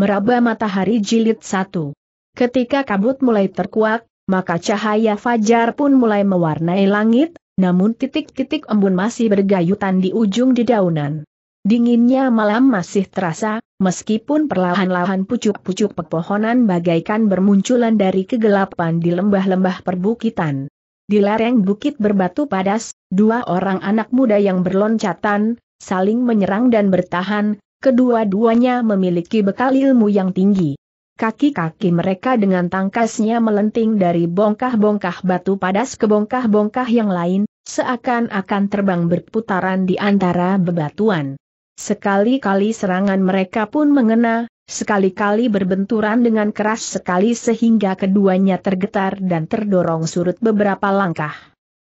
Meraba Matahari Jilid 1. Ketika kabut mulai terkuak, maka cahaya fajar pun mulai mewarnai langit, namun titik-titik embun masih bergayutan di ujung dedaunan. Dinginnya malam masih terasa, meskipun perlahan-lahan pucuk-pucuk pepohonan bagaikan bermunculan dari kegelapan di lembah-lembah perbukitan. Di lereng bukit berbatu padas, dua orang anak muda yang berloncatan, saling menyerang dan bertahan, Kedua-duanya memiliki bekal ilmu yang tinggi. Kaki-kaki mereka dengan tangkasnya melenting dari bongkah-bongkah batu padas ke bongkah-bongkah yang lain, seakan-akan terbang berputaran di antara bebatuan. Sekali-kali serangan mereka pun mengena, sekali-kali berbenturan dengan keras sekali sehingga keduanya tergetar dan terdorong surut beberapa langkah.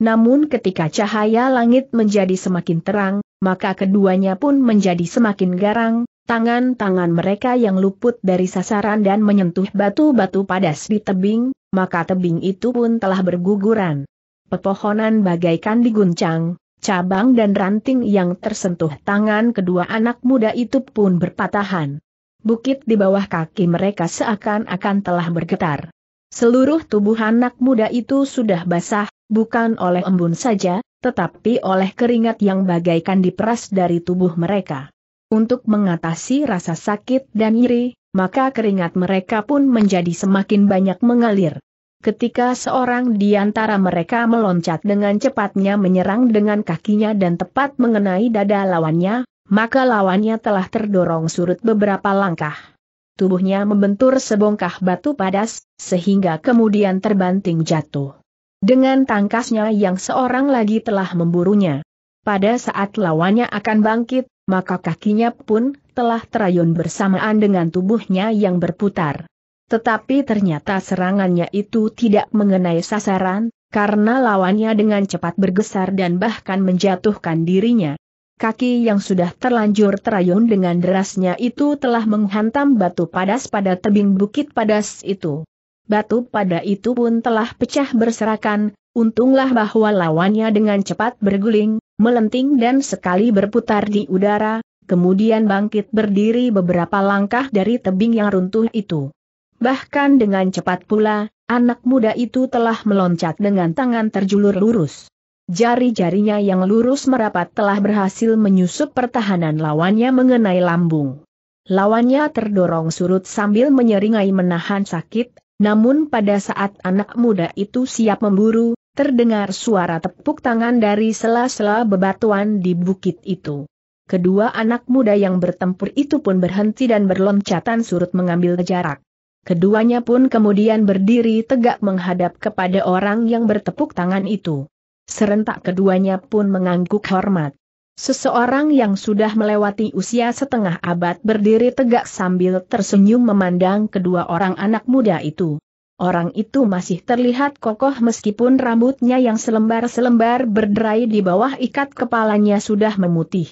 Namun ketika cahaya langit menjadi semakin terang, maka keduanya pun menjadi semakin garang, tangan-tangan mereka yang luput dari sasaran dan menyentuh batu-batu padas di tebing, maka tebing itu pun telah berguguran. Pepohonan bagaikan diguncang, cabang dan ranting yang tersentuh tangan kedua anak muda itu pun berpatahan. Bukit di bawah kaki mereka seakan-akan telah bergetar. Seluruh tubuh anak muda itu sudah basah, bukan oleh embun saja, tetapi oleh keringat yang bagaikan diperas dari tubuh mereka. Untuk mengatasi rasa sakit dan nyeri, maka keringat mereka pun menjadi semakin banyak mengalir. Ketika seorang di antara mereka meloncat dengan cepatnya menyerang dengan kakinya dan tepat mengenai dada lawannya, maka lawannya telah terdorong surut beberapa langkah tubuhnya membentur sebongkah batu padas, sehingga kemudian terbanting jatuh. Dengan tangkasnya yang seorang lagi telah memburunya. Pada saat lawannya akan bangkit, maka kakinya pun telah terayun bersamaan dengan tubuhnya yang berputar. Tetapi ternyata serangannya itu tidak mengenai sasaran, karena lawannya dengan cepat bergeser dan bahkan menjatuhkan dirinya. Kaki yang sudah terlanjur terayun dengan derasnya itu telah menghantam batu padas pada tebing bukit padas itu. Batu pada itu pun telah pecah berserakan, untunglah bahwa lawannya dengan cepat berguling, melenting dan sekali berputar di udara, kemudian bangkit berdiri beberapa langkah dari tebing yang runtuh itu. Bahkan dengan cepat pula, anak muda itu telah meloncat dengan tangan terjulur lurus. Jari-jarinya yang lurus merapat telah berhasil menyusup pertahanan lawannya mengenai lambung. Lawannya terdorong surut sambil menyeringai menahan sakit, namun pada saat anak muda itu siap memburu, terdengar suara tepuk tangan dari sela-sela bebatuan di bukit itu. Kedua anak muda yang bertempur itu pun berhenti dan berloncatan surut mengambil jarak. Keduanya pun kemudian berdiri tegak menghadap kepada orang yang bertepuk tangan itu. Serentak keduanya pun mengangguk hormat. Seseorang yang sudah melewati usia setengah abad berdiri tegak sambil tersenyum memandang kedua orang anak muda itu. Orang itu masih terlihat kokoh meskipun rambutnya yang selembar-selembar berderai di bawah ikat kepalanya sudah memutih.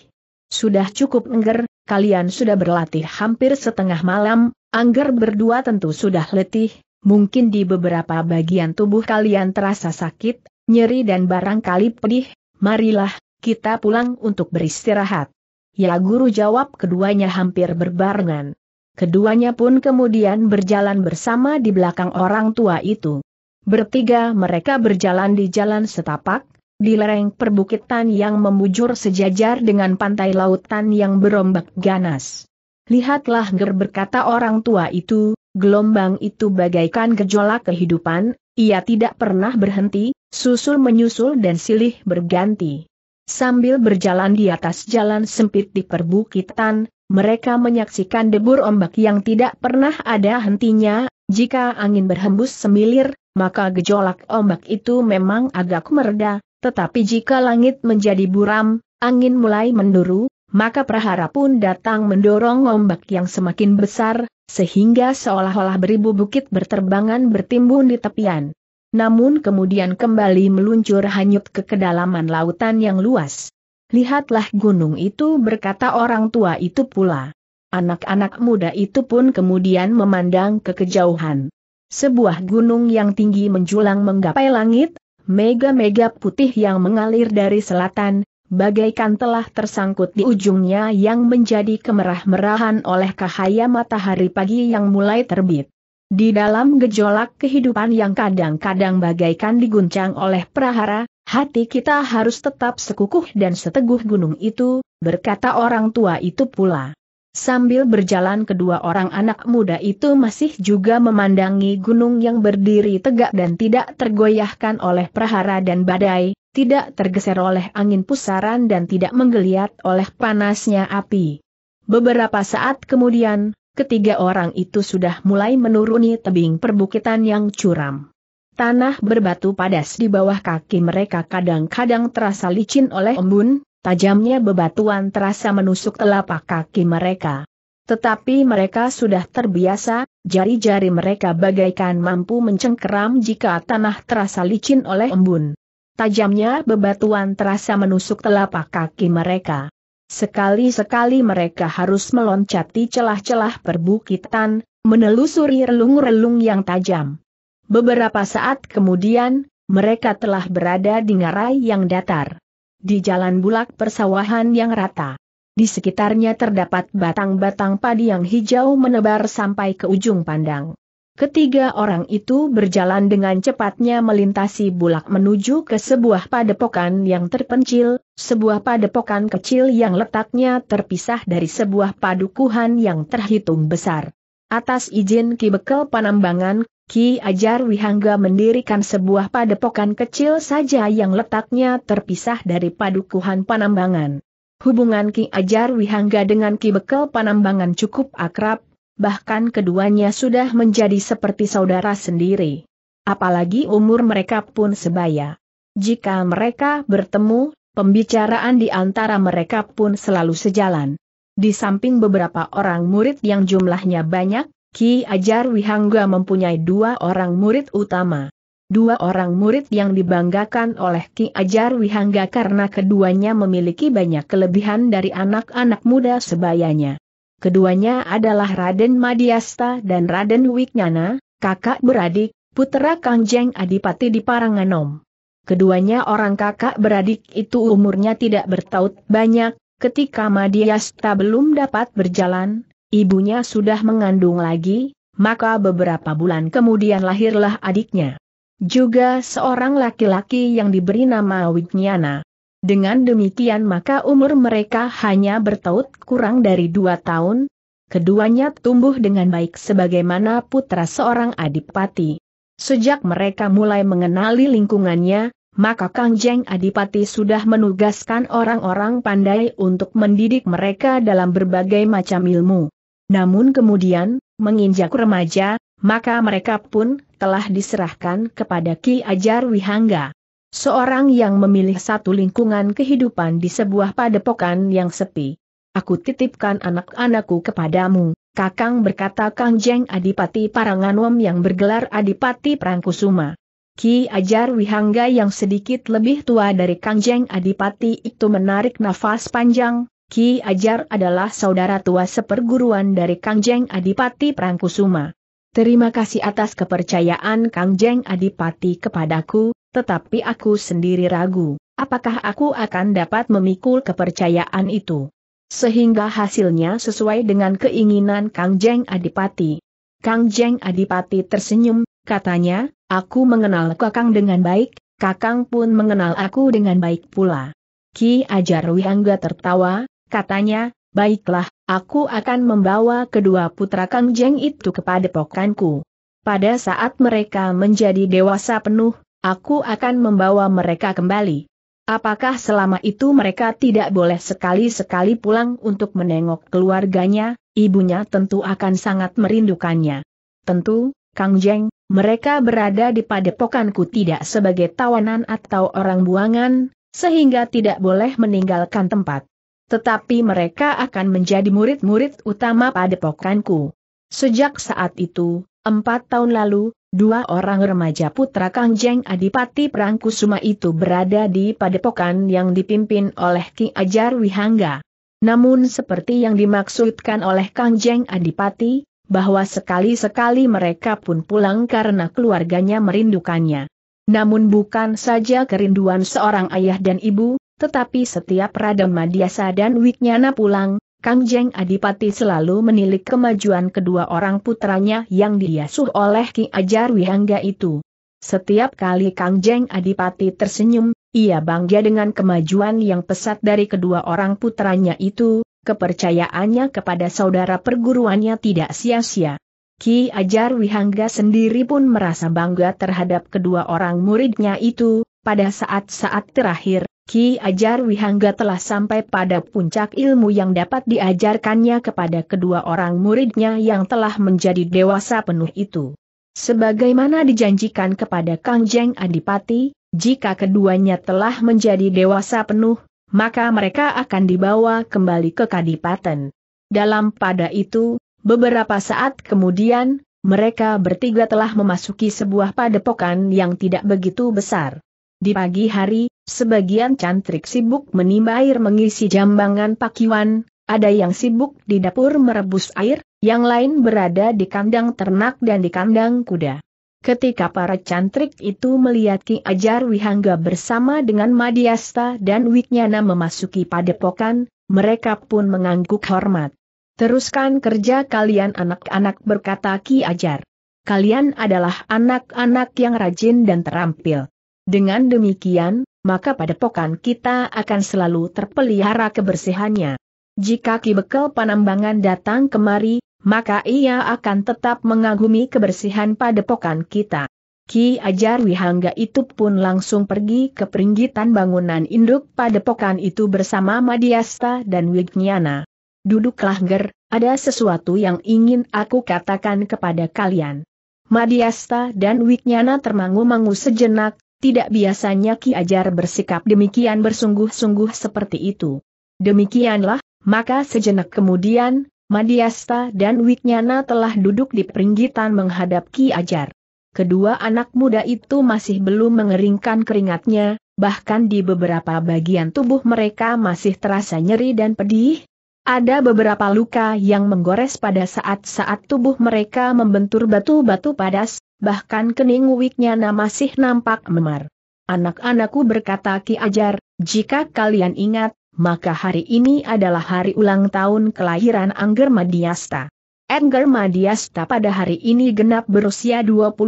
Sudah cukup nger, kalian sudah berlatih hampir setengah malam, angger berdua tentu sudah letih, mungkin di beberapa bagian tubuh kalian terasa sakit, nyeri dan barangkali pedih, marilah, kita pulang untuk beristirahat. Ya guru jawab keduanya hampir berbarengan. Keduanya pun kemudian berjalan bersama di belakang orang tua itu. Bertiga mereka berjalan di jalan setapak, di lereng perbukitan yang memujur sejajar dengan pantai lautan yang berombak ganas. Lihatlah ger berkata orang tua itu, gelombang itu bagaikan gejolak kehidupan, ia tidak pernah berhenti, susul menyusul dan silih berganti. Sambil berjalan di atas jalan sempit di perbukitan, mereka menyaksikan debur ombak yang tidak pernah ada hentinya, jika angin berhembus semilir, maka gejolak ombak itu memang agak mereda, tetapi jika langit menjadi buram, angin mulai menduru, maka prahara pun datang mendorong ombak yang semakin besar, sehingga seolah-olah beribu bukit berterbangan bertimbun di tepian namun kemudian kembali meluncur hanyut ke kedalaman lautan yang luas. Lihatlah gunung itu berkata orang tua itu pula. Anak-anak muda itu pun kemudian memandang ke kejauhan. Sebuah gunung yang tinggi menjulang menggapai langit, mega-mega putih yang mengalir dari selatan, bagaikan telah tersangkut di ujungnya yang menjadi kemerah-merahan oleh cahaya matahari pagi yang mulai terbit. Di dalam gejolak kehidupan yang kadang-kadang bagaikan diguncang oleh prahara, hati kita harus tetap sekukuh dan seteguh gunung itu, berkata orang tua itu pula. Sambil berjalan kedua orang anak muda itu masih juga memandangi gunung yang berdiri tegak dan tidak tergoyahkan oleh prahara dan badai, tidak tergeser oleh angin pusaran dan tidak menggeliat oleh panasnya api. Beberapa saat kemudian, ketiga orang itu sudah mulai menuruni tebing perbukitan yang curam. Tanah berbatu padas di bawah kaki mereka kadang-kadang terasa licin oleh embun, tajamnya bebatuan terasa menusuk telapak kaki mereka. Tetapi mereka sudah terbiasa, jari-jari mereka bagaikan mampu mencengkeram jika tanah terasa licin oleh embun. Tajamnya bebatuan terasa menusuk telapak kaki mereka. Sekali-sekali mereka harus meloncati celah-celah perbukitan, menelusuri relung-relung yang tajam. Beberapa saat kemudian, mereka telah berada di ngarai yang datar. Di jalan bulak persawahan yang rata. Di sekitarnya terdapat batang-batang padi yang hijau menebar sampai ke ujung pandang. Ketiga orang itu berjalan dengan cepatnya melintasi bulak menuju ke sebuah padepokan yang terpencil, sebuah padepokan kecil yang letaknya terpisah dari sebuah padukuhan yang terhitung besar. Atas izin Ki Bekel Panambangan, Ki Ajar Wihangga mendirikan sebuah padepokan kecil saja yang letaknya terpisah dari padukuhan Panambangan. Hubungan Ki Ajar Wihangga dengan Ki Bekel Panambangan cukup akrab, bahkan keduanya sudah menjadi seperti saudara sendiri. Apalagi umur mereka pun sebaya. Jika mereka bertemu, pembicaraan di antara mereka pun selalu sejalan. Di samping beberapa orang murid yang jumlahnya banyak, Ki Ajar Wihangga mempunyai dua orang murid utama. Dua orang murid yang dibanggakan oleh Ki Ajar Wihangga karena keduanya memiliki banyak kelebihan dari anak-anak muda sebayanya. Keduanya adalah Raden Madiasta dan Raden Wiknyana, kakak beradik, putera Kangjeng Adipati di Paranganom. Keduanya orang kakak beradik itu umurnya tidak bertaut banyak, ketika Madiasta belum dapat berjalan, ibunya sudah mengandung lagi, maka beberapa bulan kemudian lahirlah adiknya. Juga seorang laki-laki yang diberi nama Wiknyana. Dengan demikian maka umur mereka hanya bertaut kurang dari dua tahun. Keduanya tumbuh dengan baik sebagaimana putra seorang adipati. Sejak mereka mulai mengenali lingkungannya, maka Kang Jeng Adipati sudah menugaskan orang-orang pandai untuk mendidik mereka dalam berbagai macam ilmu. Namun kemudian, menginjak remaja, maka mereka pun telah diserahkan kepada Ki Ajar Wihangga. Seorang yang memilih satu lingkungan kehidupan di sebuah padepokan yang sepi. Aku titipkan anak-anakku kepadamu, Kakang berkata Kang Jeng Adipati Paranganom yang bergelar Adipati Prangkusuma. Ki Ajar Wihangga yang sedikit lebih tua dari Kang Jeng Adipati itu menarik nafas panjang, Ki Ajar adalah saudara tua seperguruan dari Kang Jeng Adipati Prangkusuma. Terima kasih atas kepercayaan Kang Jeng Adipati kepadaku, tetapi aku sendiri ragu, apakah aku akan dapat memikul kepercayaan itu. Sehingga hasilnya sesuai dengan keinginan Kang Jeng Adipati. Kang Jeng Adipati tersenyum, katanya, aku mengenal Kakang dengan baik, Kakang pun mengenal aku dengan baik pula. Ki Ajar Wihangga tertawa, katanya, baiklah, aku akan membawa kedua putra Kang Jeng itu kepada pokanku. Pada saat mereka menjadi dewasa penuh, aku akan membawa mereka kembali. Apakah selama itu mereka tidak boleh sekali-sekali pulang untuk menengok keluarganya, ibunya tentu akan sangat merindukannya. Tentu, Kang Jeng, mereka berada di padepokanku tidak sebagai tawanan atau orang buangan, sehingga tidak boleh meninggalkan tempat. Tetapi mereka akan menjadi murid-murid utama padepokanku. Sejak saat itu, empat tahun lalu, Dua orang remaja putra Kangjeng Adipati Prangkusuma itu berada di padepokan yang dipimpin oleh Ki Ajar Wihangga. Namun seperti yang dimaksudkan oleh Kangjeng Adipati, bahwa sekali-sekali mereka pun pulang karena keluarganya merindukannya. Namun bukan saja kerinduan seorang ayah dan ibu, tetapi setiap Radha Madiasa dan Wiknyana pulang, Kang Jeng Adipati selalu menilik kemajuan kedua orang putranya yang diasuh oleh Ki Ajar Wihangga itu. Setiap kali Kang Jeng Adipati tersenyum, ia bangga dengan kemajuan yang pesat dari kedua orang putranya itu, kepercayaannya kepada saudara perguruannya tidak sia-sia. Ki Ajar Wihangga sendiri pun merasa bangga terhadap kedua orang muridnya itu, pada saat-saat terakhir, Ki Ajar Wihangga telah sampai pada puncak ilmu yang dapat diajarkannya kepada kedua orang muridnya yang telah menjadi dewasa penuh itu. Sebagaimana dijanjikan kepada Kang Jeng Adipati, jika keduanya telah menjadi dewasa penuh, maka mereka akan dibawa kembali ke Kadipaten. Dalam pada itu, beberapa saat kemudian, mereka bertiga telah memasuki sebuah padepokan yang tidak begitu besar. Di pagi hari, Sebagian cantrik sibuk menimba air mengisi jambangan pakiwan, ada yang sibuk di dapur merebus air, yang lain berada di kandang ternak dan di kandang kuda. Ketika para cantrik itu melihat Ki Ajar Wihangga bersama dengan Madiasta dan Wiknyana memasuki padepokan, mereka pun mengangguk hormat. Teruskan kerja kalian anak-anak berkata Ki Ajar. Kalian adalah anak-anak yang rajin dan terampil. Dengan demikian, maka padepokan kita akan selalu terpelihara kebersihannya. Jika Ki Bekel Panambangan datang kemari, maka ia akan tetap mengagumi kebersihan padepokan kita. Ki Ajar Wihangga itu pun langsung pergi ke peringgitan bangunan induk padepokan itu bersama Madiasta dan Wignyana. Duduklah Ger, ada sesuatu yang ingin aku katakan kepada kalian. Madiasta dan Wignyana termangu-mangu sejenak, tidak biasanya Ki Ajar bersikap demikian bersungguh-sungguh seperti itu. Demikianlah, maka sejenak kemudian, Madiasta dan Wiknyana telah duduk di peringgitan menghadap Ki Ajar. Kedua anak muda itu masih belum mengeringkan keringatnya, bahkan di beberapa bagian tubuh mereka masih terasa nyeri dan pedih, ada beberapa luka yang menggores pada saat-saat tubuh mereka membentur batu-batu padas, bahkan kening wiknya masih nampak memar. Anak-anakku berkata Ki Ajar, jika kalian ingat, maka hari ini adalah hari ulang tahun kelahiran Angger Madiasta. Angger Madiasta pada hari ini genap berusia 25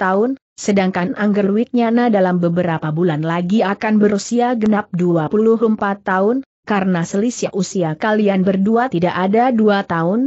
tahun, sedangkan Angger Wiknyana dalam beberapa bulan lagi akan berusia genap 24 tahun, karena selisih usia kalian berdua tidak ada 2 tahun.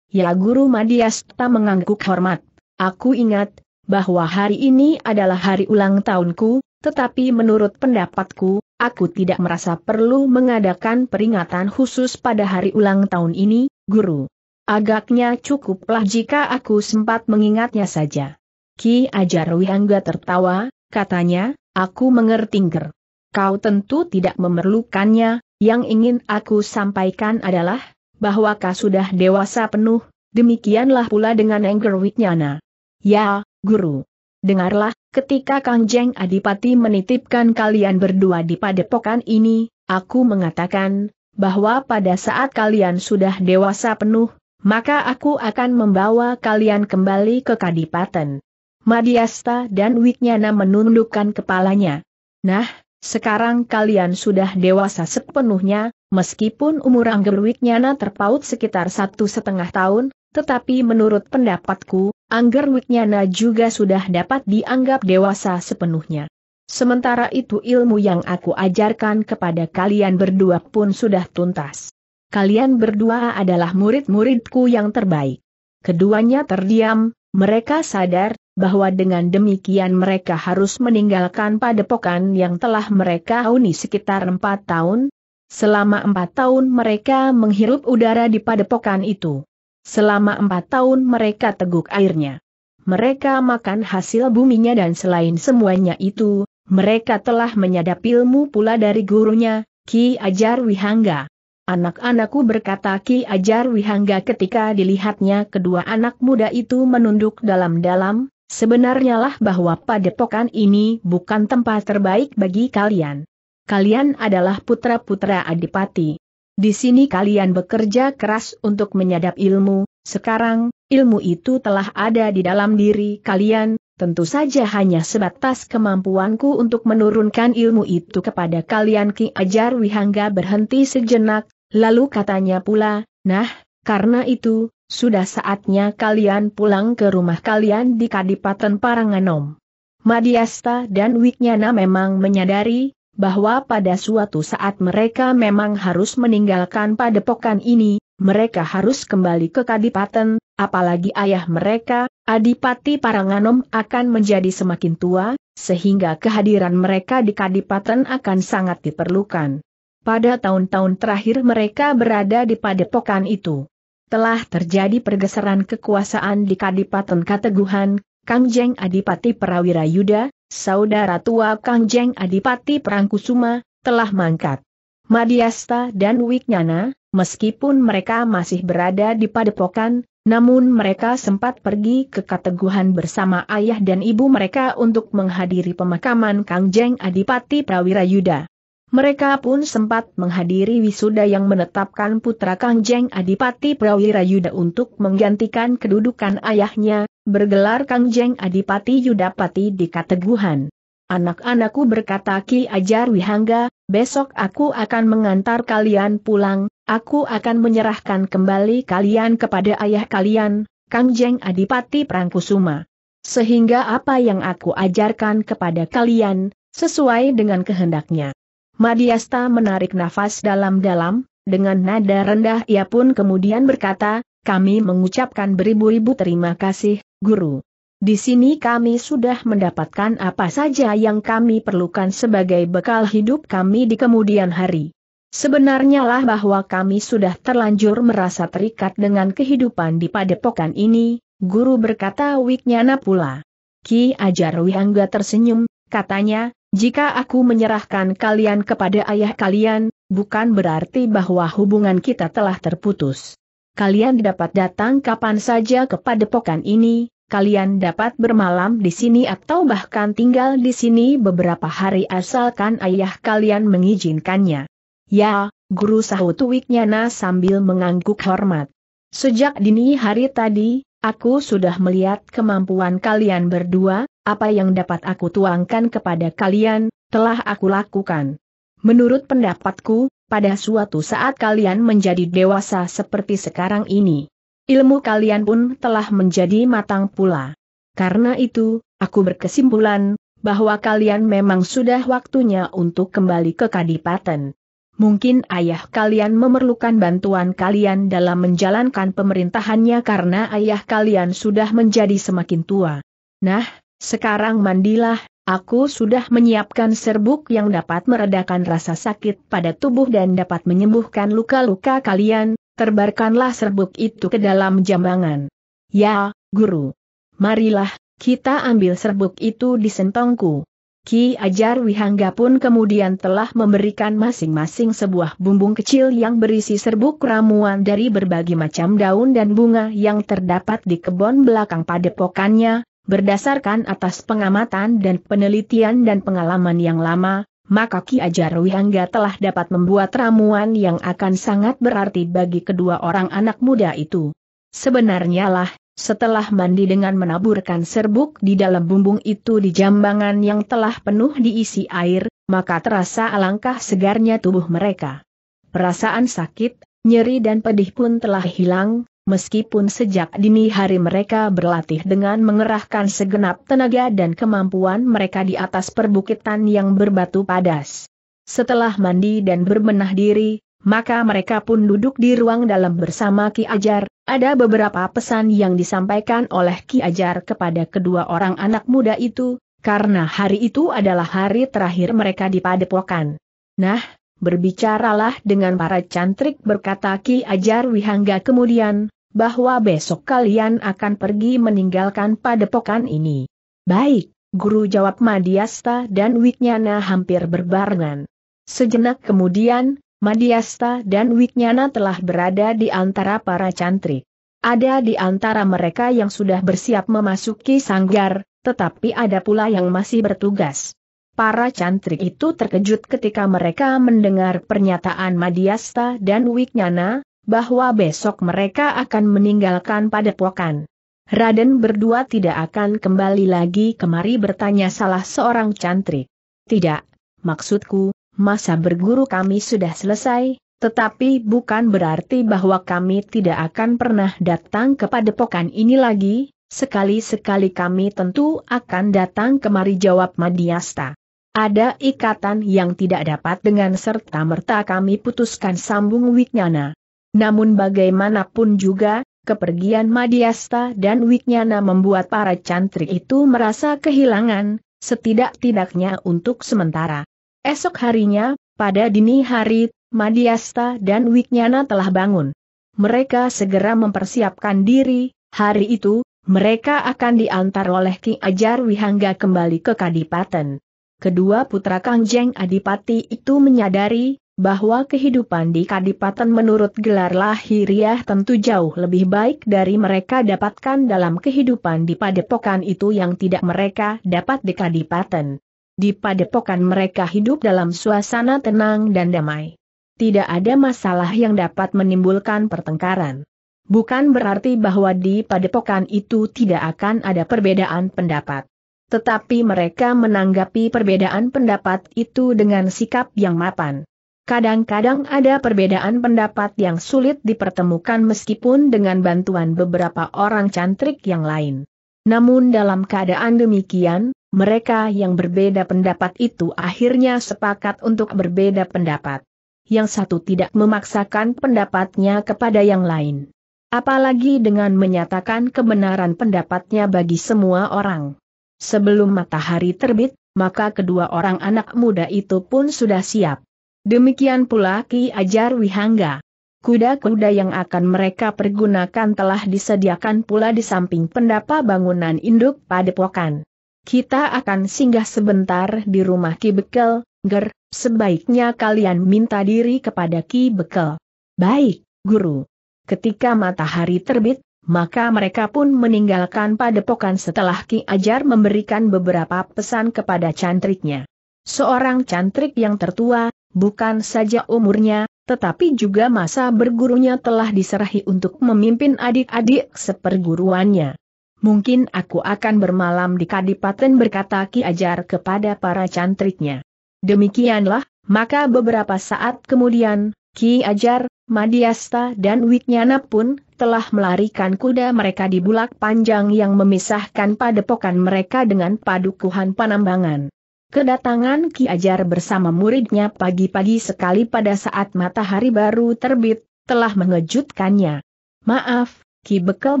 Ya Guru Madiasta mengangguk hormat. Aku ingat, bahwa hari ini adalah hari ulang tahunku, tetapi menurut pendapatku, aku tidak merasa perlu mengadakan peringatan khusus pada hari ulang tahun ini, guru. Agaknya cukuplah jika aku sempat mengingatnya saja. Ki Ajar Wihangga tertawa, katanya, aku mengerti ger. Kau tentu tidak memerlukannya, yang ingin aku sampaikan adalah, bahwa kau sudah dewasa penuh, demikianlah pula dengan Engger Wijnana. Ya, guru. Dengarlah, ketika Kang Jeng Adipati menitipkan kalian berdua di padepokan ini, aku mengatakan, bahwa pada saat kalian sudah dewasa penuh, maka aku akan membawa kalian kembali ke Kadipaten. Madiasta dan Wiknyana menundukkan kepalanya. Nah, sekarang kalian sudah dewasa sepenuhnya, meskipun umur Angger Wiknyana terpaut sekitar satu setengah tahun, tetapi menurut pendapatku, Angger Wiknyana juga sudah dapat dianggap dewasa sepenuhnya. Sementara itu ilmu yang aku ajarkan kepada kalian berdua pun sudah tuntas. Kalian berdua adalah murid-muridku yang terbaik. Keduanya terdiam, mereka sadar bahwa dengan demikian mereka harus meninggalkan padepokan yang telah mereka huni sekitar empat tahun. Selama empat tahun mereka menghirup udara di padepokan itu. Selama empat tahun mereka teguk airnya. Mereka makan hasil buminya dan selain semuanya itu, mereka telah menyadap ilmu pula dari gurunya, Ki Ajar Wihangga. Anak-anakku berkata Ki Ajar Wihangga ketika dilihatnya kedua anak muda itu menunduk dalam-dalam, sebenarnya lah bahwa padepokan ini bukan tempat terbaik bagi kalian. Kalian adalah putra-putra adipati. Di sini kalian bekerja keras untuk menyadap ilmu, sekarang, ilmu itu telah ada di dalam diri kalian, tentu saja hanya sebatas kemampuanku untuk menurunkan ilmu itu kepada kalian Ki Ajar Wihangga berhenti sejenak, lalu katanya pula, nah, karena itu, sudah saatnya kalian pulang ke rumah kalian di Kadipaten Paranganom. Madiasta dan Wiknyana memang menyadari, bahwa pada suatu saat mereka memang harus meninggalkan padepokan ini, mereka harus kembali ke Kadipaten, apalagi ayah mereka, Adipati Paranganom akan menjadi semakin tua, sehingga kehadiran mereka di Kadipaten akan sangat diperlukan. Pada tahun-tahun terakhir mereka berada di padepokan itu. Telah terjadi pergeseran kekuasaan di Kadipaten Kateguhan, Kang Jeng Adipati Prawira Yuda, saudara tua Kangjeng Adipati Prangkusuma telah mangkat. Madiasta dan Wiknyana, meskipun mereka masih berada di padepokan, namun mereka sempat pergi ke Kateguhan bersama ayah dan ibu mereka untuk menghadiri pemakaman Kangjeng Jeng Adipati Yuda. Mereka pun sempat menghadiri wisuda yang menetapkan putra Kangjeng Jeng Adipati Yuda untuk menggantikan kedudukan ayahnya, bergelar Kang Jeng Adipati Yudapati di Kateguhan. Anak-anakku berkata Ki Ajar Wihangga, besok aku akan mengantar kalian pulang, aku akan menyerahkan kembali kalian kepada ayah kalian, Kang Jeng Adipati Prangkusuma. Sehingga apa yang aku ajarkan kepada kalian, sesuai dengan kehendaknya. Madiasta menarik nafas dalam-dalam, dengan nada rendah ia pun kemudian berkata, kami mengucapkan beribu-ribu terima kasih, Guru. Di sini kami sudah mendapatkan apa saja yang kami perlukan sebagai bekal hidup kami di kemudian hari. Sebenarnya lah bahwa kami sudah terlanjur merasa terikat dengan kehidupan di padepokan ini, guru berkata Wiknyana pula. Ki Ajar Wihangga tersenyum, katanya, jika aku menyerahkan kalian kepada ayah kalian, bukan berarti bahwa hubungan kita telah terputus kalian dapat datang kapan saja ke padepokan ini, kalian dapat bermalam di sini atau bahkan tinggal di sini beberapa hari asalkan ayah kalian mengizinkannya. Ya, guru sahut Wiknyana sambil mengangguk hormat. Sejak dini hari tadi, aku sudah melihat kemampuan kalian berdua, apa yang dapat aku tuangkan kepada kalian, telah aku lakukan. Menurut pendapatku, pada suatu saat kalian menjadi dewasa seperti sekarang ini. Ilmu kalian pun telah menjadi matang pula. Karena itu, aku berkesimpulan, bahwa kalian memang sudah waktunya untuk kembali ke Kadipaten. Mungkin ayah kalian memerlukan bantuan kalian dalam menjalankan pemerintahannya karena ayah kalian sudah menjadi semakin tua. Nah, sekarang mandilah, Aku sudah menyiapkan serbuk yang dapat meredakan rasa sakit pada tubuh dan dapat menyembuhkan luka-luka kalian, terbarkanlah serbuk itu ke dalam jambangan. Ya, guru. Marilah, kita ambil serbuk itu di sentongku. Ki Ajar Wihangga pun kemudian telah memberikan masing-masing sebuah bumbung kecil yang berisi serbuk ramuan dari berbagai macam daun dan bunga yang terdapat di kebun belakang padepokannya, Berdasarkan atas pengamatan dan penelitian dan pengalaman yang lama, maka Ki Ajar Wihangga telah dapat membuat ramuan yang akan sangat berarti bagi kedua orang anak muda itu. Sebenarnya lah, setelah mandi dengan menaburkan serbuk di dalam bumbung itu di jambangan yang telah penuh diisi air, maka terasa alangkah segarnya tubuh mereka. Perasaan sakit, nyeri dan pedih pun telah hilang, Meskipun sejak dini hari mereka berlatih dengan mengerahkan segenap tenaga dan kemampuan mereka di atas perbukitan yang berbatu padas. Setelah mandi dan berbenah diri, maka mereka pun duduk di ruang dalam bersama Ki Ajar. Ada beberapa pesan yang disampaikan oleh Ki Ajar kepada kedua orang anak muda itu, karena hari itu adalah hari terakhir mereka di padepokan. Nah, berbicaralah dengan para cantrik berkata Ki Ajar Wihangga kemudian, bahwa besok kalian akan pergi meninggalkan padepokan ini. Baik, guru jawab Madiasta dan Wiknyana hampir berbarengan. Sejenak kemudian, Madiasta dan Wiknyana telah berada di antara para cantri. Ada di antara mereka yang sudah bersiap memasuki sanggar, tetapi ada pula yang masih bertugas. Para cantrik itu terkejut ketika mereka mendengar pernyataan Madiasta dan Wiknyana, bahwa besok mereka akan meninggalkan padepokan. Raden berdua tidak akan kembali lagi kemari bertanya salah seorang cantrik. Tidak, maksudku, masa berguru kami sudah selesai, tetapi bukan berarti bahwa kami tidak akan pernah datang ke padepokan ini lagi, sekali-sekali kami tentu akan datang kemari jawab Madiasta. Ada ikatan yang tidak dapat dengan serta-merta kami putuskan sambung Wiknyana. Namun bagaimanapun juga, kepergian Madiasta dan Wiknyana membuat para cantrik itu merasa kehilangan, setidak-tidaknya untuk sementara. Esok harinya, pada dini hari, Madiasta dan Wiknyana telah bangun. Mereka segera mempersiapkan diri, hari itu, mereka akan diantar oleh Ki Ajar Wihangga kembali ke Kadipaten. Kedua putra Kangjeng Adipati itu menyadari, bahwa kehidupan di Kadipaten menurut gelar lahiriah tentu jauh lebih baik dari mereka dapatkan dalam kehidupan di padepokan itu yang tidak mereka dapat di Kadipaten. Di padepokan mereka hidup dalam suasana tenang dan damai. Tidak ada masalah yang dapat menimbulkan pertengkaran. Bukan berarti bahwa di padepokan itu tidak akan ada perbedaan pendapat. Tetapi mereka menanggapi perbedaan pendapat itu dengan sikap yang mapan. Kadang-kadang ada perbedaan pendapat yang sulit dipertemukan meskipun dengan bantuan beberapa orang cantrik yang lain. Namun dalam keadaan demikian, mereka yang berbeda pendapat itu akhirnya sepakat untuk berbeda pendapat. Yang satu tidak memaksakan pendapatnya kepada yang lain. Apalagi dengan menyatakan kebenaran pendapatnya bagi semua orang. Sebelum matahari terbit, maka kedua orang anak muda itu pun sudah siap. Demikian pula Ki Ajar Wihangga. Kuda-kuda yang akan mereka pergunakan telah disediakan pula di samping pendapa bangunan induk padepokan. Kita akan singgah sebentar di rumah Ki Bekel, Ger, sebaiknya kalian minta diri kepada Ki Bekel. Baik, Guru. Ketika matahari terbit, maka mereka pun meninggalkan padepokan setelah Ki Ajar memberikan beberapa pesan kepada cantriknya. Seorang cantrik yang tertua, bukan saja umurnya, tetapi juga masa bergurunya telah diserahi untuk memimpin adik-adik seperguruannya. Mungkin aku akan bermalam di Kadipaten berkata Ki Ajar kepada para cantriknya. Demikianlah, maka beberapa saat kemudian, Ki Ajar, Madiasta dan Wiknyana pun telah melarikan kuda mereka di bulak panjang yang memisahkan padepokan mereka dengan padukuhan panambangan. Kedatangan Ki Ajar bersama muridnya pagi-pagi sekali pada saat matahari baru terbit, telah mengejutkannya. Maaf, Ki Bekel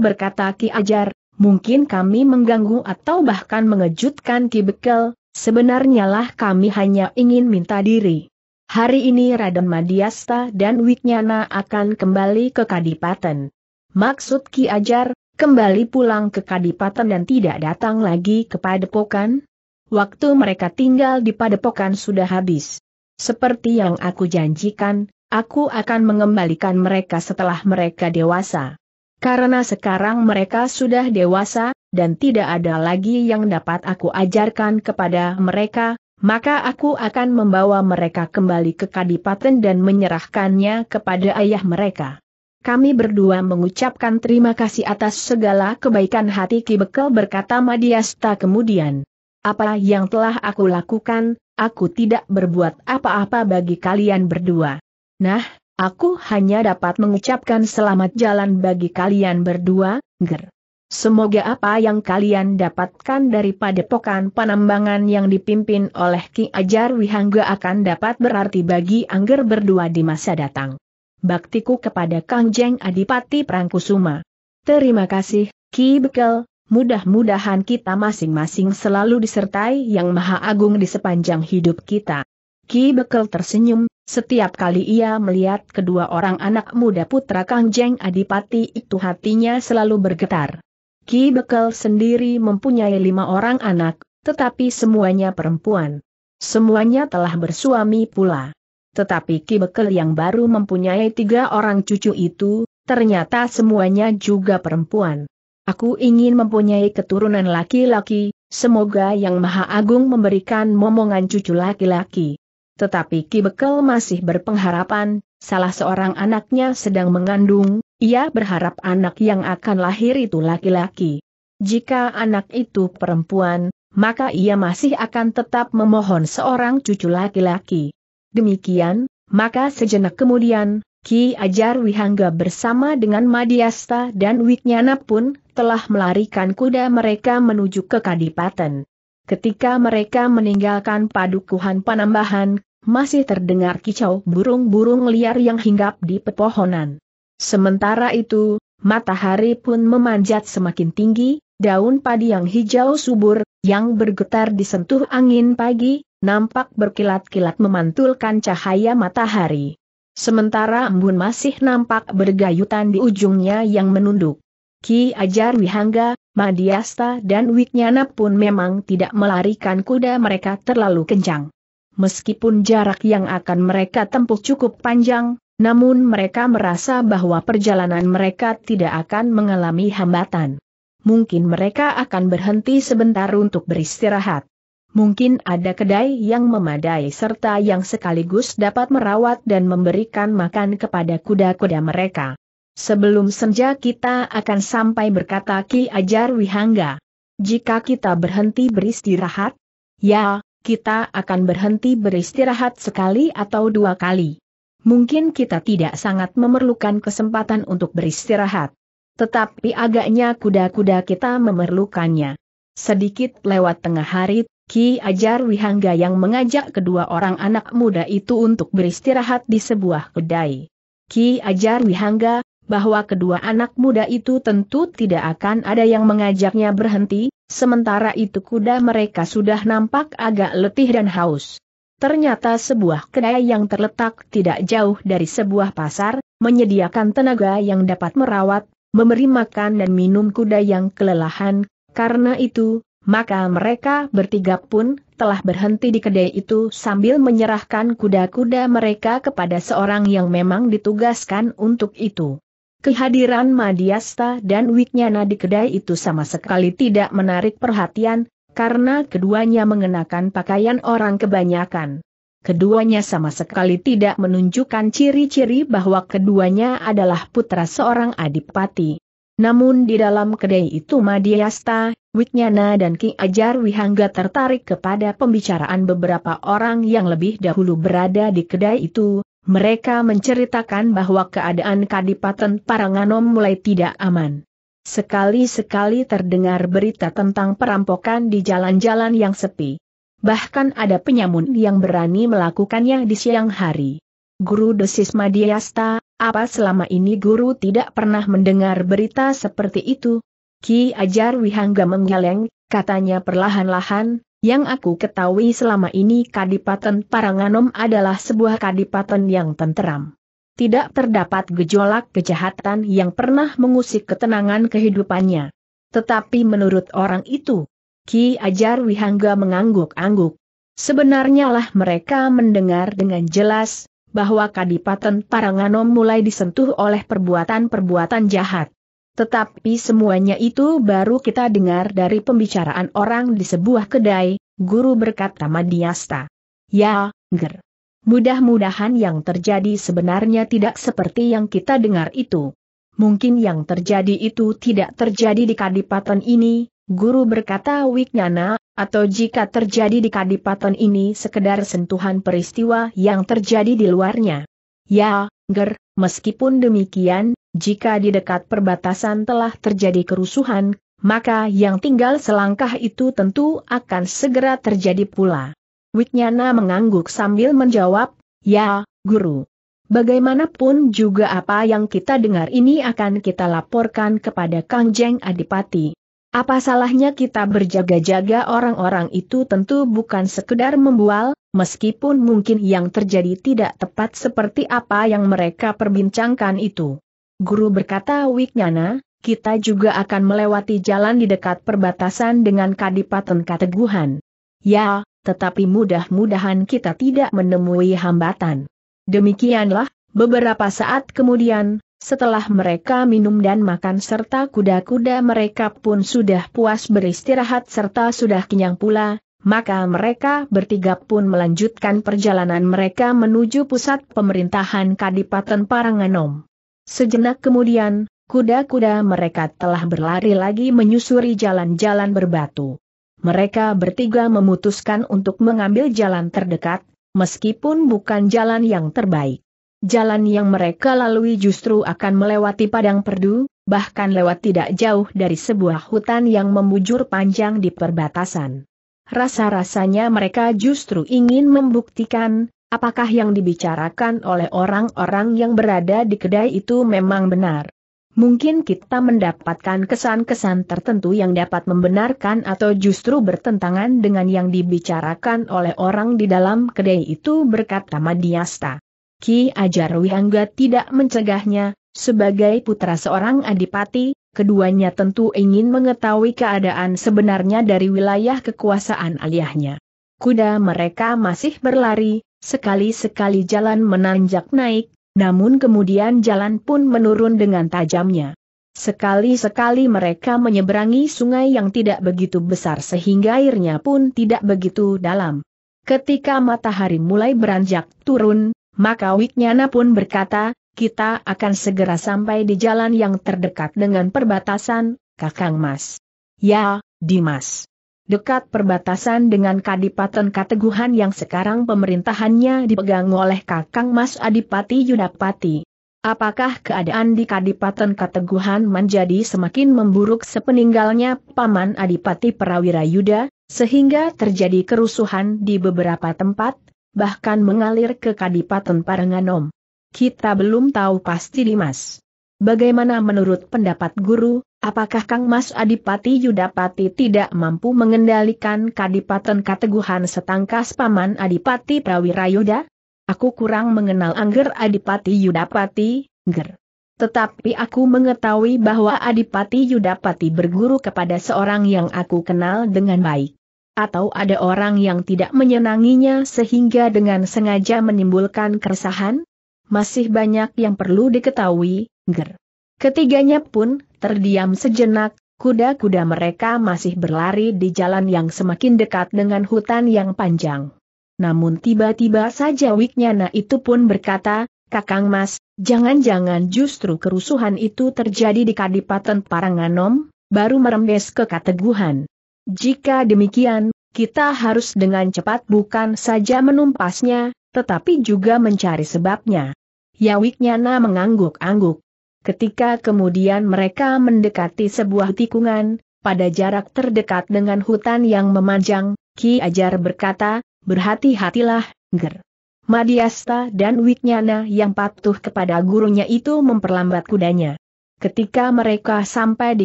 berkata Ki Ajar, mungkin kami mengganggu atau bahkan mengejutkan Ki Bekel, sebenarnya lah kami hanya ingin minta diri. Hari ini Raden Madiasta dan Wiknyana akan kembali ke Kadipaten. Maksud Ki Ajar, kembali pulang ke Kadipaten dan tidak datang lagi kepada Pokan? waktu mereka tinggal di padepokan sudah habis. Seperti yang aku janjikan, aku akan mengembalikan mereka setelah mereka dewasa. Karena sekarang mereka sudah dewasa, dan tidak ada lagi yang dapat aku ajarkan kepada mereka, maka aku akan membawa mereka kembali ke kadipaten dan menyerahkannya kepada ayah mereka. Kami berdua mengucapkan terima kasih atas segala kebaikan hati Ki Bekel berkata Madiasta kemudian apa yang telah aku lakukan, aku tidak berbuat apa-apa bagi kalian berdua. Nah, aku hanya dapat mengucapkan selamat jalan bagi kalian berdua, ger. Semoga apa yang kalian dapatkan dari padepokan penambangan yang dipimpin oleh Ki Ajar Wihangga akan dapat berarti bagi Angger berdua di masa datang. Baktiku kepada Kang Jeng Adipati Prangkusuma. Terima kasih, Ki Bekel, Mudah-mudahan kita masing-masing selalu disertai Yang Maha Agung di sepanjang hidup kita. Ki Bekel tersenyum, setiap kali ia melihat kedua orang anak muda putra Kang Adipati itu hatinya selalu bergetar. Ki Bekel sendiri mempunyai lima orang anak, tetapi semuanya perempuan. Semuanya telah bersuami pula. Tetapi Ki Bekel yang baru mempunyai tiga orang cucu itu, ternyata semuanya juga perempuan. Aku ingin mempunyai keturunan laki-laki, semoga Yang Maha Agung memberikan momongan cucu laki-laki. Tetapi Ki Bekel masih berpengharapan, salah seorang anaknya sedang mengandung, ia berharap anak yang akan lahir itu laki-laki. Jika anak itu perempuan, maka ia masih akan tetap memohon seorang cucu laki-laki. Demikian, maka sejenak kemudian, Ki Ajar Wihangga bersama dengan Madiasta dan Wiknyana pun telah melarikan kuda mereka menuju ke Kadipaten. Ketika mereka meninggalkan padukuhan penambahan, masih terdengar kicau burung-burung liar yang hinggap di pepohonan. Sementara itu, matahari pun memanjat semakin tinggi, daun padi yang hijau subur, yang bergetar disentuh angin pagi, nampak berkilat-kilat memantulkan cahaya matahari. Sementara embun masih nampak bergayutan di ujungnya yang menunduk. Ki Ajar Wihangga, Madiasta dan Wiknyana pun memang tidak melarikan kuda mereka terlalu kencang. Meskipun jarak yang akan mereka tempuh cukup panjang, namun mereka merasa bahwa perjalanan mereka tidak akan mengalami hambatan. Mungkin mereka akan berhenti sebentar untuk beristirahat. Mungkin ada kedai yang memadai serta yang sekaligus dapat merawat dan memberikan makan kepada kuda-kuda mereka. Sebelum senja kita akan sampai berkata Ki Ajar Wihangga. Jika kita berhenti beristirahat, ya, kita akan berhenti beristirahat sekali atau dua kali. Mungkin kita tidak sangat memerlukan kesempatan untuk beristirahat. Tetapi agaknya kuda-kuda kita memerlukannya. Sedikit lewat tengah hari, Ki Ajar Wihangga yang mengajak kedua orang anak muda itu untuk beristirahat di sebuah kedai. Ki Ajar Wihangga, bahwa kedua anak muda itu tentu tidak akan ada yang mengajaknya berhenti, sementara itu kuda mereka sudah nampak agak letih dan haus. Ternyata sebuah kedai yang terletak tidak jauh dari sebuah pasar, menyediakan tenaga yang dapat merawat, memberi makan dan minum kuda yang kelelahan, karena itu, maka mereka bertiga pun telah berhenti di kedai itu sambil menyerahkan kuda-kuda mereka kepada seorang yang memang ditugaskan untuk itu. Kehadiran Madiasta dan Wiknyana di kedai itu sama sekali tidak menarik perhatian, karena keduanya mengenakan pakaian orang kebanyakan. Keduanya sama sekali tidak menunjukkan ciri-ciri bahwa keduanya adalah putra seorang adipati. Namun di dalam kedai itu Madiasta, Wiknyana dan Ki Ajar Wihangga tertarik kepada pembicaraan beberapa orang yang lebih dahulu berada di kedai itu, mereka menceritakan bahwa keadaan Kadipaten Paranganom mulai tidak aman. Sekali-sekali terdengar berita tentang perampokan di jalan-jalan yang sepi. Bahkan ada penyamun yang berani melakukannya di siang hari. Guru Desis Madiasta, apa selama ini guru tidak pernah mendengar berita seperti itu? Ki Ajar Wihangga menggeleng, katanya perlahan-lahan, yang aku ketahui selama ini Kadipaten Paranganom adalah sebuah kadipaten yang tenteram. Tidak terdapat gejolak kejahatan yang pernah mengusik ketenangan kehidupannya. Tetapi menurut orang itu, Ki Ajar Wihangga mengangguk-angguk. Sebenarnya lah mereka mendengar dengan jelas, bahwa Kadipaten Paranganom mulai disentuh oleh perbuatan-perbuatan jahat. Tetapi semuanya itu baru kita dengar dari pembicaraan orang di sebuah kedai, guru berkata Madiasta. Ya, ger. Mudah-mudahan yang terjadi sebenarnya tidak seperti yang kita dengar itu. Mungkin yang terjadi itu tidak terjadi di kadipaten ini, guru berkata Wignana, atau jika terjadi di kadipaten ini sekedar sentuhan peristiwa yang terjadi di luarnya. Ya, ger, meskipun demikian, jika di dekat perbatasan telah terjadi kerusuhan, maka yang tinggal selangkah itu tentu akan segera terjadi pula. Wiknyana mengangguk sambil menjawab, ya, guru. Bagaimanapun juga apa yang kita dengar ini akan kita laporkan kepada Kang Jeng Adipati. Apa salahnya kita berjaga-jaga orang-orang itu tentu bukan sekedar membual, meskipun mungkin yang terjadi tidak tepat seperti apa yang mereka perbincangkan itu. Guru berkata Wignana, kita juga akan melewati jalan di dekat perbatasan dengan Kadipaten Kateguhan. Ya, tetapi mudah-mudahan kita tidak menemui hambatan. Demikianlah, beberapa saat kemudian, setelah mereka minum dan makan serta kuda-kuda mereka pun sudah puas beristirahat serta sudah kenyang pula, maka mereka bertiga pun melanjutkan perjalanan mereka menuju pusat pemerintahan Kadipaten Paranganom. Sejenak kemudian, kuda-kuda mereka telah berlari lagi menyusuri jalan-jalan berbatu. Mereka bertiga memutuskan untuk mengambil jalan terdekat, meskipun bukan jalan yang terbaik. Jalan yang mereka lalui justru akan melewati padang perdu, bahkan lewat tidak jauh dari sebuah hutan yang membujur panjang di perbatasan. Rasa-rasanya mereka justru ingin membuktikan Apakah yang dibicarakan oleh orang-orang yang berada di kedai itu memang benar? Mungkin kita mendapatkan kesan-kesan tertentu yang dapat membenarkan atau justru bertentangan dengan yang dibicarakan oleh orang di dalam kedai itu berkata Madiasta. Ki Ajar Wihangga tidak mencegahnya, sebagai putra seorang adipati, keduanya tentu ingin mengetahui keadaan sebenarnya dari wilayah kekuasaan aliahnya. Kuda mereka masih berlari, Sekali-sekali jalan menanjak naik, namun kemudian jalan pun menurun dengan tajamnya. Sekali-sekali mereka menyeberangi sungai yang tidak begitu besar sehingga airnya pun tidak begitu dalam. Ketika matahari mulai beranjak turun, maka Wiknyana pun berkata, kita akan segera sampai di jalan yang terdekat dengan perbatasan, Kakang Mas. Ya, Dimas dekat perbatasan dengan Kadipaten Kateguhan yang sekarang pemerintahannya dipegang oleh Kakang Mas Adipati Yudapati. Apakah keadaan di Kadipaten Kateguhan menjadi semakin memburuk sepeninggalnya Paman Adipati Prawira Yuda, sehingga terjadi kerusuhan di beberapa tempat, bahkan mengalir ke Kadipaten Parenganom? Kita belum tahu pasti Dimas. Bagaimana menurut pendapat guru, Apakah Kang Mas Adipati Yudapati tidak mampu mengendalikan kadipaten kateguhan setangkas paman Adipati Yuda? Aku kurang mengenal Angger Adipati Yudapati, Ger. Tetapi aku mengetahui bahwa Adipati Yudapati berguru kepada seorang yang aku kenal dengan baik. Atau ada orang yang tidak menyenanginya sehingga dengan sengaja menimbulkan keresahan? Masih banyak yang perlu diketahui, Ger. Ketiganya pun terdiam sejenak, kuda-kuda mereka masih berlari di jalan yang semakin dekat dengan hutan yang panjang. Namun tiba-tiba saja Wiknyana itu pun berkata, Kakang Mas, jangan-jangan justru kerusuhan itu terjadi di Kadipaten Paranganom, baru merembes ke Kateguhan. Jika demikian, kita harus dengan cepat bukan saja menumpasnya, tetapi juga mencari sebabnya. Yawiknyana mengangguk-angguk. Ketika kemudian mereka mendekati sebuah tikungan, pada jarak terdekat dengan hutan yang memanjang, Ki Ajar berkata, berhati-hatilah, Ger. Madiasta dan Wiknyana yang patuh kepada gurunya itu memperlambat kudanya. Ketika mereka sampai di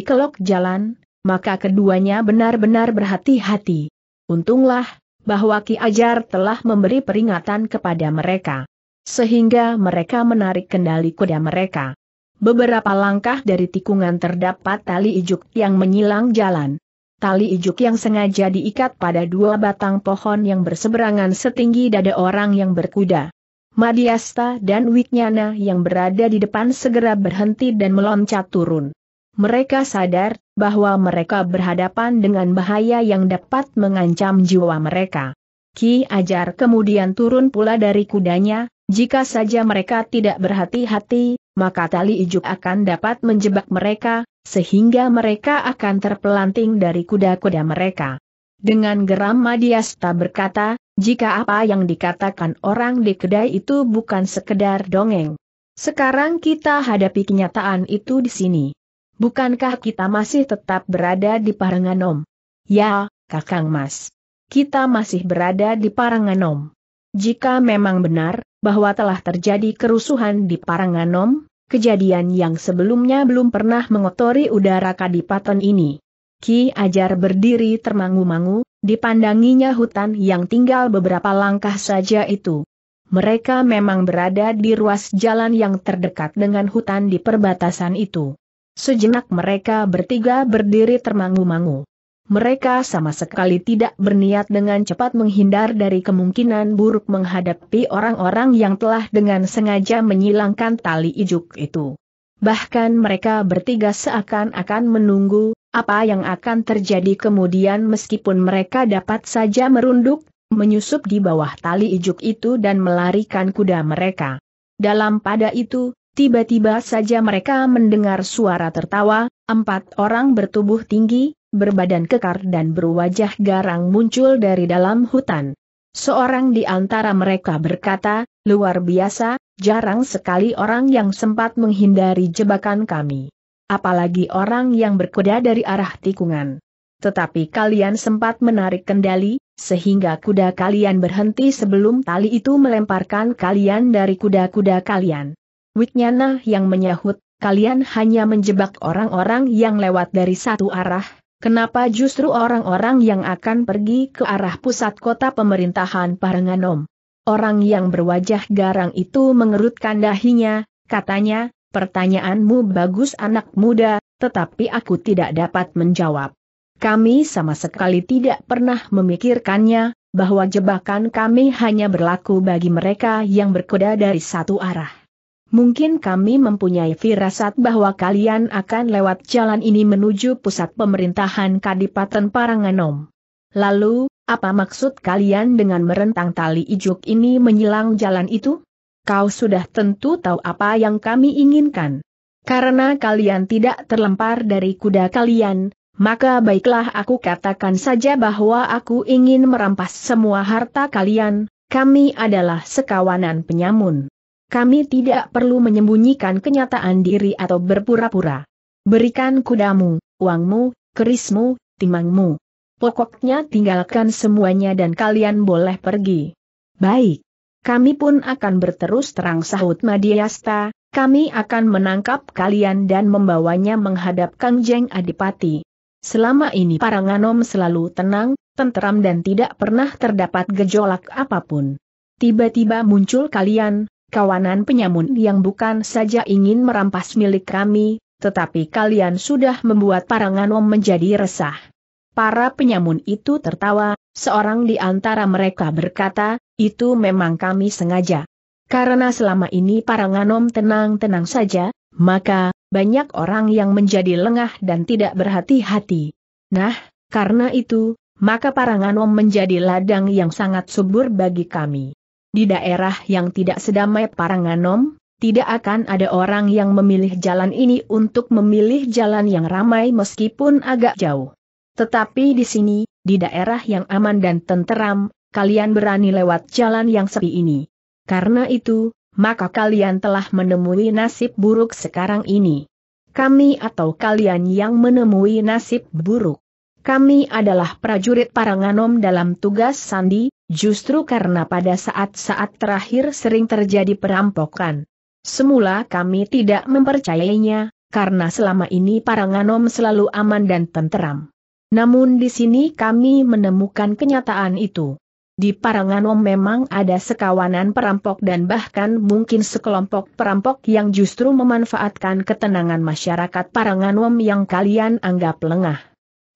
kelok jalan, maka keduanya benar-benar berhati-hati. Untunglah, bahwa Ki Ajar telah memberi peringatan kepada mereka. Sehingga mereka menarik kendali kuda mereka. Beberapa langkah dari tikungan terdapat tali ijuk yang menyilang jalan. Tali ijuk yang sengaja diikat pada dua batang pohon yang berseberangan setinggi dada orang yang berkuda. Madiasta dan Wiknyana yang berada di depan segera berhenti dan meloncat turun. Mereka sadar bahwa mereka berhadapan dengan bahaya yang dapat mengancam jiwa mereka. Ki Ajar kemudian turun pula dari kudanya, jika saja mereka tidak berhati-hati, maka tali ijuk akan dapat menjebak mereka, sehingga mereka akan terpelanting dari kuda-kuda mereka. Dengan geram Madiasta berkata, jika apa yang dikatakan orang di kedai itu bukan sekedar dongeng. Sekarang kita hadapi kenyataan itu di sini. Bukankah kita masih tetap berada di Paranganom? Ya, Kakang Mas. Kita masih berada di Paranganom. Jika memang benar, bahwa telah terjadi kerusuhan di Paranganom, kejadian yang sebelumnya belum pernah mengotori udara kadipaten ini. Ki Ajar berdiri termangu-mangu, dipandanginya hutan yang tinggal beberapa langkah saja itu. Mereka memang berada di ruas jalan yang terdekat dengan hutan di perbatasan itu. Sejenak mereka bertiga berdiri termangu-mangu mereka sama sekali tidak berniat dengan cepat menghindar dari kemungkinan buruk menghadapi orang-orang yang telah dengan sengaja menyilangkan tali ijuk itu. Bahkan mereka bertiga seakan-akan menunggu apa yang akan terjadi kemudian meskipun mereka dapat saja merunduk, menyusup di bawah tali ijuk itu dan melarikan kuda mereka. Dalam pada itu, tiba-tiba saja mereka mendengar suara tertawa, empat orang bertubuh tinggi, berbadan kekar dan berwajah garang muncul dari dalam hutan. Seorang di antara mereka berkata, luar biasa, jarang sekali orang yang sempat menghindari jebakan kami. Apalagi orang yang berkuda dari arah tikungan. Tetapi kalian sempat menarik kendali, sehingga kuda kalian berhenti sebelum tali itu melemparkan kalian dari kuda-kuda kalian. Wiknyana yang menyahut, kalian hanya menjebak orang-orang yang lewat dari satu arah, Kenapa justru orang-orang yang akan pergi ke arah pusat kota pemerintahan Parenganom? Orang yang berwajah garang itu mengerutkan dahinya, katanya, pertanyaanmu bagus anak muda, tetapi aku tidak dapat menjawab. Kami sama sekali tidak pernah memikirkannya, bahwa jebakan kami hanya berlaku bagi mereka yang berkuda dari satu arah. Mungkin kami mempunyai firasat bahwa kalian akan lewat jalan ini menuju pusat pemerintahan Kadipaten Paranganom. Lalu, apa maksud kalian dengan merentang tali ijuk ini menyilang jalan itu? Kau sudah tentu tahu apa yang kami inginkan. Karena kalian tidak terlempar dari kuda kalian, maka baiklah aku katakan saja bahwa aku ingin merampas semua harta kalian, kami adalah sekawanan penyamun. Kami tidak perlu menyembunyikan kenyataan diri atau berpura-pura. Berikan kudamu, uangmu, kerismu, timangmu. Pokoknya tinggalkan semuanya dan kalian boleh pergi. Baik. Kami pun akan berterus terang sahut Madiasta, kami akan menangkap kalian dan membawanya menghadap Kang Jeng Adipati. Selama ini para nganom selalu tenang, tenteram dan tidak pernah terdapat gejolak apapun. Tiba-tiba muncul kalian, kawanan penyamun yang bukan saja ingin merampas milik kami, tetapi kalian sudah membuat Paranganom menjadi resah. Para penyamun itu tertawa, seorang di antara mereka berkata, itu memang kami sengaja. Karena selama ini para nganom tenang-tenang saja, maka, banyak orang yang menjadi lengah dan tidak berhati-hati. Nah, karena itu, maka nganom menjadi ladang yang sangat subur bagi kami. Di daerah yang tidak sedamai Paranganom, tidak akan ada orang yang memilih jalan ini untuk memilih jalan yang ramai meskipun agak jauh. Tetapi di sini, di daerah yang aman dan tenteram, kalian berani lewat jalan yang sepi ini. Karena itu, maka kalian telah menemui nasib buruk sekarang ini. Kami atau kalian yang menemui nasib buruk. Kami adalah prajurit Paranganom dalam tugas sandi, justru karena pada saat-saat terakhir sering terjadi perampokan. Semula kami tidak mempercayainya, karena selama ini Paranganom selalu aman dan tenteram. Namun di sini kami menemukan kenyataan itu. Di Paranganom memang ada sekawanan perampok dan bahkan mungkin sekelompok perampok yang justru memanfaatkan ketenangan masyarakat Paranganom yang kalian anggap lengah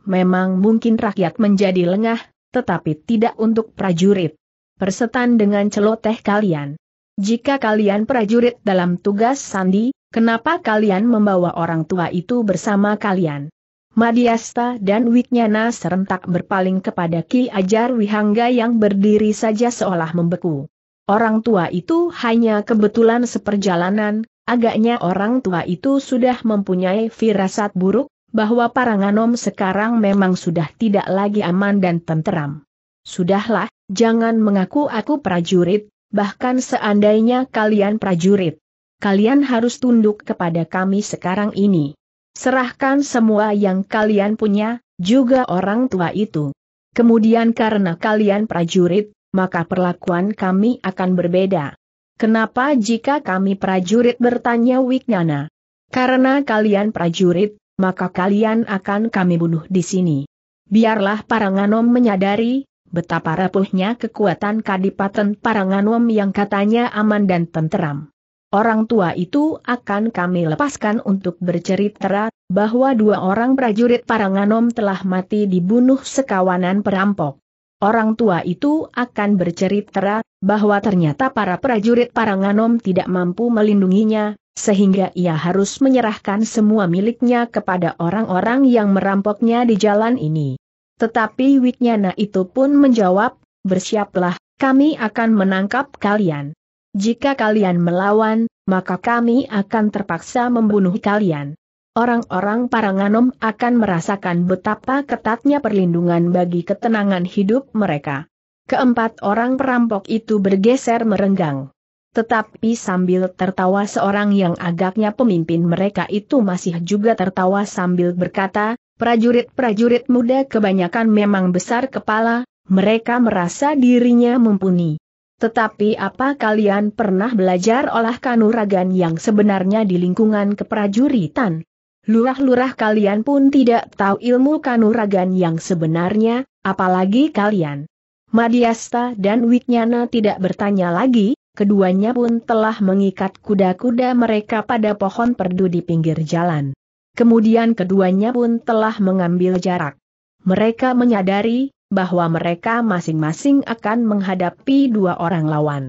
memang mungkin rakyat menjadi lengah, tetapi tidak untuk prajurit. Persetan dengan celoteh kalian. Jika kalian prajurit dalam tugas sandi, kenapa kalian membawa orang tua itu bersama kalian? Madiasta dan Wiknyana serentak berpaling kepada Ki Ajar Wihangga yang berdiri saja seolah membeku. Orang tua itu hanya kebetulan seperjalanan, agaknya orang tua itu sudah mempunyai firasat buruk, bahwa Paranganom sekarang memang sudah tidak lagi aman dan tenteram. Sudahlah, jangan mengaku aku prajurit, bahkan seandainya kalian prajurit. Kalian harus tunduk kepada kami sekarang ini. Serahkan semua yang kalian punya, juga orang tua itu. Kemudian karena kalian prajurit, maka perlakuan kami akan berbeda. Kenapa jika kami prajurit bertanya Wignana? Karena kalian prajurit, maka kalian akan kami bunuh di sini. Biarlah Paranganom menyadari, betapa rapuhnya kekuatan kadipaten Paranganom yang katanya aman dan tenteram. Orang tua itu akan kami lepaskan untuk bercerita bahwa dua orang prajurit Paranganom telah mati dibunuh sekawanan perampok. Orang tua itu akan bercerita bahwa ternyata para prajurit Paranganom tidak mampu melindunginya, sehingga ia harus menyerahkan semua miliknya kepada orang-orang yang merampoknya di jalan ini. Tetapi Wiknyana itu pun menjawab, bersiaplah, kami akan menangkap kalian. Jika kalian melawan, maka kami akan terpaksa membunuh kalian. Orang-orang Paranganom akan merasakan betapa ketatnya perlindungan bagi ketenangan hidup mereka. Keempat orang perampok itu bergeser merenggang. Tetapi sambil tertawa seorang yang agaknya pemimpin mereka itu masih juga tertawa sambil berkata, prajurit-prajurit muda kebanyakan memang besar kepala, mereka merasa dirinya mumpuni. Tetapi apa kalian pernah belajar olah kanuragan yang sebenarnya di lingkungan keprajuritan? Lurah-lurah kalian pun tidak tahu ilmu kanuragan yang sebenarnya, apalagi kalian. Madiasta dan Wiknyana tidak bertanya lagi, keduanya pun telah mengikat kuda-kuda mereka pada pohon perdu di pinggir jalan. Kemudian keduanya pun telah mengambil jarak. Mereka menyadari bahwa mereka masing-masing akan menghadapi dua orang lawan.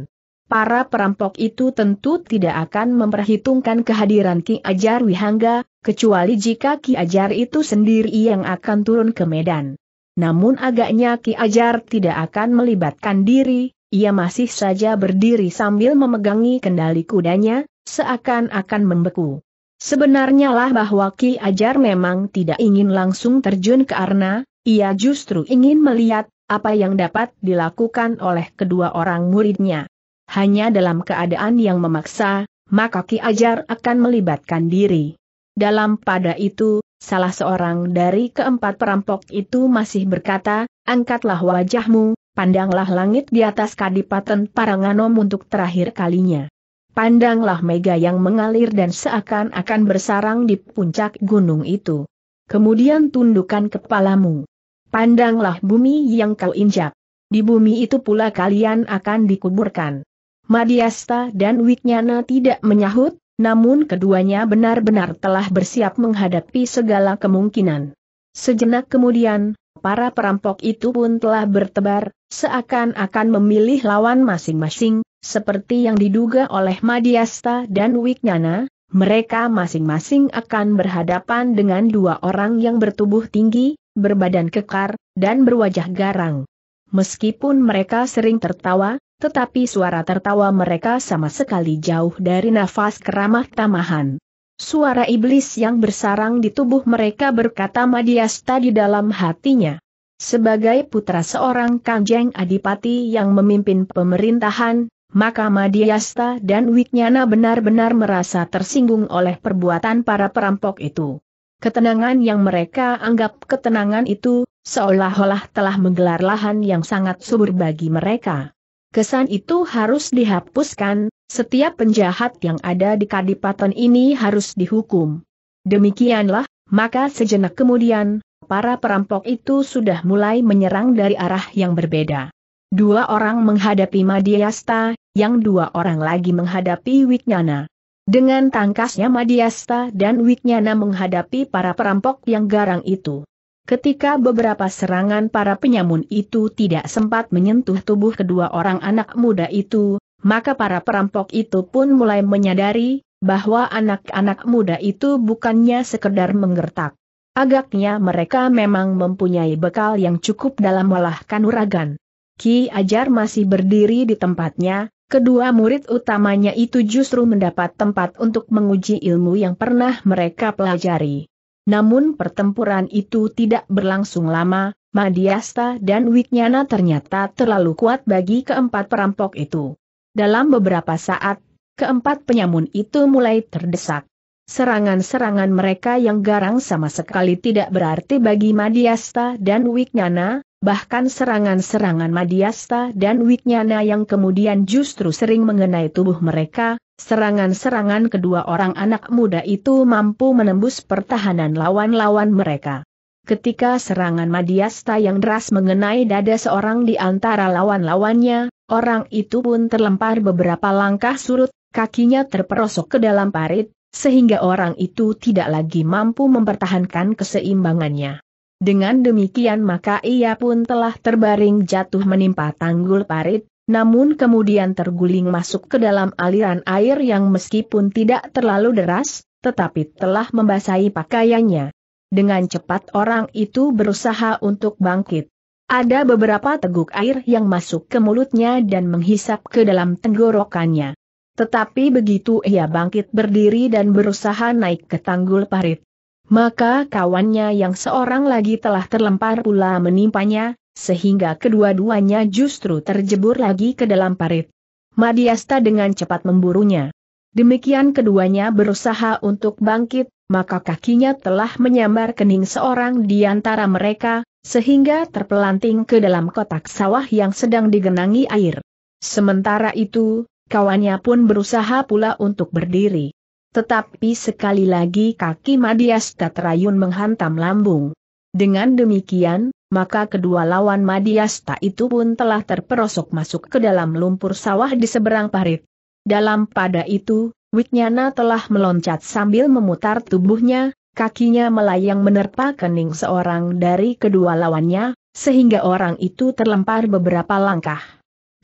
Para perampok itu tentu tidak akan memperhitungkan kehadiran Ki Ajar Wihangga, kecuali jika Ki Ajar itu sendiri yang akan turun ke medan. Namun agaknya Ki Ajar tidak akan melibatkan diri, ia masih saja berdiri sambil memegangi kendali kudanya, seakan-akan membeku. Sebenarnya lah bahwa Ki Ajar memang tidak ingin langsung terjun ke Arna, ia justru ingin melihat apa yang dapat dilakukan oleh kedua orang muridnya. Hanya dalam keadaan yang memaksa, maka Ki Ajar akan melibatkan diri. Dalam pada itu, salah seorang dari keempat perampok itu masih berkata, angkatlah wajahmu, pandanglah langit di atas kadipaten Paranganom untuk terakhir kalinya. Pandanglah mega yang mengalir dan seakan-akan bersarang di puncak gunung itu. Kemudian tundukkan kepalamu. Pandanglah bumi yang kau injak. Di bumi itu pula kalian akan dikuburkan. Madiasta dan Wiknyana tidak menyahut, namun keduanya benar-benar telah bersiap menghadapi segala kemungkinan. Sejenak kemudian, para perampok itu pun telah bertebar, Seakan-akan memilih lawan masing-masing, seperti yang diduga oleh Madiasta dan Wignana, mereka masing-masing akan berhadapan dengan dua orang yang bertubuh tinggi, berbadan kekar, dan berwajah garang. Meskipun mereka sering tertawa, tetapi suara tertawa mereka sama sekali jauh dari nafas keramah tamahan. Suara iblis yang bersarang di tubuh mereka berkata Madiasta di dalam hatinya. Sebagai putra seorang Kanjeng Adipati yang memimpin pemerintahan, maka Madiasta dan Wiknyana benar-benar merasa tersinggung oleh perbuatan para perampok itu. Ketenangan yang mereka anggap ketenangan itu, seolah-olah telah menggelar lahan yang sangat subur bagi mereka. Kesan itu harus dihapuskan, setiap penjahat yang ada di kadipaten ini harus dihukum. Demikianlah, maka sejenak kemudian, Para perampok itu sudah mulai menyerang dari arah yang berbeda. Dua orang menghadapi Madiasta, yang dua orang lagi menghadapi Wiknyana. Dengan tangkasnya Madiasta dan Wiknyana menghadapi para perampok yang garang itu. Ketika beberapa serangan para penyamun itu tidak sempat menyentuh tubuh kedua orang anak muda itu, maka para perampok itu pun mulai menyadari bahwa anak-anak muda itu bukannya sekedar menggertak. Agaknya mereka memang mempunyai bekal yang cukup dalam melahkan uragan. Ki Ajar masih berdiri di tempatnya, kedua murid utamanya itu justru mendapat tempat untuk menguji ilmu yang pernah mereka pelajari. Namun pertempuran itu tidak berlangsung lama, Madiasta dan Wiknyana ternyata terlalu kuat bagi keempat perampok itu. Dalam beberapa saat, keempat penyamun itu mulai terdesak. Serangan-serangan mereka yang garang sama sekali tidak berarti bagi Madiasta dan Wiknyana, bahkan serangan-serangan Madiasta dan Wiknyana yang kemudian justru sering mengenai tubuh mereka, serangan-serangan kedua orang anak muda itu mampu menembus pertahanan lawan-lawan mereka. Ketika serangan Madiasta yang deras mengenai dada seorang di antara lawan-lawannya, orang itu pun terlempar beberapa langkah surut, kakinya terperosok ke dalam parit, sehingga orang itu tidak lagi mampu mempertahankan keseimbangannya. Dengan demikian maka ia pun telah terbaring jatuh menimpa tanggul parit, namun kemudian terguling masuk ke dalam aliran air yang meskipun tidak terlalu deras, tetapi telah membasahi pakaiannya. Dengan cepat orang itu berusaha untuk bangkit. Ada beberapa teguk air yang masuk ke mulutnya dan menghisap ke dalam tenggorokannya. Tetapi begitu ia bangkit berdiri dan berusaha naik ke tanggul parit, maka kawannya yang seorang lagi telah terlempar pula menimpanya, sehingga kedua-duanya justru terjebur lagi ke dalam parit. Madiasta dengan cepat memburunya. Demikian keduanya berusaha untuk bangkit, maka kakinya telah menyambar kening seorang di antara mereka, sehingga terpelanting ke dalam kotak sawah yang sedang digenangi air. Sementara itu, kawannya pun berusaha pula untuk berdiri. Tetapi sekali lagi kaki Madias Tatrayun menghantam lambung. Dengan demikian, maka kedua lawan Madias itu pun telah terperosok masuk ke dalam lumpur sawah di seberang parit. Dalam pada itu, Wiknyana telah meloncat sambil memutar tubuhnya, kakinya melayang menerpa kening seorang dari kedua lawannya, sehingga orang itu terlempar beberapa langkah.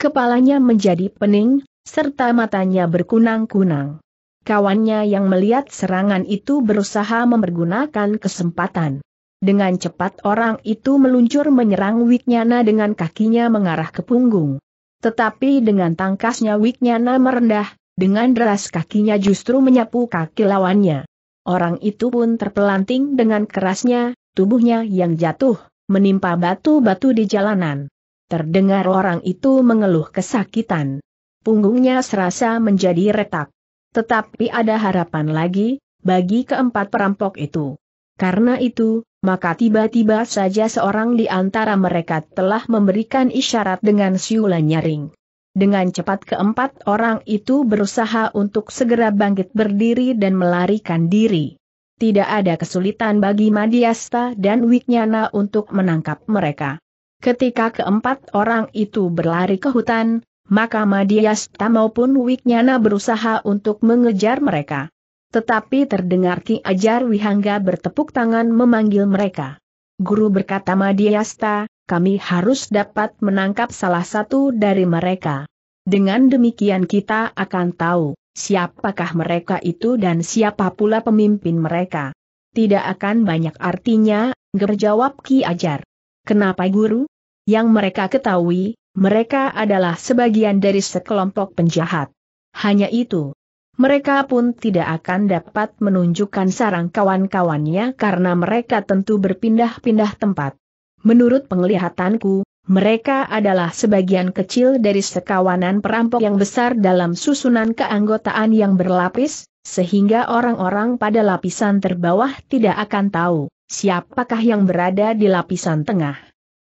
Kepalanya menjadi pening, serta matanya berkunang-kunang. Kawannya yang melihat serangan itu berusaha mempergunakan kesempatan. Dengan cepat orang itu meluncur menyerang Wiknyana dengan kakinya mengarah ke punggung. Tetapi dengan tangkasnya Wiknyana merendah, dengan deras kakinya justru menyapu kaki lawannya. Orang itu pun terpelanting dengan kerasnya, tubuhnya yang jatuh, menimpa batu-batu di jalanan. Terdengar orang itu mengeluh kesakitan punggungnya serasa menjadi retak. Tetapi ada harapan lagi, bagi keempat perampok itu. Karena itu, maka tiba-tiba saja seorang di antara mereka telah memberikan isyarat dengan siulan nyaring. Dengan cepat keempat orang itu berusaha untuk segera bangkit berdiri dan melarikan diri. Tidak ada kesulitan bagi Madiasta dan Wiknyana untuk menangkap mereka. Ketika keempat orang itu berlari ke hutan, maka Madiasta maupun Wiknyana berusaha untuk mengejar mereka. Tetapi terdengar Ki Ajar Wihangga bertepuk tangan memanggil mereka. Guru berkata Madiasta, kami harus dapat menangkap salah satu dari mereka. Dengan demikian kita akan tahu, siapakah mereka itu dan siapa pula pemimpin mereka. Tidak akan banyak artinya, gerjawab Ki Ajar. Kenapa guru? Yang mereka ketahui, mereka adalah sebagian dari sekelompok penjahat. Hanya itu. Mereka pun tidak akan dapat menunjukkan sarang kawan-kawannya karena mereka tentu berpindah-pindah tempat. Menurut penglihatanku, mereka adalah sebagian kecil dari sekawanan perampok yang besar dalam susunan keanggotaan yang berlapis, sehingga orang-orang pada lapisan terbawah tidak akan tahu siapakah yang berada di lapisan tengah.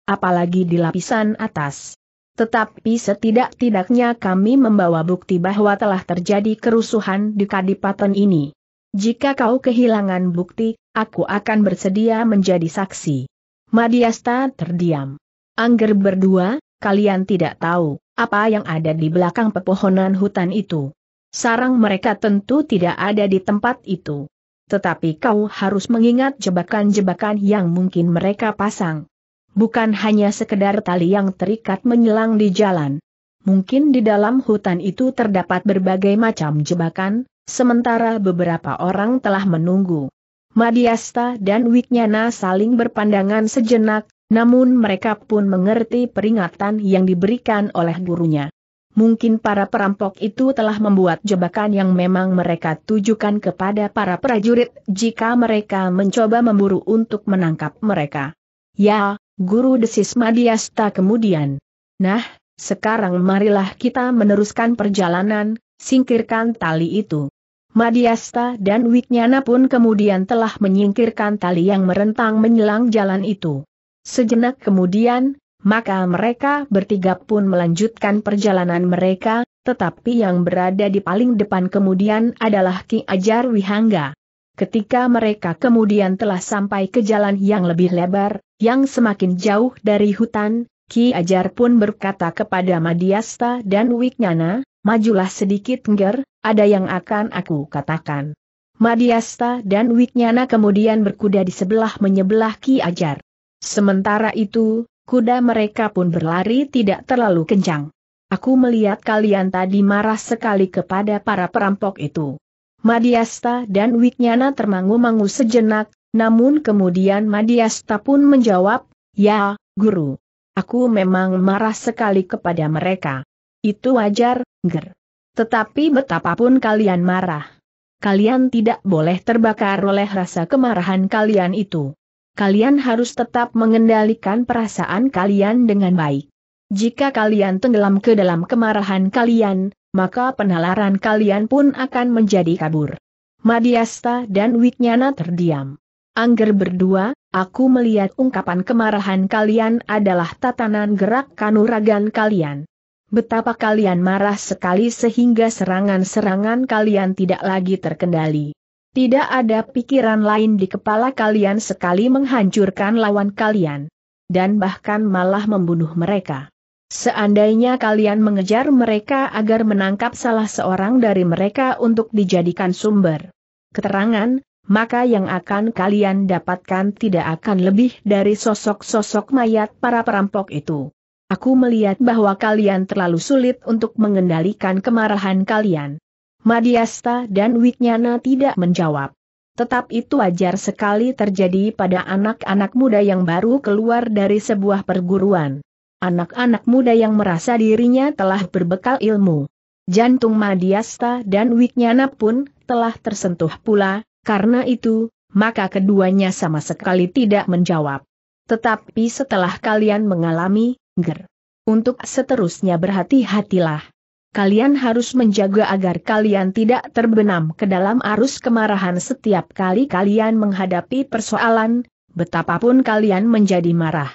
Apalagi di lapisan atas. Tetapi setidak-tidaknya kami membawa bukti bahwa telah terjadi kerusuhan di Kadipaten ini. Jika kau kehilangan bukti, aku akan bersedia menjadi saksi. Madiasta terdiam. Angger berdua, kalian tidak tahu apa yang ada di belakang pepohonan hutan itu. Sarang mereka tentu tidak ada di tempat itu. Tetapi kau harus mengingat jebakan-jebakan yang mungkin mereka pasang. Bukan hanya sekedar tali yang terikat menyelang di jalan. Mungkin di dalam hutan itu terdapat berbagai macam jebakan, sementara beberapa orang telah menunggu. Madiasta dan Wiknyana saling berpandangan sejenak, namun mereka pun mengerti peringatan yang diberikan oleh gurunya. Mungkin para perampok itu telah membuat jebakan yang memang mereka tujukan kepada para prajurit jika mereka mencoba memburu untuk menangkap mereka. Ya, Guru Desis Madiasta kemudian. Nah, sekarang marilah kita meneruskan perjalanan, singkirkan tali itu. Madiasta dan Wiknyana pun kemudian telah menyingkirkan tali yang merentang menyelang jalan itu. Sejenak kemudian, maka mereka bertiga pun melanjutkan perjalanan mereka, tetapi yang berada di paling depan kemudian adalah Ki Ajar Wihangga. Ketika mereka kemudian telah sampai ke jalan yang lebih lebar, yang semakin jauh dari hutan, Ki Ajar pun berkata kepada Madiasta dan Wiknyana, majulah sedikit ngger, ada yang akan aku katakan. Madiasta dan Wiknyana kemudian berkuda di sebelah menyebelah Ki Ajar. Sementara itu, kuda mereka pun berlari tidak terlalu kencang. Aku melihat kalian tadi marah sekali kepada para perampok itu. Madiasta dan Wiknyana termangu-mangu sejenak, namun kemudian Madiasta pun menjawab, Ya, Guru. Aku memang marah sekali kepada mereka. Itu wajar, Ger. Tetapi betapapun kalian marah. Kalian tidak boleh terbakar oleh rasa kemarahan kalian itu. Kalian harus tetap mengendalikan perasaan kalian dengan baik. Jika kalian tenggelam ke dalam kemarahan kalian, maka penalaran kalian pun akan menjadi kabur. Madiasta dan Wiknyana terdiam. Angger berdua, aku melihat ungkapan kemarahan kalian adalah tatanan gerak kanuragan kalian. Betapa kalian marah sekali sehingga serangan-serangan kalian tidak lagi terkendali. Tidak ada pikiran lain di kepala kalian sekali menghancurkan lawan kalian. Dan bahkan malah membunuh mereka. Seandainya kalian mengejar mereka agar menangkap salah seorang dari mereka untuk dijadikan sumber keterangan, maka yang akan kalian dapatkan tidak akan lebih dari sosok-sosok mayat para perampok itu. Aku melihat bahwa kalian terlalu sulit untuk mengendalikan kemarahan kalian. Madiasta dan Wiknyana tidak menjawab. Tetap itu wajar sekali terjadi pada anak-anak muda yang baru keluar dari sebuah perguruan. Anak-anak muda yang merasa dirinya telah berbekal ilmu. Jantung Madiasta dan Wiknyana pun telah tersentuh pula, karena itu, maka keduanya sama sekali tidak menjawab. Tetapi setelah kalian mengalami, ger. Untuk seterusnya berhati-hatilah. Kalian harus menjaga agar kalian tidak terbenam ke dalam arus kemarahan setiap kali kalian menghadapi persoalan, betapapun kalian menjadi marah.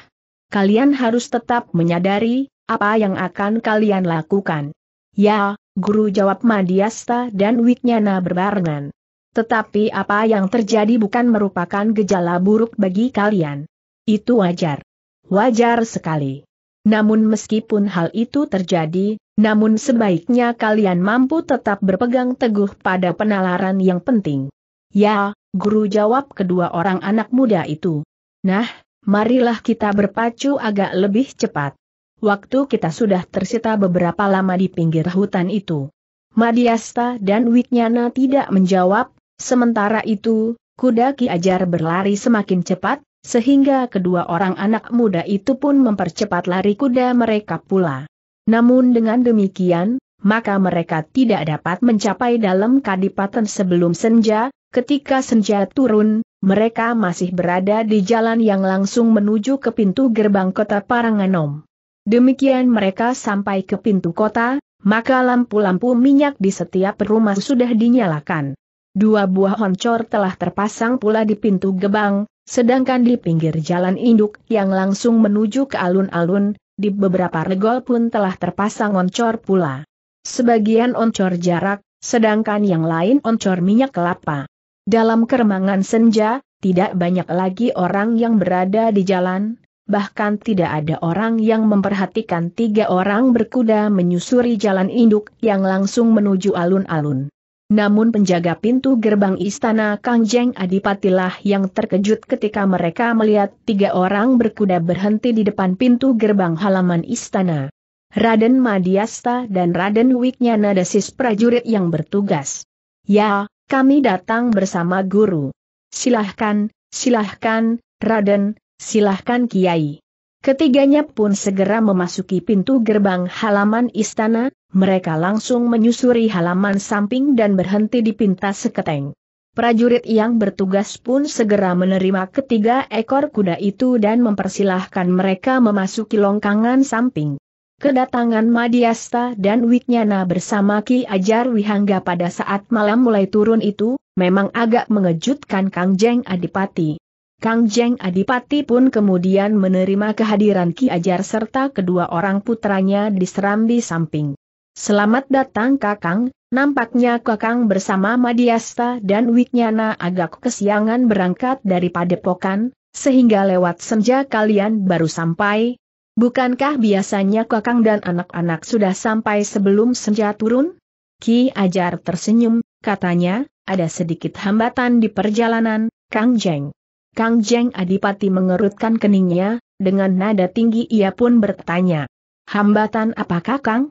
Kalian harus tetap menyadari, apa yang akan kalian lakukan. Ya, guru jawab Madiasta dan Wiknyana berbarengan. Tetapi apa yang terjadi bukan merupakan gejala buruk bagi kalian. Itu wajar. Wajar sekali. Namun meskipun hal itu terjadi, namun sebaiknya kalian mampu tetap berpegang teguh pada penalaran yang penting. Ya, guru jawab kedua orang anak muda itu. Nah, marilah kita berpacu agak lebih cepat. Waktu kita sudah tersita beberapa lama di pinggir hutan itu. Madiasta dan Wiknyana tidak menjawab, Sementara itu, kuda Ki Ajar berlari semakin cepat, sehingga kedua orang anak muda itu pun mempercepat lari kuda mereka pula. Namun dengan demikian, maka mereka tidak dapat mencapai dalam kadipaten sebelum senja, ketika senja turun, mereka masih berada di jalan yang langsung menuju ke pintu gerbang kota Paranganom. Demikian mereka sampai ke pintu kota, maka lampu-lampu minyak di setiap rumah sudah dinyalakan. Dua buah oncor telah terpasang pula di pintu gebang, sedangkan di pinggir jalan induk yang langsung menuju ke alun-alun, di beberapa regol pun telah terpasang oncor pula. Sebagian oncor jarak, sedangkan yang lain oncor minyak kelapa. Dalam keremangan senja, tidak banyak lagi orang yang berada di jalan, bahkan tidak ada orang yang memperhatikan tiga orang berkuda menyusuri jalan induk yang langsung menuju alun-alun. Namun penjaga pintu gerbang istana Kangjeng Adipatilah yang terkejut ketika mereka melihat tiga orang berkuda berhenti di depan pintu gerbang halaman istana. Raden Madiasta dan Raden Wiknyana desis prajurit yang bertugas. Ya, kami datang bersama guru. Silahkan, silahkan, Raden, silahkan Kiai. Ketiganya pun segera memasuki pintu gerbang halaman istana, mereka langsung menyusuri halaman samping dan berhenti di pintas seketeng. Prajurit yang bertugas pun segera menerima ketiga ekor kuda itu dan mempersilahkan mereka memasuki longkangan samping. Kedatangan Madiasta dan Wiknyana bersama Ki Ajar Wihangga pada saat malam mulai turun itu, memang agak mengejutkan Kangjeng Adipati. Kang Jeng Adipati pun kemudian menerima kehadiran Ki Ajar serta kedua orang putranya di serambi samping. Selamat datang Kakang, nampaknya Kakang bersama Madiasta dan Wiknyana agak kesiangan berangkat dari padepokan, sehingga lewat senja kalian baru sampai. Bukankah biasanya Kakang dan anak-anak sudah sampai sebelum senja turun? Ki Ajar tersenyum, katanya, ada sedikit hambatan di perjalanan, Kang Jeng. Kang Jeng Adipati mengerutkan keningnya, dengan nada tinggi ia pun bertanya. Hambatan apakah Kang?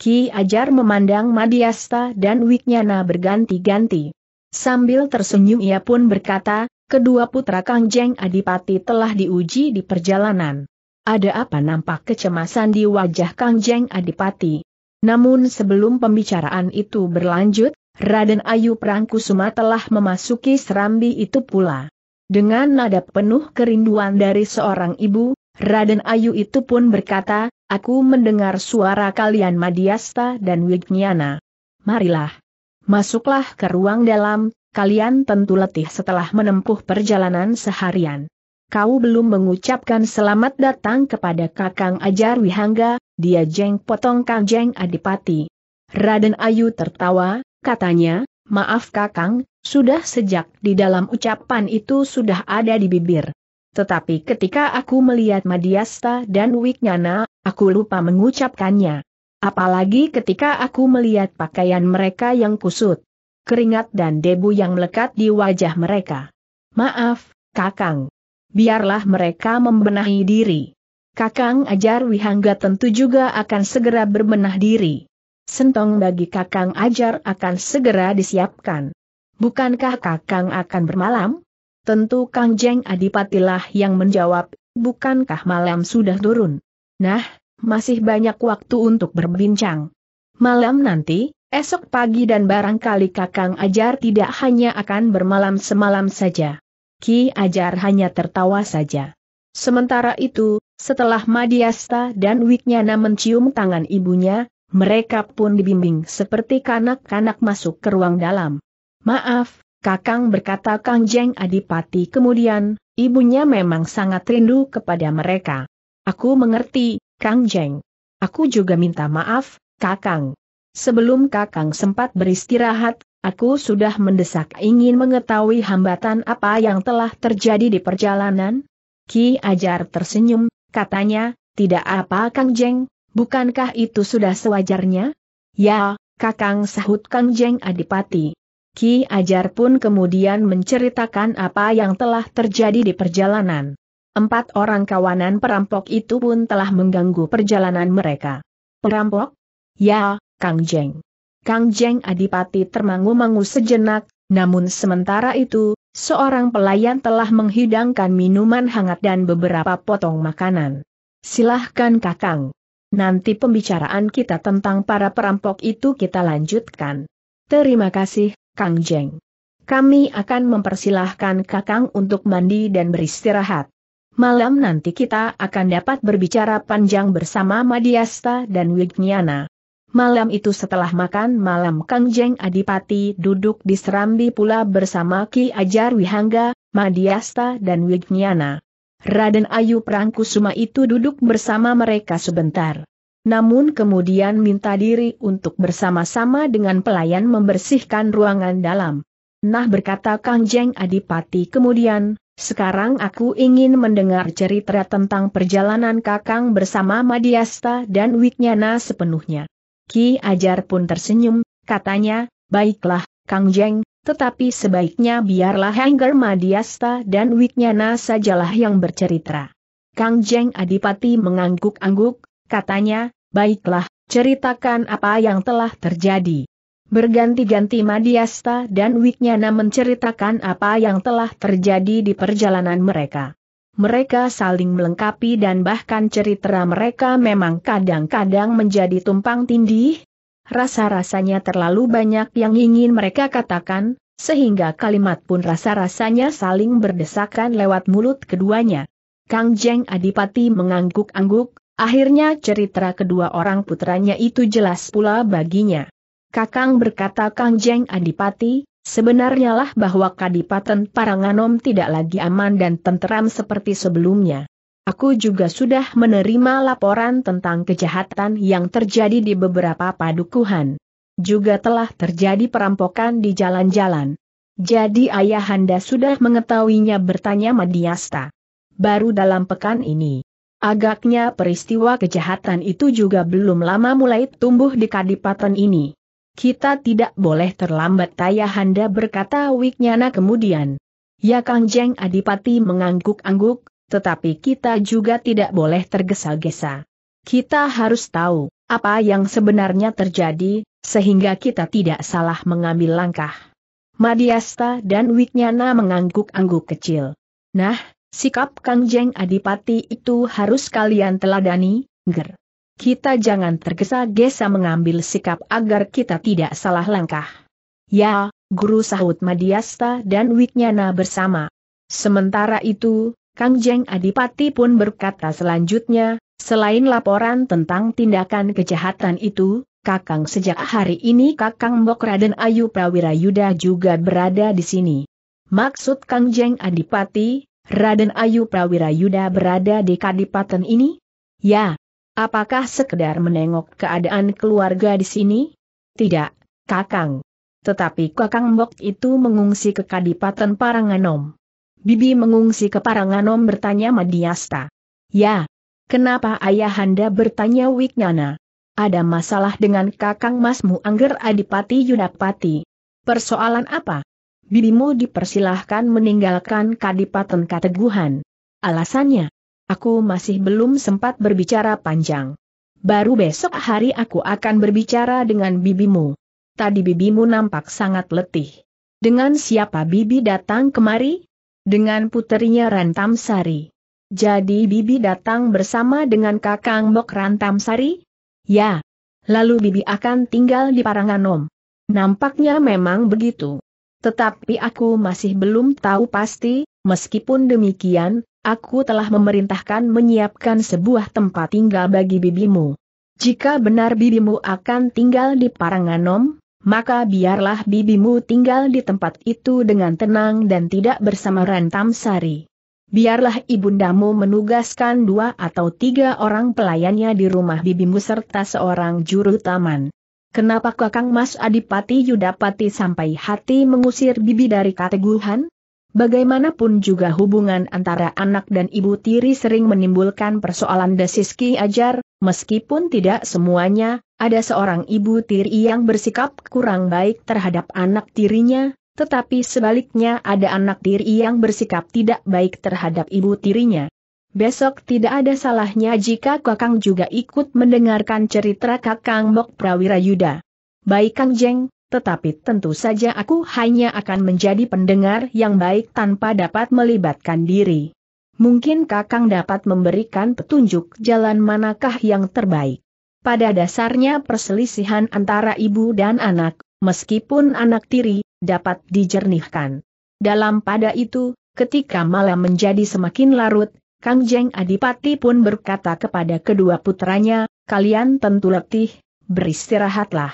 Ki Ajar memandang Madiasta dan Wiknyana berganti-ganti. Sambil tersenyum ia pun berkata, kedua putra Kang Jeng Adipati telah diuji di perjalanan. Ada apa nampak kecemasan di wajah Kang Jeng Adipati? Namun sebelum pembicaraan itu berlanjut, Raden Ayu Prangkusuma telah memasuki serambi itu pula. Dengan nada penuh kerinduan dari seorang ibu, Raden Ayu itu pun berkata, aku mendengar suara kalian Madiasta dan Wignyana. Marilah. Masuklah ke ruang dalam, kalian tentu letih setelah menempuh perjalanan seharian. Kau belum mengucapkan selamat datang kepada Kakang Ajar Wihangga, dia jeng potong Kang Jeng Adipati. Raden Ayu tertawa, katanya, maaf Kakang, sudah sejak di dalam ucapan itu sudah ada di bibir. Tetapi ketika aku melihat Madiasta dan Wiknyana, aku lupa mengucapkannya. Apalagi ketika aku melihat pakaian mereka yang kusut. Keringat dan debu yang melekat di wajah mereka. Maaf, Kakang. Biarlah mereka membenahi diri. Kakang Ajar Wihangga tentu juga akan segera berbenah diri. Sentong bagi Kakang Ajar akan segera disiapkan. Bukankah Kakang akan bermalam? Tentu Kang Jeng Adipatilah yang menjawab, bukankah malam sudah turun? Nah, masih banyak waktu untuk berbincang. Malam nanti, esok pagi dan barangkali Kakang Ajar tidak hanya akan bermalam semalam saja. Ki Ajar hanya tertawa saja. Sementara itu, setelah Madiasta dan Wiknyana mencium tangan ibunya, mereka pun dibimbing seperti kanak-kanak masuk ke ruang dalam. Maaf, Kakang berkata Kang Jeng Adipati kemudian, ibunya memang sangat rindu kepada mereka. Aku mengerti, Kang Jeng. Aku juga minta maaf, Kakang. Sebelum Kakang sempat beristirahat, aku sudah mendesak ingin mengetahui hambatan apa yang telah terjadi di perjalanan. Ki Ajar tersenyum, katanya, tidak apa Kang Jeng, bukankah itu sudah sewajarnya? Ya, Kakang sahut Kang Jeng Adipati. Ki Ajar pun kemudian menceritakan apa yang telah terjadi di perjalanan. Empat orang kawanan perampok itu pun telah mengganggu perjalanan mereka. Perampok? Ya, Kang Jeng. Kang Jeng Adipati termangu-mangu sejenak, namun sementara itu, seorang pelayan telah menghidangkan minuman hangat dan beberapa potong makanan. Silahkan Kakang. Nanti pembicaraan kita tentang para perampok itu kita lanjutkan. Terima kasih, Kang Jeng. Kami akan mempersilahkan Kakang untuk mandi dan beristirahat. Malam nanti kita akan dapat berbicara panjang bersama Madiasta dan Wignyana. Malam itu setelah makan malam Kang Jeng Adipati duduk di Serambi pula bersama Ki Ajar Wihangga, Madiasta dan Wignyana. Raden Ayu Prangkusuma itu duduk bersama mereka sebentar. Namun kemudian minta diri untuk bersama-sama dengan pelayan membersihkan ruangan dalam. Nah berkata Kang Jeng Adipati kemudian, sekarang aku ingin mendengar cerita tentang perjalanan Kakang bersama Madiasta dan Wiknyana sepenuhnya. Ki Ajar pun tersenyum, katanya, baiklah, Kang Jeng, tetapi sebaiknya biarlah Hengger Madiasta dan Wiknyana sajalah yang bercerita. Kang Jeng Adipati mengangguk-angguk, Katanya, baiklah, ceritakan apa yang telah terjadi. Berganti-ganti Madiasta dan Wiknyana menceritakan apa yang telah terjadi di perjalanan mereka. Mereka saling melengkapi dan bahkan cerita mereka memang kadang-kadang menjadi tumpang tindih. Rasa-rasanya terlalu banyak yang ingin mereka katakan, sehingga kalimat pun rasa-rasanya saling berdesakan lewat mulut keduanya. Kang Jeng Adipati mengangguk-angguk, Akhirnya cerita kedua orang putranya itu jelas pula baginya. Kakang berkata Kang Jeng Adipati, sebenarnya lah bahwa Kadipaten Paranganom tidak lagi aman dan tenteram seperti sebelumnya. Aku juga sudah menerima laporan tentang kejahatan yang terjadi di beberapa padukuhan. Juga telah terjadi perampokan di jalan-jalan. Jadi ayahanda sudah mengetahuinya bertanya Madiasta. Baru dalam pekan ini Agaknya peristiwa kejahatan itu juga belum lama mulai tumbuh di kadipaten ini. Kita tidak boleh terlambat Handa berkata Wiknyana kemudian. Ya Kang Jeng Adipati mengangguk-angguk, tetapi kita juga tidak boleh tergesa-gesa. Kita harus tahu, apa yang sebenarnya terjadi, sehingga kita tidak salah mengambil langkah. Madiasta dan Wiknyana mengangguk-angguk kecil. Nah, Sikap Kang Jeng Adipati itu harus kalian teladani, ger. Kita jangan tergesa-gesa mengambil sikap agar kita tidak salah langkah. Ya, Guru sahut Madiasta dan Wiknyana bersama. Sementara itu, Kang Jeng Adipati pun berkata selanjutnya, selain laporan tentang tindakan kejahatan itu, Kakang sejak hari ini Kakang Mokraden Ayu Ayu Yuda juga berada di sini. Maksud Kang Jeng Adipati, Raden Ayu Prawira Yuda berada di kadipaten ini? Ya. Apakah sekedar menengok keadaan keluarga di sini? Tidak, Kakang. Tetapi Kakang Mbok itu mengungsi ke kadipaten Paranganom. Bibi mengungsi ke Paranganom bertanya Madiasta. Ya. Kenapa ayahanda bertanya Wignana? Ada masalah dengan Kakang Masmu Angger Adipati Yudapati. Persoalan apa? bibimu dipersilahkan meninggalkan Kadipaten Kateguhan. Alasannya, aku masih belum sempat berbicara panjang. Baru besok hari aku akan berbicara dengan bibimu. Tadi bibimu nampak sangat letih. Dengan siapa bibi datang kemari? Dengan puterinya Rantamsari. Jadi bibi datang bersama dengan kakang Bok Rantamsari? Ya. Lalu bibi akan tinggal di Paranganom. Nampaknya memang begitu. Tetapi aku masih belum tahu pasti, meskipun demikian, aku telah memerintahkan menyiapkan sebuah tempat tinggal bagi bibimu. Jika benar bibimu akan tinggal di Paranganom, maka biarlah bibimu tinggal di tempat itu dengan tenang dan tidak bersama Rantam Sari. Biarlah ibundamu menugaskan dua atau tiga orang pelayannya di rumah bibimu serta seorang juru taman. Kenapa Kakang Mas Adipati Yudapati sampai hati mengusir bibi dari kateguhan? Bagaimanapun juga hubungan antara anak dan ibu tiri sering menimbulkan persoalan desis Ki Ajar, meskipun tidak semuanya, ada seorang ibu tiri yang bersikap kurang baik terhadap anak tirinya, tetapi sebaliknya ada anak tiri yang bersikap tidak baik terhadap ibu tirinya. Besok tidak ada salahnya jika Kakang juga ikut mendengarkan cerita Kakang Mok Prawira Yuda. Baik Kang Jeng, tetapi tentu saja aku hanya akan menjadi pendengar yang baik tanpa dapat melibatkan diri. Mungkin Kakang dapat memberikan petunjuk jalan manakah yang terbaik. Pada dasarnya perselisihan antara ibu dan anak, meskipun anak tiri, dapat dijernihkan. Dalam pada itu, ketika malam menjadi semakin larut, Kang Jeng Adipati pun berkata kepada kedua putranya, kalian tentu letih, beristirahatlah.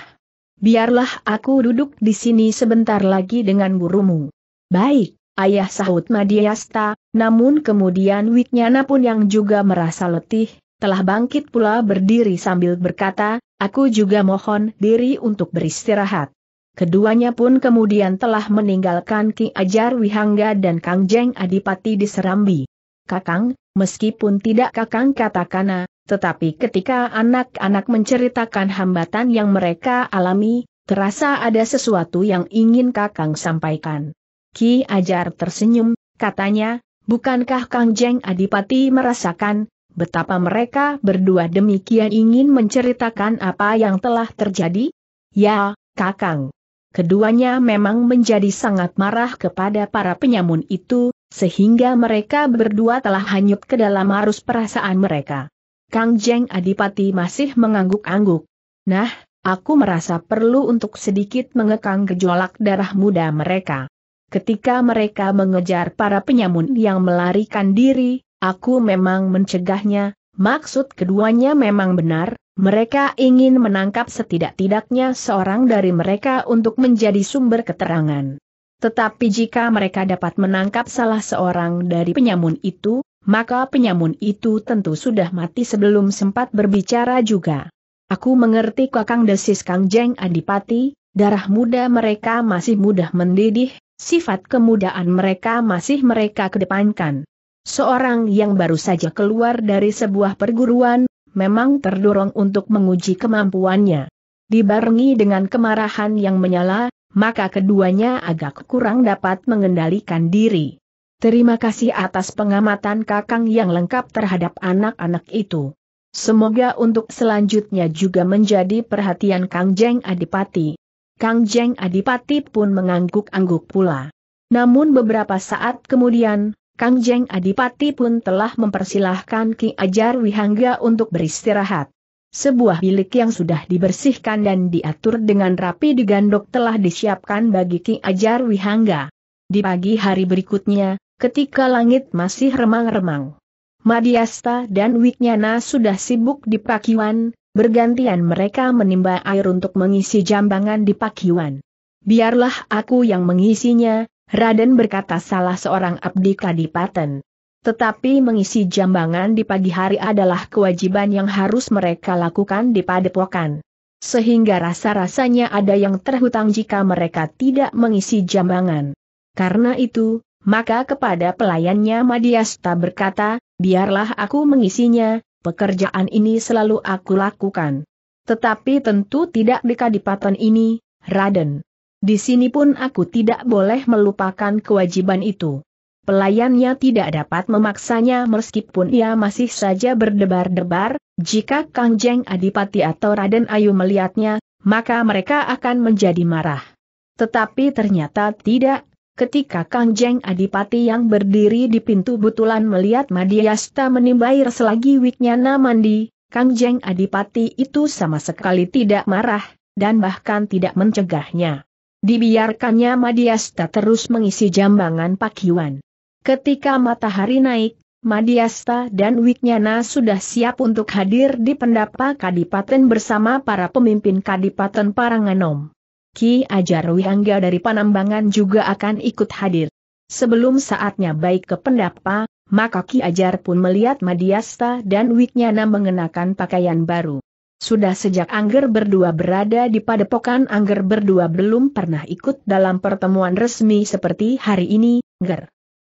Biarlah aku duduk di sini sebentar lagi dengan gurumu. Baik, ayah sahut Madiasta, namun kemudian Wiknyana pun yang juga merasa letih, telah bangkit pula berdiri sambil berkata, aku juga mohon diri untuk beristirahat. Keduanya pun kemudian telah meninggalkan Ki Ajar Wihangga dan Kang Jeng Adipati di Serambi. Kakang, meskipun tidak Kakang katakana, tetapi ketika anak-anak menceritakan hambatan yang mereka alami, terasa ada sesuatu yang ingin Kakang sampaikan. Ki Ajar tersenyum, katanya, bukankah Kang Jeng Adipati merasakan betapa mereka berdua demikian ingin menceritakan apa yang telah terjadi? Ya, Kakang. Keduanya memang menjadi sangat marah kepada para penyamun itu, sehingga mereka berdua telah hanyut ke dalam arus perasaan mereka. Kang Jeng Adipati masih mengangguk-angguk. Nah, aku merasa perlu untuk sedikit mengekang gejolak darah muda mereka. Ketika mereka mengejar para penyamun yang melarikan diri, aku memang mencegahnya, maksud keduanya memang benar, mereka ingin menangkap setidak-tidaknya seorang dari mereka untuk menjadi sumber keterangan. Tetapi jika mereka dapat menangkap salah seorang dari penyamun itu, maka penyamun itu tentu sudah mati sebelum sempat berbicara juga. Aku mengerti kakang desis Kang Jeng Adipati, darah muda mereka masih mudah mendidih, sifat kemudaan mereka masih mereka kedepankan. Seorang yang baru saja keluar dari sebuah perguruan, memang terdorong untuk menguji kemampuannya. Dibarengi dengan kemarahan yang menyala, maka keduanya agak kurang dapat mengendalikan diri. Terima kasih atas pengamatan Kakang yang lengkap terhadap anak-anak itu. Semoga untuk selanjutnya juga menjadi perhatian Kang Jeng Adipati. Kang Jeng Adipati pun mengangguk-angguk pula. Namun beberapa saat kemudian, Kang Jeng Adipati pun telah mempersilahkan Ki Ajar Wihangga untuk beristirahat. Sebuah bilik yang sudah dibersihkan dan diatur dengan rapi digandok telah disiapkan bagi Ki Ajar Wihangga. Di pagi hari berikutnya, ketika langit masih remang-remang, Madiasta dan Wiknyana sudah sibuk di Pakiwan, bergantian mereka menimba air untuk mengisi jambangan di Pakiwan. Biarlah aku yang mengisinya, Raden berkata salah seorang abdi kadipaten. Tetapi mengisi jambangan di pagi hari adalah kewajiban yang harus mereka lakukan di padepokan. Sehingga rasa-rasanya ada yang terhutang jika mereka tidak mengisi jambangan. Karena itu, maka kepada pelayannya Madiasta berkata, biarlah aku mengisinya, pekerjaan ini selalu aku lakukan. Tetapi tentu tidak di kadipaten ini, Raden. Di sini pun aku tidak boleh melupakan kewajiban itu. Pelayannya tidak dapat memaksanya meskipun ia masih saja berdebar-debar, jika Kang Jeng Adipati atau Raden Ayu melihatnya, maka mereka akan menjadi marah. Tetapi ternyata tidak, ketika Kang Jeng Adipati yang berdiri di pintu butulan melihat Madiasta menimbai selagi Wignana namandi, Kang Jeng Adipati itu sama sekali tidak marah, dan bahkan tidak mencegahnya. Dibiarkannya Madiasta terus mengisi jambangan Pak Yuan. Ketika matahari naik, Madiasta dan Wiknyana sudah siap untuk hadir di pendapa Kadipaten bersama para pemimpin Kadipaten Paranganom. Ki Ajar Wihangga dari Panambangan juga akan ikut hadir. Sebelum saatnya baik ke pendapa, maka Ki Ajar pun melihat Madiasta dan Wiknyana mengenakan pakaian baru. Sudah sejak Angger berdua berada di padepokan Angger berdua belum pernah ikut dalam pertemuan resmi seperti hari ini, Ger.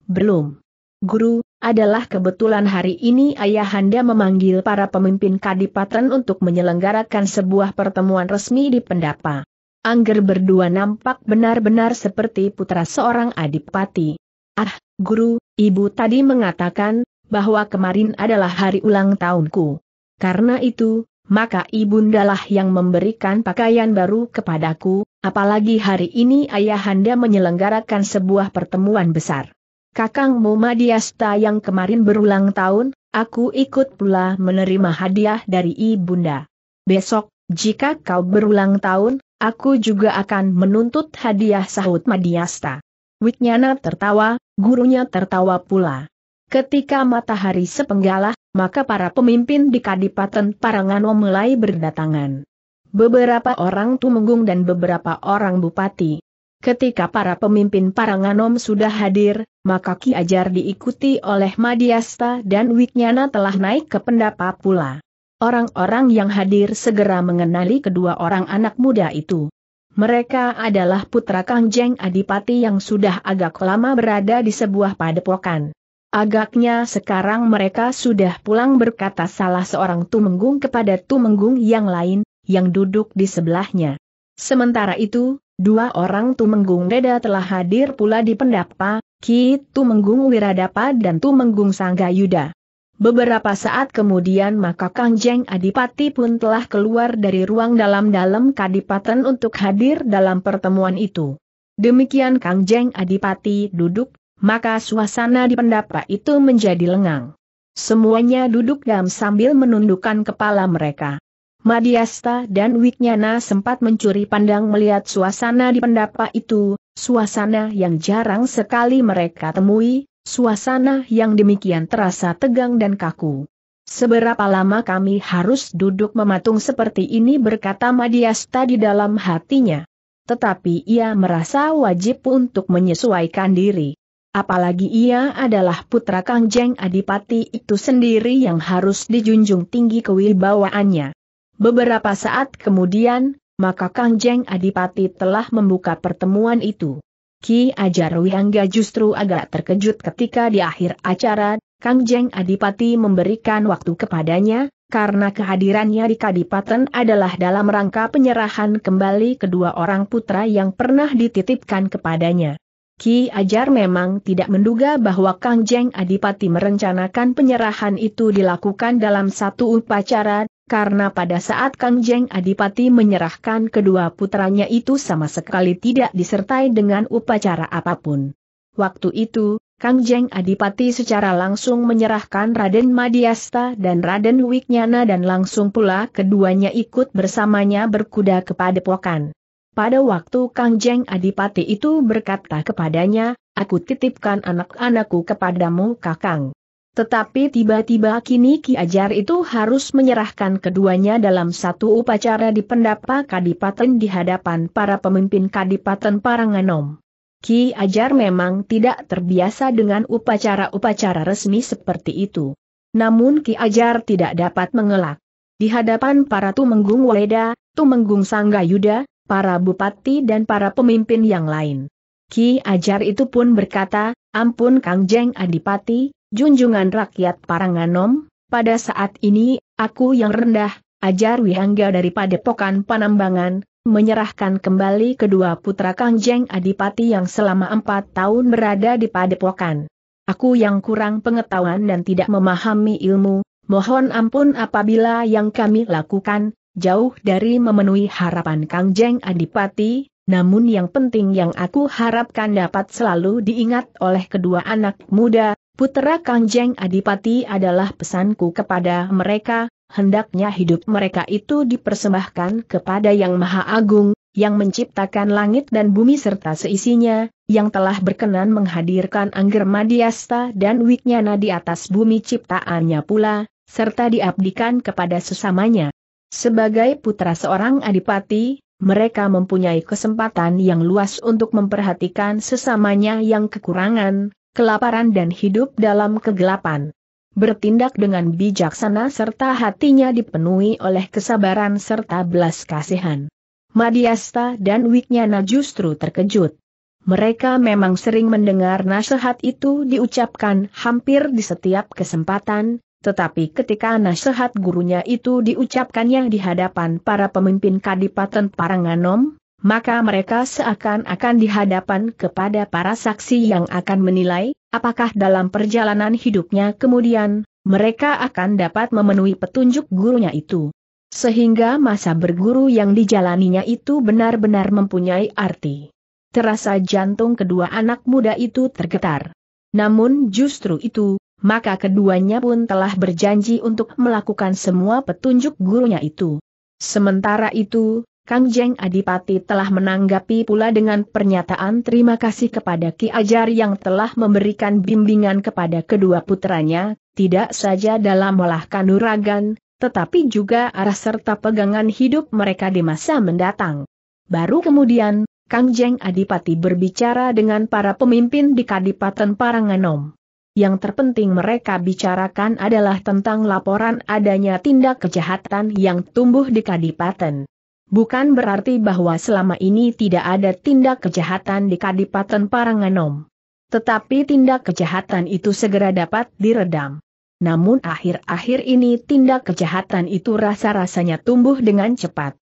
Belum. Guru, adalah kebetulan hari ini ayahanda memanggil para pemimpin kadipaten untuk menyelenggarakan sebuah pertemuan resmi di pendapa. Angger berdua nampak benar-benar seperti putra seorang adipati. Ah, guru, ibu tadi mengatakan, bahwa kemarin adalah hari ulang tahunku. Karena itu, maka ibundalah yang memberikan pakaian baru kepadaku, apalagi hari ini ayahanda menyelenggarakan sebuah pertemuan besar. Kakang Moma yang kemarin berulang tahun, aku ikut pula menerima hadiah dari ibunda. Besok, jika kau berulang tahun, aku juga akan menuntut hadiah sahut Madiasta. Witnyana tertawa, gurunya tertawa pula. Ketika matahari sepenggalah, maka para pemimpin di Kadipaten Parangano mulai berdatangan. Beberapa orang Tumenggung dan beberapa orang Bupati. Ketika para pemimpin Paranganom sudah hadir, maka Ki Ajar diikuti oleh Madiasta dan Wiknyana telah naik ke pendapa pula. Orang-orang yang hadir segera mengenali kedua orang anak muda itu. Mereka adalah putra kangjeng Adipati yang sudah agak lama berada di sebuah padepokan. Agaknya sekarang mereka sudah pulang berkata salah seorang tumenggung kepada tumenggung yang lain, yang duduk di sebelahnya. Sementara itu, dua orang tumenggung reda telah hadir pula di pendapa, Ki Tumenggung Wiradapa dan Tumenggung Sanggayuda. Beberapa saat kemudian maka Kang Jeng Adipati pun telah keluar dari ruang dalam-dalam kadipaten untuk hadir dalam pertemuan itu. Demikian Kang Jeng Adipati duduk, maka suasana di pendapa itu menjadi lengang. Semuanya duduk dalam sambil menundukkan kepala mereka. Madiasta dan Wiknyana sempat mencuri pandang melihat suasana di pendapa itu, suasana yang jarang sekali mereka temui, suasana yang demikian terasa tegang dan kaku. Seberapa lama kami harus duduk mematung seperti ini berkata Madiasta di dalam hatinya. Tetapi ia merasa wajib untuk menyesuaikan diri. Apalagi ia adalah putra Kangjeng Adipati itu sendiri yang harus dijunjung tinggi kewibawaannya. Beberapa saat kemudian, maka Kang Jeng Adipati telah membuka pertemuan itu. Ki Ajar Wihangga justru agak terkejut ketika di akhir acara, Kang Jeng Adipati memberikan waktu kepadanya, karena kehadirannya di Kadipaten adalah dalam rangka penyerahan kembali kedua orang putra yang pernah dititipkan kepadanya. Ki Ajar memang tidak menduga bahwa Kang Jeng Adipati merencanakan penyerahan itu dilakukan dalam satu upacara, karena pada saat Kangjeng Adipati menyerahkan kedua putranya itu sama sekali tidak disertai dengan upacara apapun. Waktu itu, Kangjeng Adipati secara langsung menyerahkan Raden Madiasta dan Raden Wiknyana dan langsung pula keduanya ikut bersamanya berkuda kepada Pokan. Pada waktu Kangjeng Adipati itu berkata kepadanya, aku titipkan anak-anakku kepadamu kakang. Tetapi tiba-tiba kini Ki Ajar itu harus menyerahkan keduanya dalam satu upacara di pendapa Kadipaten di hadapan para pemimpin Kadipaten Paranganom. Ki Ajar memang tidak terbiasa dengan upacara-upacara resmi seperti itu. Namun Ki Ajar tidak dapat mengelak. Di hadapan para Tumenggung Waleda, Tumenggung Sanggayuda, para bupati dan para pemimpin yang lain. Ki Ajar itu pun berkata, ampun Kang Jeng Adipati, Junjungan rakyat Paranganom, pada saat ini, aku yang rendah, ajar Wihangga dari Padepokan Panambangan, menyerahkan kembali kedua putra Kangjeng Adipati yang selama empat tahun berada di Padepokan. Aku yang kurang pengetahuan dan tidak memahami ilmu, mohon ampun apabila yang kami lakukan, jauh dari memenuhi harapan Kangjeng Adipati, namun yang penting yang aku harapkan dapat selalu diingat oleh kedua anak muda, Putera Kangjeng Adipati adalah pesanku kepada mereka, hendaknya hidup mereka itu dipersembahkan kepada Yang Maha Agung, yang menciptakan langit dan bumi serta seisinya, yang telah berkenan menghadirkan Angger Madiasta dan Wiknyana di atas bumi ciptaannya pula, serta diabdikan kepada sesamanya. Sebagai putra seorang adipati, mereka mempunyai kesempatan yang luas untuk memperhatikan sesamanya yang kekurangan, kelaparan dan hidup dalam kegelapan. Bertindak dengan bijaksana serta hatinya dipenuhi oleh kesabaran serta belas kasihan. Madiasta dan Wiknyana justru terkejut. Mereka memang sering mendengar nasihat itu diucapkan hampir di setiap kesempatan, tetapi ketika nasihat gurunya itu diucapkannya di hadapan para pemimpin Kadipaten Paranganom, maka mereka seakan-akan dihadapan kepada para saksi yang akan menilai, apakah dalam perjalanan hidupnya kemudian, mereka akan dapat memenuhi petunjuk gurunya itu. Sehingga masa berguru yang dijalaninya itu benar-benar mempunyai arti. Terasa jantung kedua anak muda itu tergetar. Namun justru itu, maka keduanya pun telah berjanji untuk melakukan semua petunjuk gurunya itu. Sementara itu, Kang Jeng Adipati telah menanggapi pula dengan pernyataan terima kasih kepada Ki Ajar yang telah memberikan bimbingan kepada kedua putranya, tidak saja dalam olah kanuragan, tetapi juga arah serta pegangan hidup mereka di masa mendatang. Baru kemudian, Kang Jeng Adipati berbicara dengan para pemimpin di Kadipaten Paranganom. Yang terpenting mereka bicarakan adalah tentang laporan adanya tindak kejahatan yang tumbuh di Kadipaten bukan berarti bahwa selama ini tidak ada tindak kejahatan di Kadipaten Paranganom. Tetapi tindak kejahatan itu segera dapat diredam. Namun akhir-akhir ini tindak kejahatan itu rasa-rasanya tumbuh dengan cepat.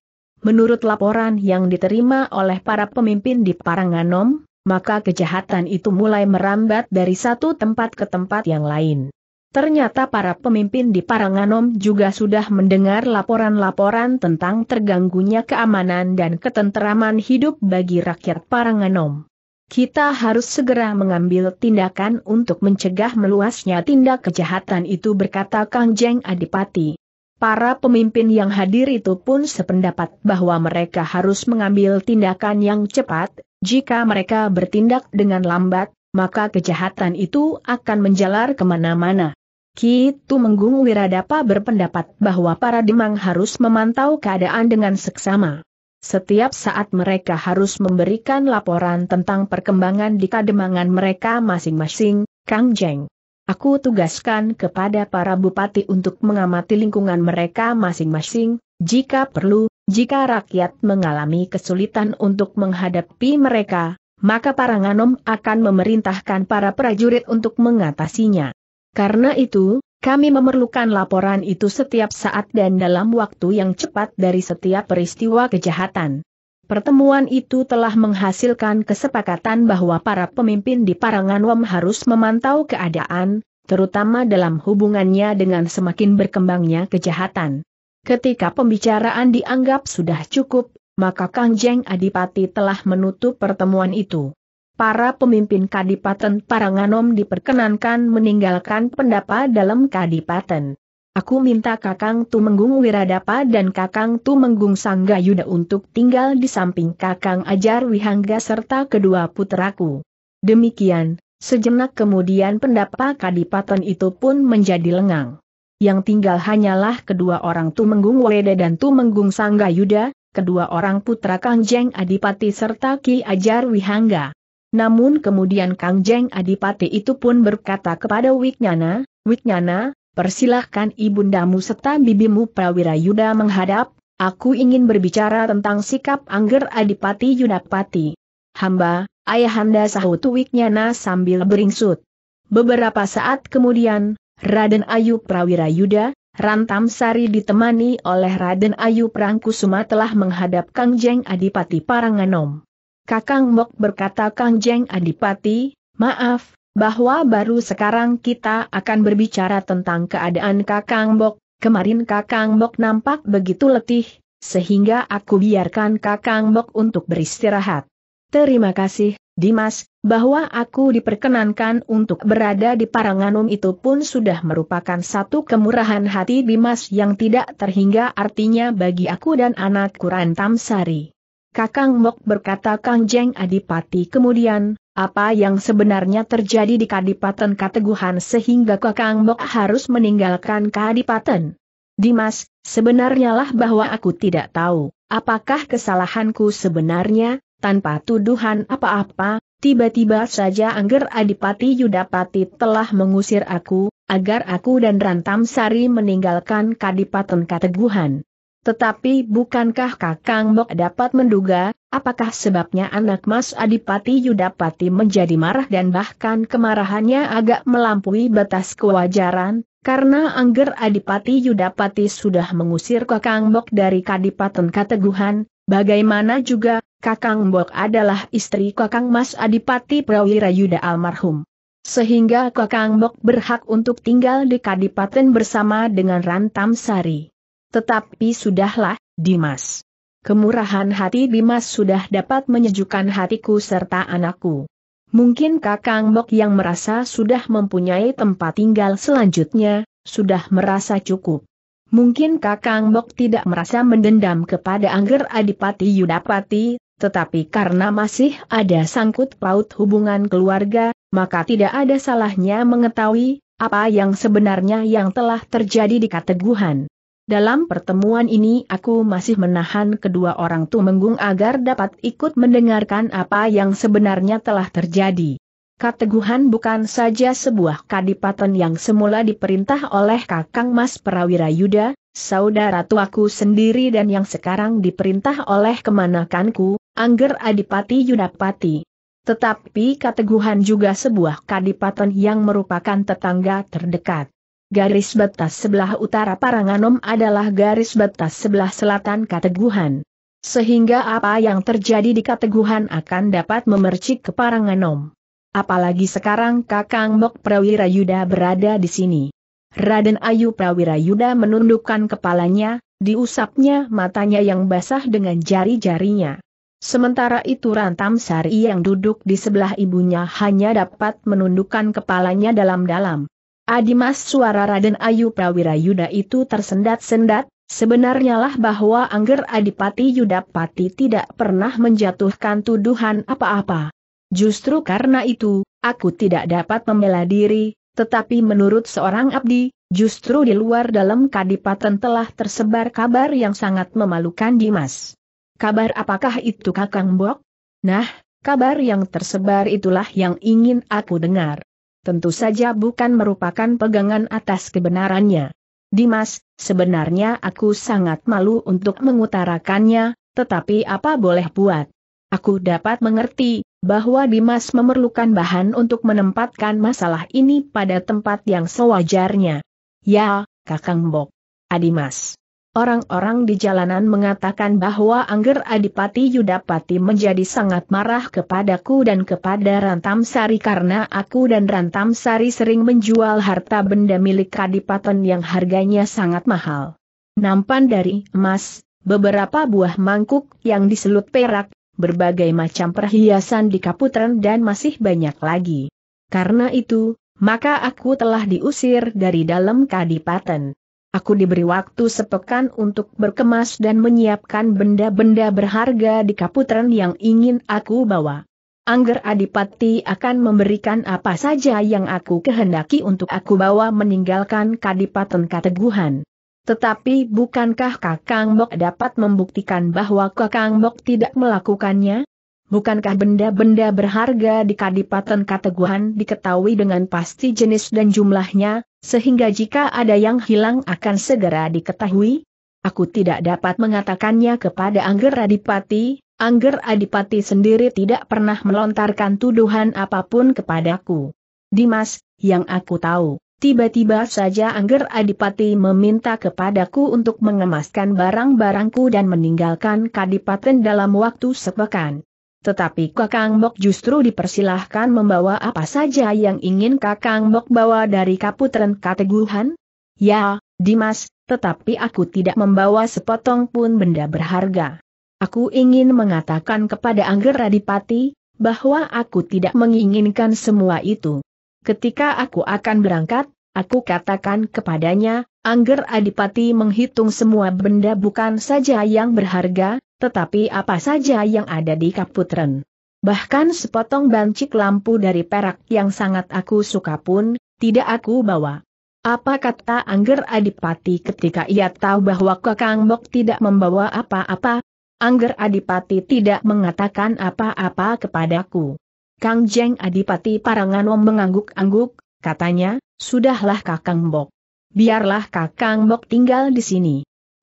Menurut laporan yang diterima oleh para pemimpin di Paranganom, maka kejahatan itu mulai merambat dari satu tempat ke tempat yang lain. Ternyata para pemimpin di Paranganom juga sudah mendengar laporan-laporan tentang terganggunya keamanan dan ketenteraman hidup bagi rakyat Paranganom. Kita harus segera mengambil tindakan untuk mencegah meluasnya tindak kejahatan itu berkata Kang Jeng Adipati. Para pemimpin yang hadir itu pun sependapat bahwa mereka harus mengambil tindakan yang cepat, jika mereka bertindak dengan lambat, maka kejahatan itu akan menjalar kemana-mana. Ki Tumenggung Wiradapa berpendapat bahwa para demang harus memantau keadaan dengan seksama. Setiap saat mereka harus memberikan laporan tentang perkembangan di kademangan mereka masing-masing, Kang Jeng. Aku tugaskan kepada para bupati untuk mengamati lingkungan mereka masing-masing, jika perlu, jika rakyat mengalami kesulitan untuk menghadapi mereka, maka para nganom akan memerintahkan para prajurit untuk mengatasinya. Karena itu, kami memerlukan laporan itu setiap saat dan dalam waktu yang cepat dari setiap peristiwa kejahatan. Pertemuan itu telah menghasilkan kesepakatan bahwa para pemimpin di Paranganwam harus memantau keadaan, terutama dalam hubungannya dengan semakin berkembangnya kejahatan. Ketika pembicaraan dianggap sudah cukup, maka Kang Jeng Adipati telah menutup pertemuan itu para pemimpin Kadipaten Paranganom diperkenankan meninggalkan pendapa dalam Kadipaten. Aku minta Kakang Tumenggung Wiradapa dan Kakang Tumenggung Sanggayuda untuk tinggal di samping Kakang Ajar Wihangga serta kedua putraku. Demikian, sejenak kemudian pendapa Kadipaten itu pun menjadi lengang. Yang tinggal hanyalah kedua orang Tumenggung Weda dan Tumenggung Sanggayuda, kedua orang putra Kangjeng Adipati serta Ki Ajar Wihangga. Namun kemudian Kang Jeng Adipati itu pun berkata kepada Wiknyana, Wiknyana, persilahkan ibundamu serta bibimu Prawira Yuda menghadap, aku ingin berbicara tentang sikap Angger Adipati Yudapati. Hamba, ayahanda sahut Wiknyana sambil beringsut. Beberapa saat kemudian, Raden Ayu Prawira Yuda, Rantam Sari ditemani oleh Raden Ayu Prangkusuma telah menghadap Kang Jeng Adipati Paranganom. Kakang Mok berkata Kang Jeng Adipati, maaf, bahwa baru sekarang kita akan berbicara tentang keadaan Kakang Mok, kemarin Kakang Mok nampak begitu letih, sehingga aku biarkan Kakang Mok untuk beristirahat. Terima kasih, Dimas, bahwa aku diperkenankan untuk berada di Paranganum itu pun sudah merupakan satu kemurahan hati Dimas yang tidak terhingga artinya bagi aku dan anak Quran Sari. Kakang Mok berkata Kang Jeng Adipati kemudian, apa yang sebenarnya terjadi di Kadipaten Kateguhan sehingga Kakang Mok harus meninggalkan Kadipaten? Dimas, sebenarnya lah bahwa aku tidak tahu, apakah kesalahanku sebenarnya, tanpa tuduhan apa-apa, tiba-tiba saja Angger Adipati Yudapati telah mengusir aku, agar aku dan Rantam Sari meninggalkan Kadipaten Kateguhan. Tetapi bukankah Kakang Mok dapat menduga, apakah sebabnya anak Mas Adipati Yudapati menjadi marah dan bahkan kemarahannya agak melampaui batas kewajaran, karena Angger Adipati Yudapati sudah mengusir Kakang Bok dari Kadipaten Kateguhan, bagaimana juga, Kakang Bok adalah istri Kakang Mas Adipati Prawira Yuda almarhum. Sehingga Kakang Bok berhak untuk tinggal di Kadipaten bersama dengan Rantam Sari. Tetapi sudahlah, Dimas. Kemurahan hati Dimas sudah dapat menyejukkan hatiku serta anakku. Mungkin Kakang Bok yang merasa sudah mempunyai tempat tinggal selanjutnya, sudah merasa cukup. Mungkin Kakang Bok tidak merasa mendendam kepada Angger Adipati Yudapati, tetapi karena masih ada sangkut paut hubungan keluarga, maka tidak ada salahnya mengetahui apa yang sebenarnya yang telah terjadi di Kateguhan. Dalam pertemuan ini aku masih menahan kedua orang tumenggung agar dapat ikut mendengarkan apa yang sebenarnya telah terjadi. Kateguhan bukan saja sebuah kadipaten yang semula diperintah oleh Kakang Mas Prawira Yuda, saudara tuaku sendiri dan yang sekarang diperintah oleh kemanakanku, Angger Adipati Yudapati. Tetapi Kateguhan juga sebuah kadipaten yang merupakan tetangga terdekat. Garis batas sebelah utara Paranganom adalah garis batas sebelah selatan Kateguhan. Sehingga apa yang terjadi di Kateguhan akan dapat memercik ke Paranganom. Apalagi sekarang Kakang Mok Prawira Yuda berada di sini. Raden Ayu Prawira Yuda menundukkan kepalanya, diusapnya matanya yang basah dengan jari-jarinya. Sementara itu Rantam Sari yang duduk di sebelah ibunya hanya dapat menundukkan kepalanya dalam-dalam. Adimas suara Raden Ayu Prawira Yuda itu tersendat-sendat, sebenarnya lah bahwa Angger Adipati Yudapati tidak pernah menjatuhkan tuduhan apa-apa. Justru karena itu, aku tidak dapat membela diri, tetapi menurut seorang abdi, justru di luar dalam kadipaten telah tersebar kabar yang sangat memalukan Dimas. Kabar apakah itu Kakang Bok? Nah, kabar yang tersebar itulah yang ingin aku dengar tentu saja bukan merupakan pegangan atas kebenarannya. Dimas, sebenarnya aku sangat malu untuk mengutarakannya, tetapi apa boleh buat. Aku dapat mengerti, bahwa Dimas memerlukan bahan untuk menempatkan masalah ini pada tempat yang sewajarnya. Ya, Kakang Bok, Adimas. Orang-orang di jalanan mengatakan bahwa Angger Adipati Yudapati menjadi sangat marah kepadaku dan kepada Rantam Sari karena aku dan Rantam Sari sering menjual harta benda milik Kadipaten yang harganya sangat mahal. Nampan dari emas, beberapa buah mangkuk yang diselut perak, berbagai macam perhiasan di Kaputren dan masih banyak lagi. Karena itu, maka aku telah diusir dari dalam Kadipaten. Aku diberi waktu sepekan untuk berkemas dan menyiapkan benda-benda berharga di Kaputren yang ingin aku bawa. Angger Adipati akan memberikan apa saja yang aku kehendaki untuk aku bawa meninggalkan Kadipaten Kateguhan. Tetapi bukankah Kakang Bok dapat membuktikan bahwa Kakang Bok tidak melakukannya? Bukankah benda-benda berharga di Kadipaten Kateguhan diketahui dengan pasti jenis dan jumlahnya, sehingga jika ada yang hilang akan segera diketahui? Aku tidak dapat mengatakannya kepada Angger Adipati, Angger Adipati sendiri tidak pernah melontarkan tuduhan apapun kepadaku. Dimas, yang aku tahu, tiba-tiba saja Angger Adipati meminta kepadaku untuk mengemaskan barang-barangku dan meninggalkan Kadipaten dalam waktu sepekan. Tetapi Kakang Mok justru dipersilahkan membawa apa saja yang ingin Kakang Mok bawa dari Kaputren Kateguhan? Ya, Dimas, tetapi aku tidak membawa sepotong pun benda berharga. Aku ingin mengatakan kepada Angger Radipati, bahwa aku tidak menginginkan semua itu. Ketika aku akan berangkat, aku katakan kepadanya, Angger Adipati menghitung semua benda bukan saja yang berharga, tetapi apa saja yang ada di Kaputren? Bahkan sepotong bancik lampu dari perak yang sangat aku suka pun, tidak aku bawa. Apa kata Angger Adipati ketika ia tahu bahwa Kakang Mok tidak membawa apa-apa? Angger Adipati tidak mengatakan apa-apa kepadaku. Kang Jeng Adipati Paranganom mengangguk-angguk, katanya, sudahlah Kakang Mok. Biarlah Kakang Mok tinggal di sini.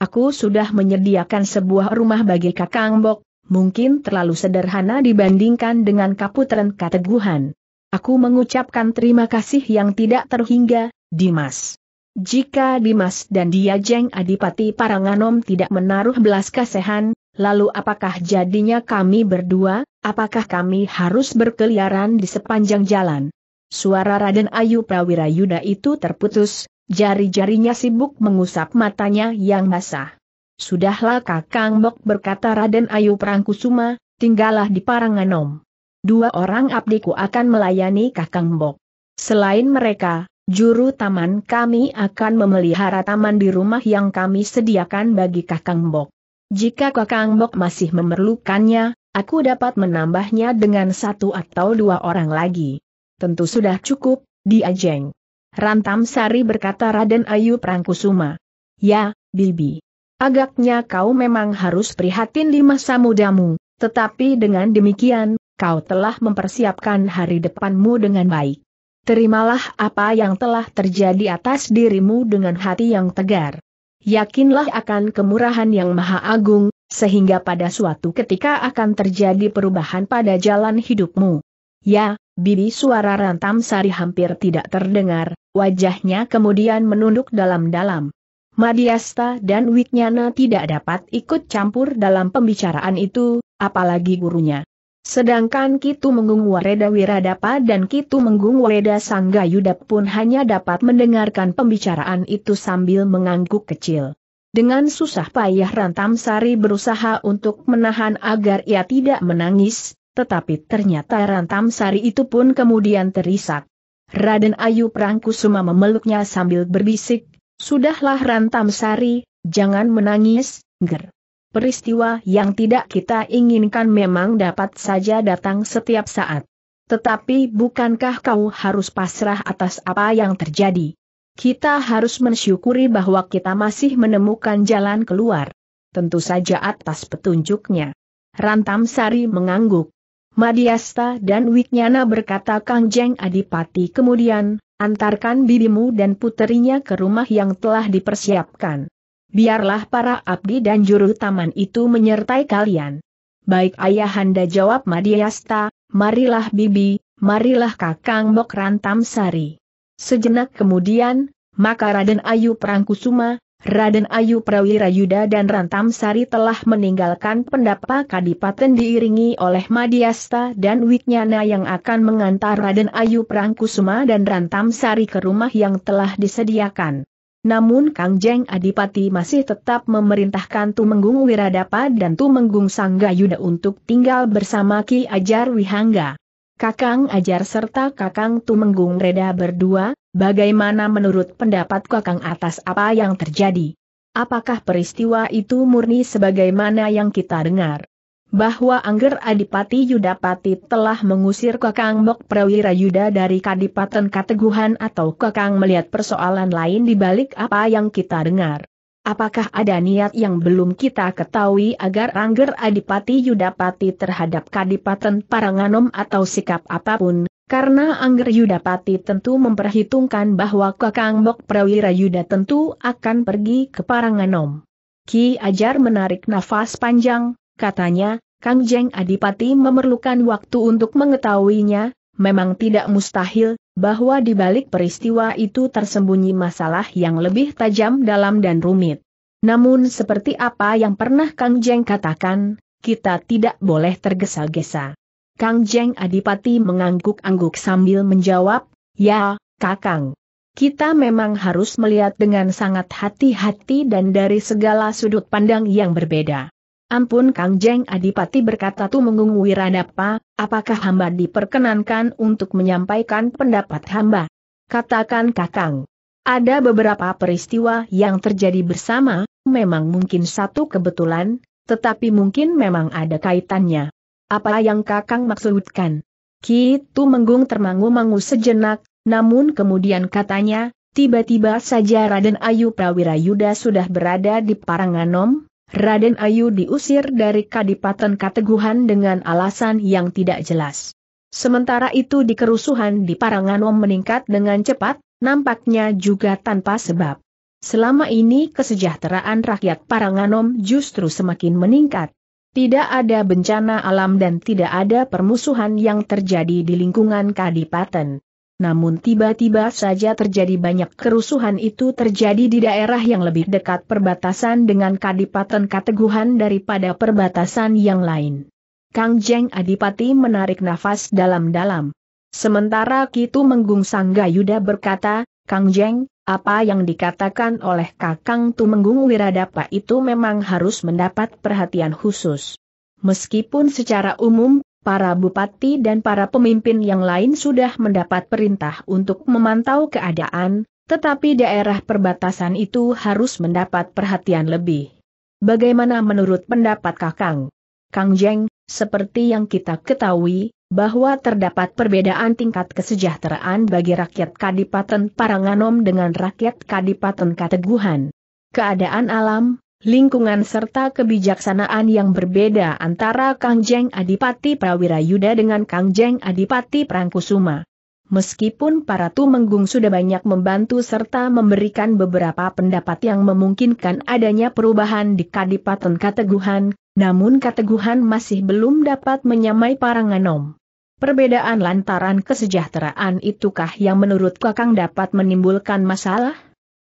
Aku sudah menyediakan sebuah rumah bagi Kakang Bok, mungkin terlalu sederhana dibandingkan dengan Kaputren Kateguhan. Aku mengucapkan terima kasih yang tidak terhingga, Dimas. Jika Dimas dan diajeng Adipati Paranganom tidak menaruh belas kasihan, lalu apakah jadinya kami berdua, apakah kami harus berkeliaran di sepanjang jalan? Suara Raden Ayu Prawira Yuda itu terputus, Jari-jarinya sibuk mengusap matanya yang basah. Sudahlah Kakang Bok berkata Raden Ayu Prangkusuma, tinggallah di Paranganom. Dua orang abdiku akan melayani Kakang Bok. Selain mereka, juru taman kami akan memelihara taman di rumah yang kami sediakan bagi Kakang Bok. Jika Kakang Bok masih memerlukannya, aku dapat menambahnya dengan satu atau dua orang lagi. Tentu sudah cukup, diajeng. Rantam Sari berkata Raden Ayu Prangkusuma. Ya, Bibi. Agaknya kau memang harus prihatin di masa mudamu, tetapi dengan demikian, kau telah mempersiapkan hari depanmu dengan baik. Terimalah apa yang telah terjadi atas dirimu dengan hati yang tegar. Yakinlah akan kemurahan yang maha agung, sehingga pada suatu ketika akan terjadi perubahan pada jalan hidupmu. Ya, Bibi suara Rantam Sari hampir tidak terdengar, wajahnya kemudian menunduk dalam-dalam. Madiasta dan Witnyana tidak dapat ikut campur dalam pembicaraan itu, apalagi gurunya. Sedangkan Kitu Menggung Wareda Wiradapa dan Kitu Menggung Wareda Sanggayuda pun hanya dapat mendengarkan pembicaraan itu sambil mengangguk kecil. Dengan susah payah Rantam Sari berusaha untuk menahan agar ia tidak menangis, tetapi ternyata Rantam Sari itu pun kemudian terisak. Raden Ayu Prangkusuma memeluknya sambil berbisik, Sudahlah Rantam Sari, jangan menangis, ger. Peristiwa yang tidak kita inginkan memang dapat saja datang setiap saat. Tetapi bukankah kau harus pasrah atas apa yang terjadi? Kita harus mensyukuri bahwa kita masih menemukan jalan keluar. Tentu saja atas petunjuknya. Rantam Sari mengangguk. Madiasta dan Wiknyana berkata Kang Jeng Adipati kemudian, antarkan bibimu dan puterinya ke rumah yang telah dipersiapkan. Biarlah para abdi dan juru taman itu menyertai kalian. Baik ayahanda jawab Madiasta, marilah bibi, marilah kakang Bok Rantam Sari. Sejenak kemudian, maka Raden Ayu Prangkusuma, Raden Ayu Prawira Yuda dan Rantam Sari telah meninggalkan pendapa Kadipaten diiringi oleh Madiasta dan Wiknyana yang akan mengantar Raden Ayu Prangkusuma dan Rantam Sari ke rumah yang telah disediakan. Namun Kang Jeng Adipati masih tetap memerintahkan Tumenggung Wiradapa dan Tumenggung Sangga Yuda untuk tinggal bersama Ki Ajar Wihangga. Kakang Ajar serta Kakang Tumenggung Reda berdua, Bagaimana menurut pendapat Kakang atas apa yang terjadi? Apakah peristiwa itu murni sebagaimana yang kita dengar? Bahwa Angger Adipati Yudapati telah mengusir Kakang Mok Prawira Yuda dari Kadipaten Kateguhan atau Kakang melihat persoalan lain di balik apa yang kita dengar. Apakah ada niat yang belum kita ketahui agar Angger Adipati Yudapati terhadap Kadipaten Paranganom atau sikap apapun karena Angger Yudapati tentu memperhitungkan bahwa Kakang Bok Prawira Yuda tentu akan pergi ke Paranganom. Ki Ajar menarik nafas panjang, katanya, Kang Jeng Adipati memerlukan waktu untuk mengetahuinya, memang tidak mustahil, bahwa di balik peristiwa itu tersembunyi masalah yang lebih tajam dalam dan rumit. Namun seperti apa yang pernah Kang Jeng katakan, kita tidak boleh tergesa-gesa. Kang Jeng Adipati mengangguk-angguk sambil menjawab, Ya, Kakang. Kita memang harus melihat dengan sangat hati-hati dan dari segala sudut pandang yang berbeda. Ampun Kang Jeng Adipati berkata tu mengungu Wiranapa, apakah hamba diperkenankan untuk menyampaikan pendapat hamba? Katakan Kakang. Ada beberapa peristiwa yang terjadi bersama, memang mungkin satu kebetulan, tetapi mungkin memang ada kaitannya. Apa yang Kakang maksudkan? Kitu Menggung termangu-mangu sejenak, namun kemudian katanya, tiba-tiba saja Raden Ayu Prawira Yuda sudah berada di Paranganom, Raden Ayu diusir dari Kadipaten Kateguhan dengan alasan yang tidak jelas. Sementara itu di kerusuhan di Paranganom meningkat dengan cepat, nampaknya juga tanpa sebab. Selama ini kesejahteraan rakyat Paranganom justru semakin meningkat. Tidak ada bencana alam dan tidak ada permusuhan yang terjadi di lingkungan Kadipaten. Namun tiba-tiba saja terjadi banyak kerusuhan itu terjadi di daerah yang lebih dekat perbatasan dengan Kadipaten Kateguhan daripada perbatasan yang lain. Kang Jeng Adipati menarik nafas dalam-dalam. Sementara Kitu Menggung Yuda berkata, Kang Jeng, apa yang dikatakan oleh Kakang Tumenggung Wiradapa itu memang harus mendapat perhatian khusus. Meskipun secara umum, para bupati dan para pemimpin yang lain sudah mendapat perintah untuk memantau keadaan, tetapi daerah perbatasan itu harus mendapat perhatian lebih. Bagaimana menurut pendapat Kakang? Kang Jeng, seperti yang kita ketahui, bahwa terdapat perbedaan tingkat kesejahteraan bagi rakyat Kadipaten Paranganom dengan rakyat Kadipaten Kateguhan. Keadaan alam, lingkungan serta kebijaksanaan yang berbeda antara Kangjeng Jeng Adipati Yuda dengan Kangjeng Adipati Prangkusuma. Meskipun para tumenggung sudah banyak membantu serta memberikan beberapa pendapat yang memungkinkan adanya perubahan di Kadipaten Kateguhan, namun Kateguhan masih belum dapat menyamai Paranganom. Perbedaan lantaran kesejahteraan itukah yang menurut Kakang dapat menimbulkan masalah?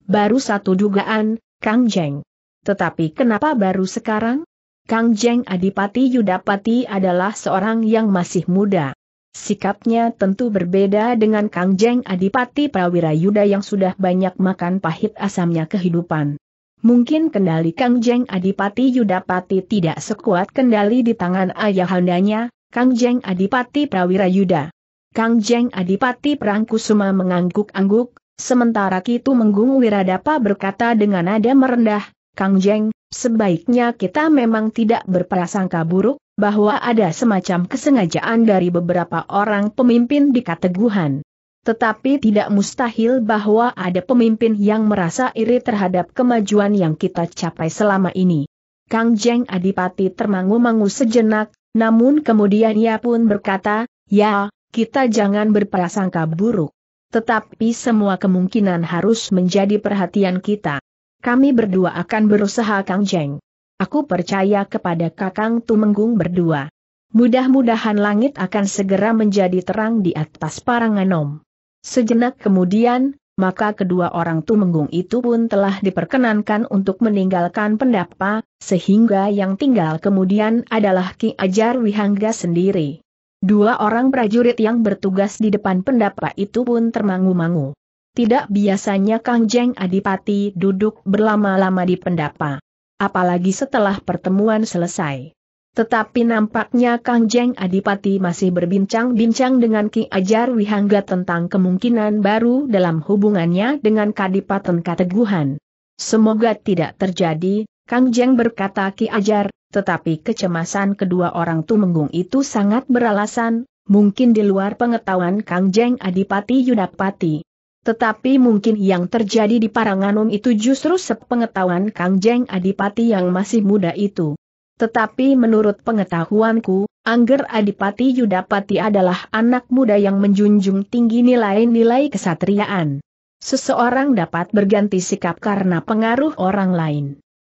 Baru satu dugaan, Kang Jeng. Tetapi kenapa baru sekarang? Kang Jeng Adipati Yudapati adalah seorang yang masih muda. Sikapnya tentu berbeda dengan Kang Jeng Adipati Prawira Yuda yang sudah banyak makan pahit asamnya kehidupan. Mungkin kendali Kang Jeng Adipati Yudapati tidak sekuat kendali di tangan ayahandanya, Kang Jeng Adipati Prawira Yuda. Kang Jeng Adipati Prangkusuma mengangguk-angguk, sementara Kitu Menggung Wiradapa berkata dengan nada merendah, Kang Jeng, sebaiknya kita memang tidak berprasangka buruk, bahwa ada semacam kesengajaan dari beberapa orang pemimpin di Kateguhan. Tetapi tidak mustahil bahwa ada pemimpin yang merasa iri terhadap kemajuan yang kita capai selama ini. Kang Jeng Adipati termangu-mangu sejenak, namun kemudian ia pun berkata, ya, kita jangan berprasangka buruk. Tetapi semua kemungkinan harus menjadi perhatian kita. Kami berdua akan berusaha Kang Jeng. Aku percaya kepada Kakang Tumenggung berdua. Mudah-mudahan langit akan segera menjadi terang di atas Paranganom. Sejenak kemudian, maka kedua orang tumenggung itu pun telah diperkenankan untuk meninggalkan pendapa, sehingga yang tinggal kemudian adalah Ki Ajar Wihangga sendiri. Dua orang prajurit yang bertugas di depan pendapa itu pun termangu-mangu. Tidak biasanya Kang Jeng Adipati duduk berlama-lama di pendapa. Apalagi setelah pertemuan selesai. Tetapi nampaknya Kang Jeng Adipati masih berbincang-bincang dengan Ki Ajar Wihangga tentang kemungkinan baru dalam hubungannya dengan Kadipaten Kateguhan. Semoga tidak terjadi, Kang Jeng berkata Ki Ajar, tetapi kecemasan kedua orang Tumenggung itu sangat beralasan, mungkin di luar pengetahuan Kang Jeng Adipati Yudapati. Tetapi mungkin yang terjadi di Paranganum itu justru sepengetahuan Kang Jeng Adipati yang masih muda itu. Tetapi menurut pengetahuanku, Angger Adipati Yudapati adalah anak muda yang menjunjung tinggi nilai-nilai kesatriaan. Seseorang dapat berganti sikap karena pengaruh orang lain.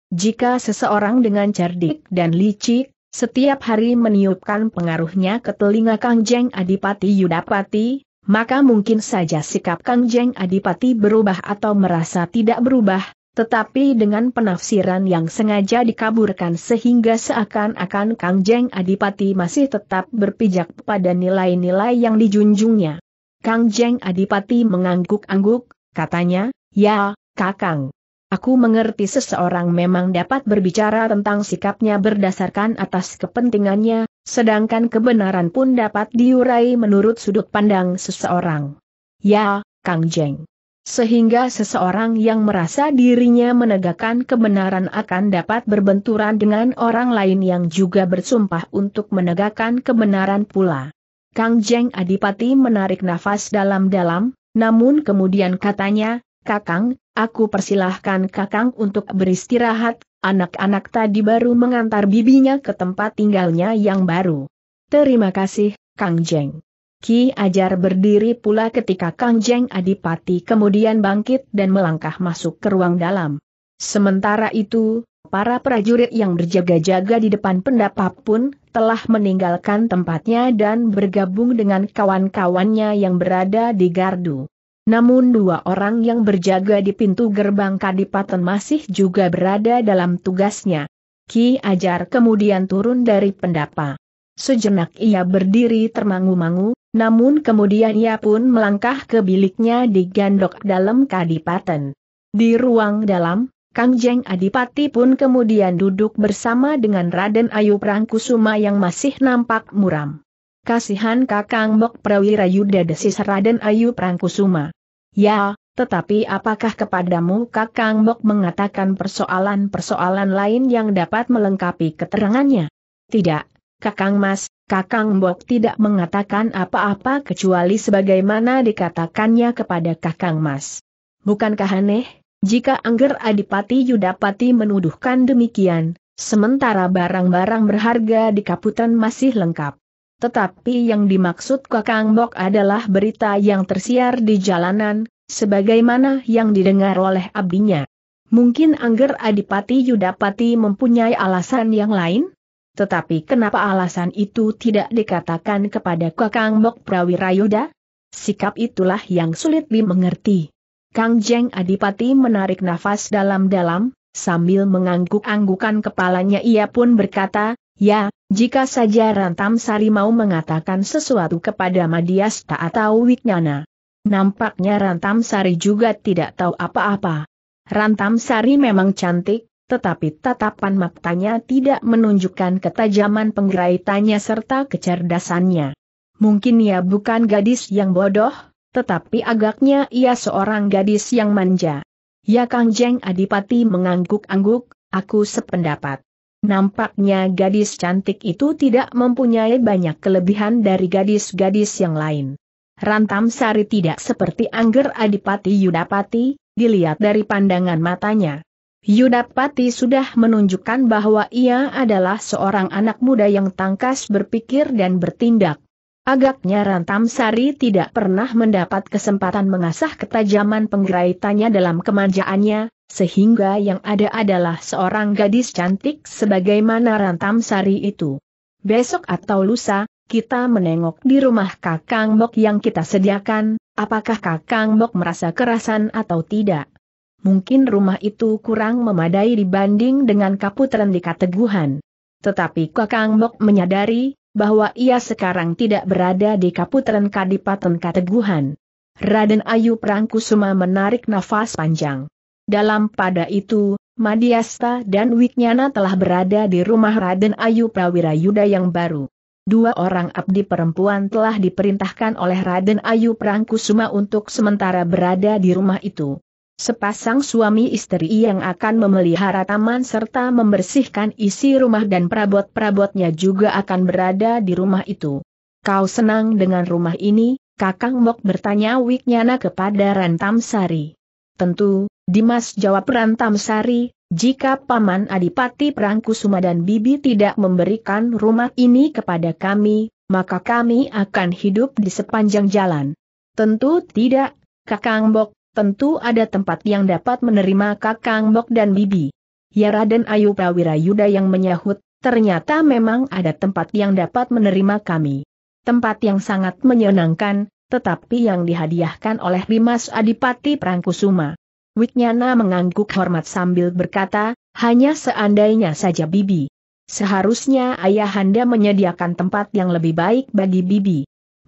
Jika seseorang dengan cerdik dan licik, setiap hari meniupkan pengaruhnya ke telinga Kangjeng Adipati Yudapati, maka mungkin saja sikap Kangjeng Adipati berubah atau merasa tidak berubah, tetapi dengan penafsiran yang sengaja dikaburkan sehingga seakan-akan Kang Jeng Adipati masih tetap berpijak pada nilai-nilai yang dijunjungnya. Kang Jeng Adipati mengangguk-angguk, katanya, ya, kakang. Aku mengerti seseorang memang dapat berbicara tentang sikapnya berdasarkan atas kepentingannya, sedangkan kebenaran pun dapat diurai menurut sudut pandang seseorang. Ya, Kang Jeng sehingga seseorang yang merasa dirinya menegakkan kebenaran akan dapat berbenturan dengan orang lain yang juga bersumpah untuk menegakkan kebenaran pula. Kang Jeng Adipati menarik nafas dalam-dalam, namun kemudian katanya, Kakang, aku persilahkan Kakang untuk beristirahat, anak-anak tadi baru mengantar bibinya ke tempat tinggalnya yang baru. Terima kasih, Kang Jeng. Ki Ajar berdiri pula ketika Kang Jeng Adipati kemudian bangkit dan melangkah masuk ke ruang dalam. Sementara itu, para prajurit yang berjaga-jaga di depan pendapa pun telah meninggalkan tempatnya dan bergabung dengan kawan-kawannya yang berada di gardu. Namun dua orang yang berjaga di pintu gerbang Kadipaten masih juga berada dalam tugasnya. Ki Ajar kemudian turun dari pendapa. Sejenak ia berdiri termangu-mangu, namun kemudian ia pun melangkah ke biliknya di gandok dalam kadipaten. Di ruang dalam, Kang Jeng Adipati pun kemudian duduk bersama dengan Raden Ayu Prangkusuma yang masih nampak muram. Kasihan Kakang Mok Prawira Yuda desis Raden Ayu Prangkusuma. Ya, tetapi apakah kepadamu Kakang Mok mengatakan persoalan-persoalan lain yang dapat melengkapi keterangannya? Tidak, Kakang Mas, Kakang Mbok tidak mengatakan apa-apa kecuali sebagaimana dikatakannya kepada Kakang Mas. Bukankah aneh, jika Angger Adipati Yudapati menuduhkan demikian, sementara barang-barang berharga di Kaputan masih lengkap. Tetapi yang dimaksud Kakang Mbok adalah berita yang tersiar di jalanan, sebagaimana yang didengar oleh abdinya. Mungkin Angger Adipati Yudapati mempunyai alasan yang lain? Tetapi kenapa alasan itu tidak dikatakan kepada Kakang Mok Yuda? Sikap itulah yang sulit dimengerti. Kang Jeng Adipati menarik nafas dalam-dalam, sambil mengangguk-anggukan kepalanya ia pun berkata, Ya, jika saja Rantam Sari mau mengatakan sesuatu kepada Madiasta atau Wiknana. Nampaknya Rantam Sari juga tidak tahu apa-apa. Rantam Sari memang cantik, tetapi tatapan matanya tidak menunjukkan ketajaman penggeraitannya serta kecerdasannya. Mungkin ia bukan gadis yang bodoh, tetapi agaknya ia seorang gadis yang manja. Ya Kang Jeng Adipati mengangguk-angguk, aku sependapat. Nampaknya gadis cantik itu tidak mempunyai banyak kelebihan dari gadis-gadis yang lain. Rantam Sari tidak seperti Angger Adipati Yudapati, dilihat dari pandangan matanya. Yudapati sudah menunjukkan bahwa ia adalah seorang anak muda yang tangkas berpikir dan bertindak. Agaknya Rantam Sari tidak pernah mendapat kesempatan mengasah ketajaman penggeraitannya dalam kemanjaannya, sehingga yang ada adalah seorang gadis cantik sebagaimana Rantam Sari itu. Besok atau lusa, kita menengok di rumah Kakang Bok yang kita sediakan, apakah Kakang Bok merasa kerasan atau tidak mungkin rumah itu kurang memadai dibanding dengan kaputren di Kateguhan. Tetapi Kakang Mok menyadari bahwa ia sekarang tidak berada di Kaputren Kadipaten Kateguhan. Raden Ayu Prangkusuma menarik nafas panjang. Dalam pada itu, Madiasta dan Wiknyana telah berada di rumah Raden Ayu Prawira Yuda yang baru. Dua orang abdi perempuan telah diperintahkan oleh Raden Ayu Prangkusuma untuk sementara berada di rumah itu. Sepasang suami istri yang akan memelihara taman serta membersihkan isi rumah dan perabot-perabotnya juga akan berada di rumah itu. Kau senang dengan rumah ini? Kakang Mok bertanya Wiknyana kepada Rantam Sari. Tentu, Dimas jawab Rantam Sari, jika Paman Adipati Prangkusuma dan Bibi tidak memberikan rumah ini kepada kami, maka kami akan hidup di sepanjang jalan. Tentu tidak, Kakang Mok, tentu ada tempat yang dapat menerima Kakang Bok dan Bibi. Ya Raden Ayu Prawira Yuda yang menyahut, ternyata memang ada tempat yang dapat menerima kami. Tempat yang sangat menyenangkan, tetapi yang dihadiahkan oleh Rimas Adipati Prangkusuma. Witnyana mengangguk hormat sambil berkata, hanya seandainya saja Bibi. Seharusnya ayahanda menyediakan tempat yang lebih baik bagi Bibi.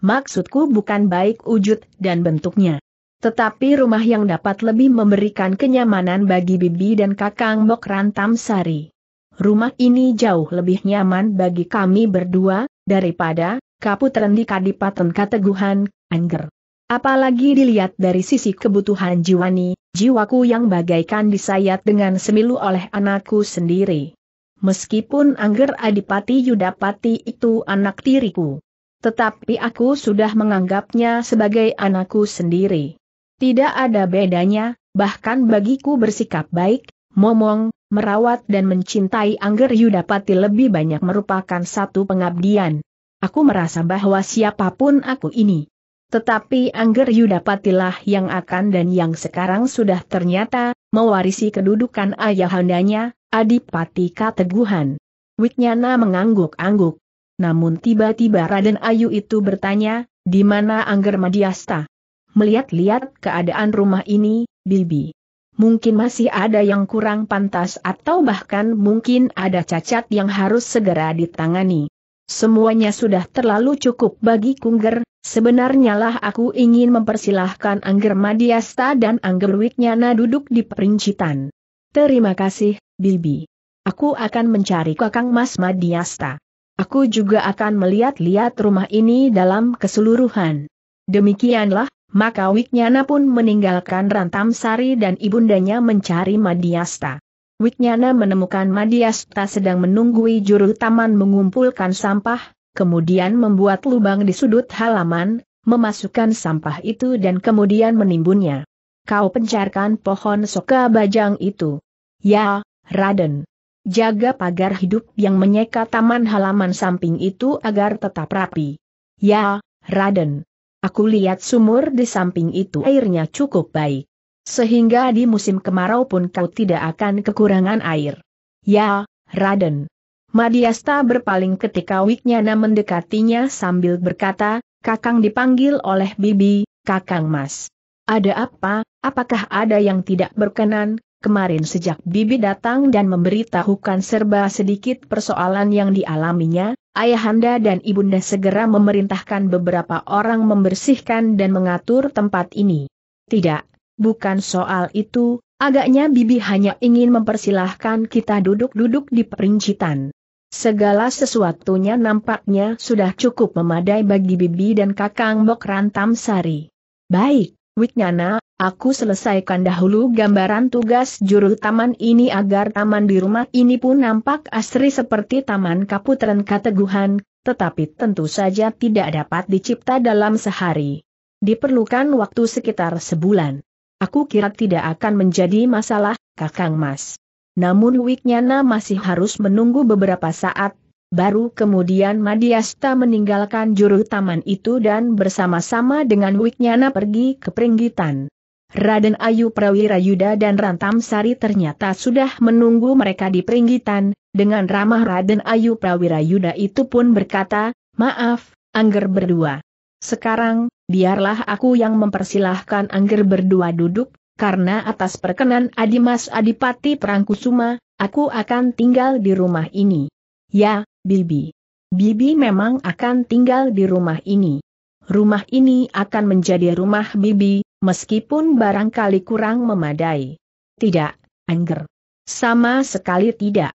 Maksudku bukan baik wujud dan bentuknya. Tetapi rumah yang dapat lebih memberikan kenyamanan bagi Bibi dan Kakang Mokran Rantam Sari. Rumah ini jauh lebih nyaman bagi kami berdua, daripada, Kaputren di Kadipaten Kateguhan, Angger. Apalagi dilihat dari sisi kebutuhan jiwani, jiwaku yang bagaikan disayat dengan semilu oleh anakku sendiri. Meskipun Angger Adipati Yudapati itu anak tiriku. Tetapi aku sudah menganggapnya sebagai anakku sendiri. Tidak ada bedanya, bahkan bagiku bersikap baik, momong, merawat dan mencintai Angger Yudapati lebih banyak merupakan satu pengabdian. Aku merasa bahwa siapapun aku ini. Tetapi Angger Yudapatilah yang akan dan yang sekarang sudah ternyata, mewarisi kedudukan ayahandanya, Adipati Kateguhan. Witnyana mengangguk-angguk. Namun tiba-tiba Raden Ayu itu bertanya, di mana Angger Madiasta? Melihat-lihat keadaan rumah ini, Bibi. Mungkin masih ada yang kurang pantas atau bahkan mungkin ada cacat yang harus segera ditangani. Semuanya sudah terlalu cukup bagi Kungger, sebenarnya lah aku ingin mempersilahkan Angger Madiasta dan Angger Wiknyana duduk di perincitan. Terima kasih, Bibi. Aku akan mencari kakang Mas Madiasta. Aku juga akan melihat-lihat rumah ini dalam keseluruhan. Demikianlah, maka Wiknyana pun meninggalkan Rantam Sari dan ibundanya mencari Madiasta. Wiknyana menemukan Madiasta sedang menunggui juru taman mengumpulkan sampah, kemudian membuat lubang di sudut halaman, memasukkan sampah itu dan kemudian menimbunnya. Kau pencarkan pohon soka bajang itu. Ya, Raden. Jaga pagar hidup yang menyeka taman halaman samping itu agar tetap rapi. Ya, Raden. Aku lihat sumur di samping itu airnya cukup baik. Sehingga di musim kemarau pun kau tidak akan kekurangan air. Ya, Raden. Madiasta berpaling ketika Wiknyana mendekatinya sambil berkata, Kakang dipanggil oleh Bibi, Kakang Mas. Ada apa, apakah ada yang tidak berkenan, kemarin sejak Bibi datang dan memberitahukan serba sedikit persoalan yang dialaminya, Ayahanda dan Ibunda segera memerintahkan beberapa orang membersihkan dan mengatur tempat ini. Tidak, bukan soal itu, agaknya Bibi hanya ingin mempersilahkan kita duduk-duduk di perincitan. Segala sesuatunya nampaknya sudah cukup memadai bagi Bibi dan Kakang Bok Rantam Sari. Baik, Wiknyana, aku selesaikan dahulu gambaran tugas juru taman ini agar taman di rumah ini pun nampak asri seperti taman kaputren kateguhan, tetapi tentu saja tidak dapat dicipta dalam sehari. Diperlukan waktu sekitar sebulan. Aku kira tidak akan menjadi masalah, Kakang Mas. Namun Wiknyana masih harus menunggu beberapa saat, Baru kemudian Madiasta meninggalkan juru taman itu dan bersama-sama dengan Wiknyana pergi ke Peringgitan. Raden Ayu Prawira Yuda dan Rantam Sari ternyata sudah menunggu mereka di Peringgitan, dengan ramah Raden Ayu Prawira Yuda itu pun berkata, Maaf, Angger berdua. Sekarang, biarlah aku yang mempersilahkan Angger berdua duduk, karena atas perkenan Adimas Adipati Perangkusuma, aku akan tinggal di rumah ini. Ya, Bibi. Bibi memang akan tinggal di rumah ini. Rumah ini akan menjadi rumah Bibi, meskipun barangkali kurang memadai. Tidak, Angger. Sama sekali tidak.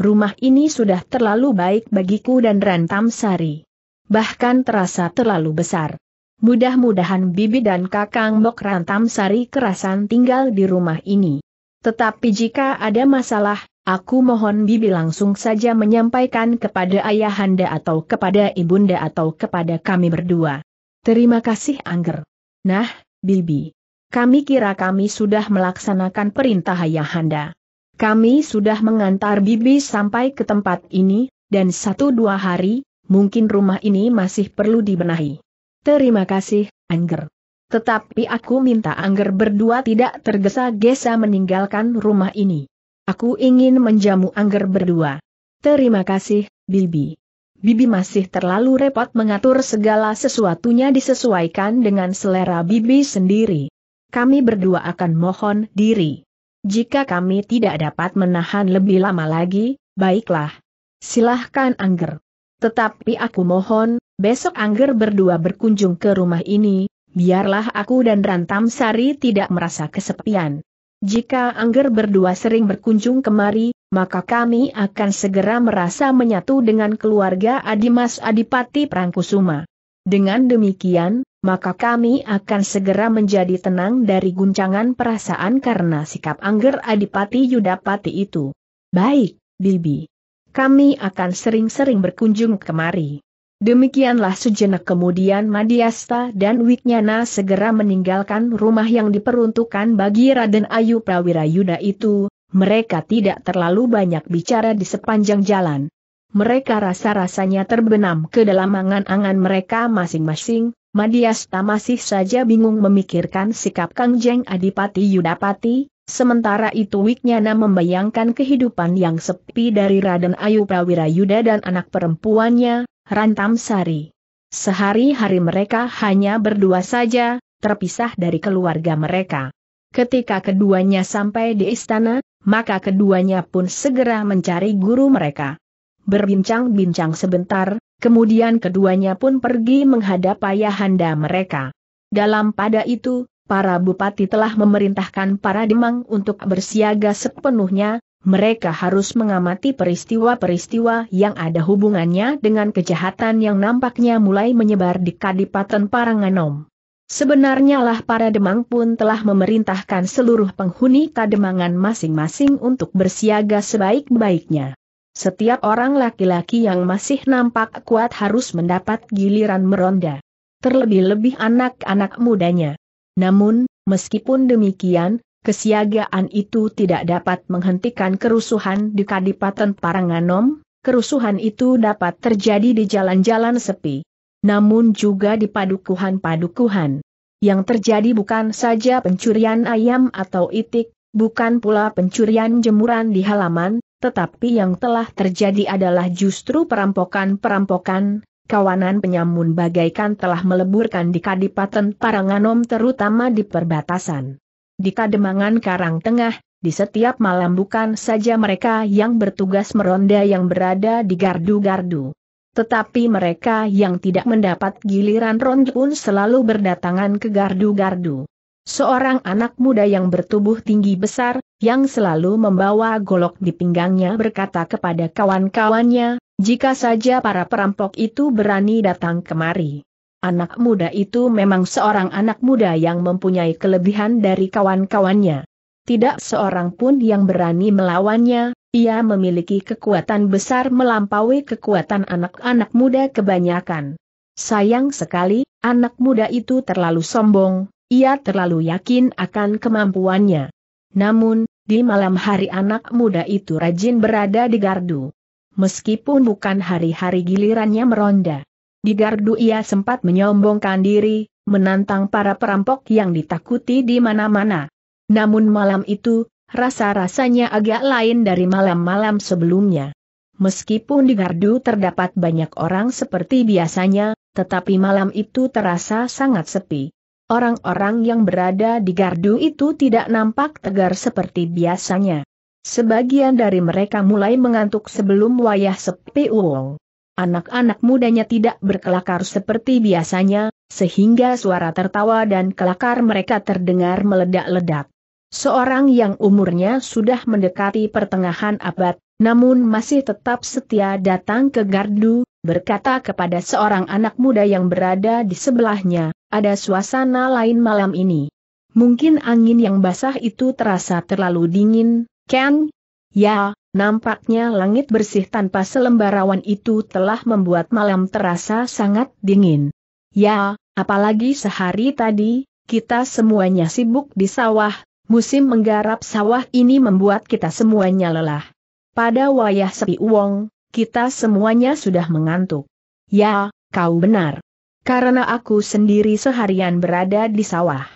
Rumah ini sudah terlalu baik bagiku dan Rantam Sari. Bahkan terasa terlalu besar. Mudah-mudahan Bibi dan Kakang Bok Rantam Sari kerasan tinggal di rumah ini. Tetapi jika ada masalah, Aku mohon Bibi langsung saja menyampaikan kepada ayahanda atau kepada ibunda atau kepada kami berdua. Terima kasih Angger. Nah, Bibi. Kami kira kami sudah melaksanakan perintah ayahanda. Kami sudah mengantar Bibi sampai ke tempat ini, dan satu dua hari, mungkin rumah ini masih perlu dibenahi. Terima kasih, Angger. Tetapi aku minta Angger berdua tidak tergesa-gesa meninggalkan rumah ini. Aku ingin menjamu Angger berdua. Terima kasih, Bibi. Bibi masih terlalu repot mengatur segala sesuatunya disesuaikan dengan selera Bibi sendiri. Kami berdua akan mohon diri. Jika kami tidak dapat menahan lebih lama lagi, baiklah. Silahkan Angger. Tetapi aku mohon, besok Angger berdua berkunjung ke rumah ini, biarlah aku dan Rantam Sari tidak merasa kesepian. Jika Angger berdua sering berkunjung kemari, maka kami akan segera merasa menyatu dengan keluarga Adimas Adipati Prangkusuma. Dengan demikian, maka kami akan segera menjadi tenang dari guncangan perasaan karena sikap Angger Adipati Yudapati itu. Baik, Bibi. Kami akan sering-sering berkunjung kemari. Demikianlah sejenak kemudian Madiasta dan Wiknyana segera meninggalkan rumah yang diperuntukkan bagi Raden Ayu Prawira Yuda itu, mereka tidak terlalu banyak bicara di sepanjang jalan. Mereka rasa-rasanya terbenam ke dalam angan-angan mereka masing-masing, Madiasta masih saja bingung memikirkan sikap Kang Jeng Adipati Yudapati, sementara itu Wiknyana membayangkan kehidupan yang sepi dari Raden Ayu Prawira Yuda dan anak perempuannya, Rantam Sari. Sehari-hari mereka hanya berdua saja, terpisah dari keluarga mereka. Ketika keduanya sampai di istana, maka keduanya pun segera mencari guru mereka. Berbincang-bincang sebentar, kemudian keduanya pun pergi menghadap ayahanda mereka. Dalam pada itu, para bupati telah memerintahkan para demang untuk bersiaga sepenuhnya, mereka harus mengamati peristiwa-peristiwa yang ada hubungannya dengan kejahatan yang nampaknya mulai menyebar di Kadipaten Paranganom. Sebenarnya lah para demang pun telah memerintahkan seluruh penghuni kademangan masing-masing untuk bersiaga sebaik-baiknya. Setiap orang laki-laki yang masih nampak kuat harus mendapat giliran meronda. Terlebih-lebih anak-anak mudanya. Namun, meskipun demikian, Kesiagaan itu tidak dapat menghentikan kerusuhan di Kadipaten Paranganom, kerusuhan itu dapat terjadi di jalan-jalan sepi. Namun juga di padukuhan-padukuhan. Yang terjadi bukan saja pencurian ayam atau itik, bukan pula pencurian jemuran di halaman, tetapi yang telah terjadi adalah justru perampokan-perampokan, kawanan penyamun bagaikan telah meleburkan di Kadipaten Paranganom terutama di perbatasan. Di Kademangan Karang Tengah, di setiap malam bukan saja mereka yang bertugas meronda yang berada di gardu-gardu. Tetapi mereka yang tidak mendapat giliran ronde pun selalu berdatangan ke gardu-gardu. Seorang anak muda yang bertubuh tinggi besar, yang selalu membawa golok di pinggangnya berkata kepada kawan-kawannya, jika saja para perampok itu berani datang kemari. Anak muda itu memang seorang anak muda yang mempunyai kelebihan dari kawan-kawannya. Tidak seorang pun yang berani melawannya, ia memiliki kekuatan besar melampaui kekuatan anak-anak muda kebanyakan. Sayang sekali, anak muda itu terlalu sombong, ia terlalu yakin akan kemampuannya. Namun, di malam hari anak muda itu rajin berada di gardu. Meskipun bukan hari-hari gilirannya meronda. Di gardu ia sempat menyombongkan diri, menantang para perampok yang ditakuti di mana-mana. Namun malam itu, rasa-rasanya agak lain dari malam-malam sebelumnya. Meskipun di gardu terdapat banyak orang seperti biasanya, tetapi malam itu terasa sangat sepi. Orang-orang yang berada di gardu itu tidak nampak tegar seperti biasanya. Sebagian dari mereka mulai mengantuk sebelum wayah sepi uang. Anak-anak mudanya tidak berkelakar seperti biasanya, sehingga suara tertawa dan kelakar mereka terdengar meledak-ledak. Seorang yang umurnya sudah mendekati pertengahan abad, namun masih tetap setia datang ke gardu, berkata kepada seorang anak muda yang berada di sebelahnya, ada suasana lain malam ini. Mungkin angin yang basah itu terasa terlalu dingin, Ken? Ya, Nampaknya langit bersih tanpa selembar awan itu telah membuat malam terasa sangat dingin. Ya, apalagi sehari tadi, kita semuanya sibuk di sawah, musim menggarap sawah ini membuat kita semuanya lelah. Pada wayah sepi uong, kita semuanya sudah mengantuk. Ya, kau benar. Karena aku sendiri seharian berada di sawah.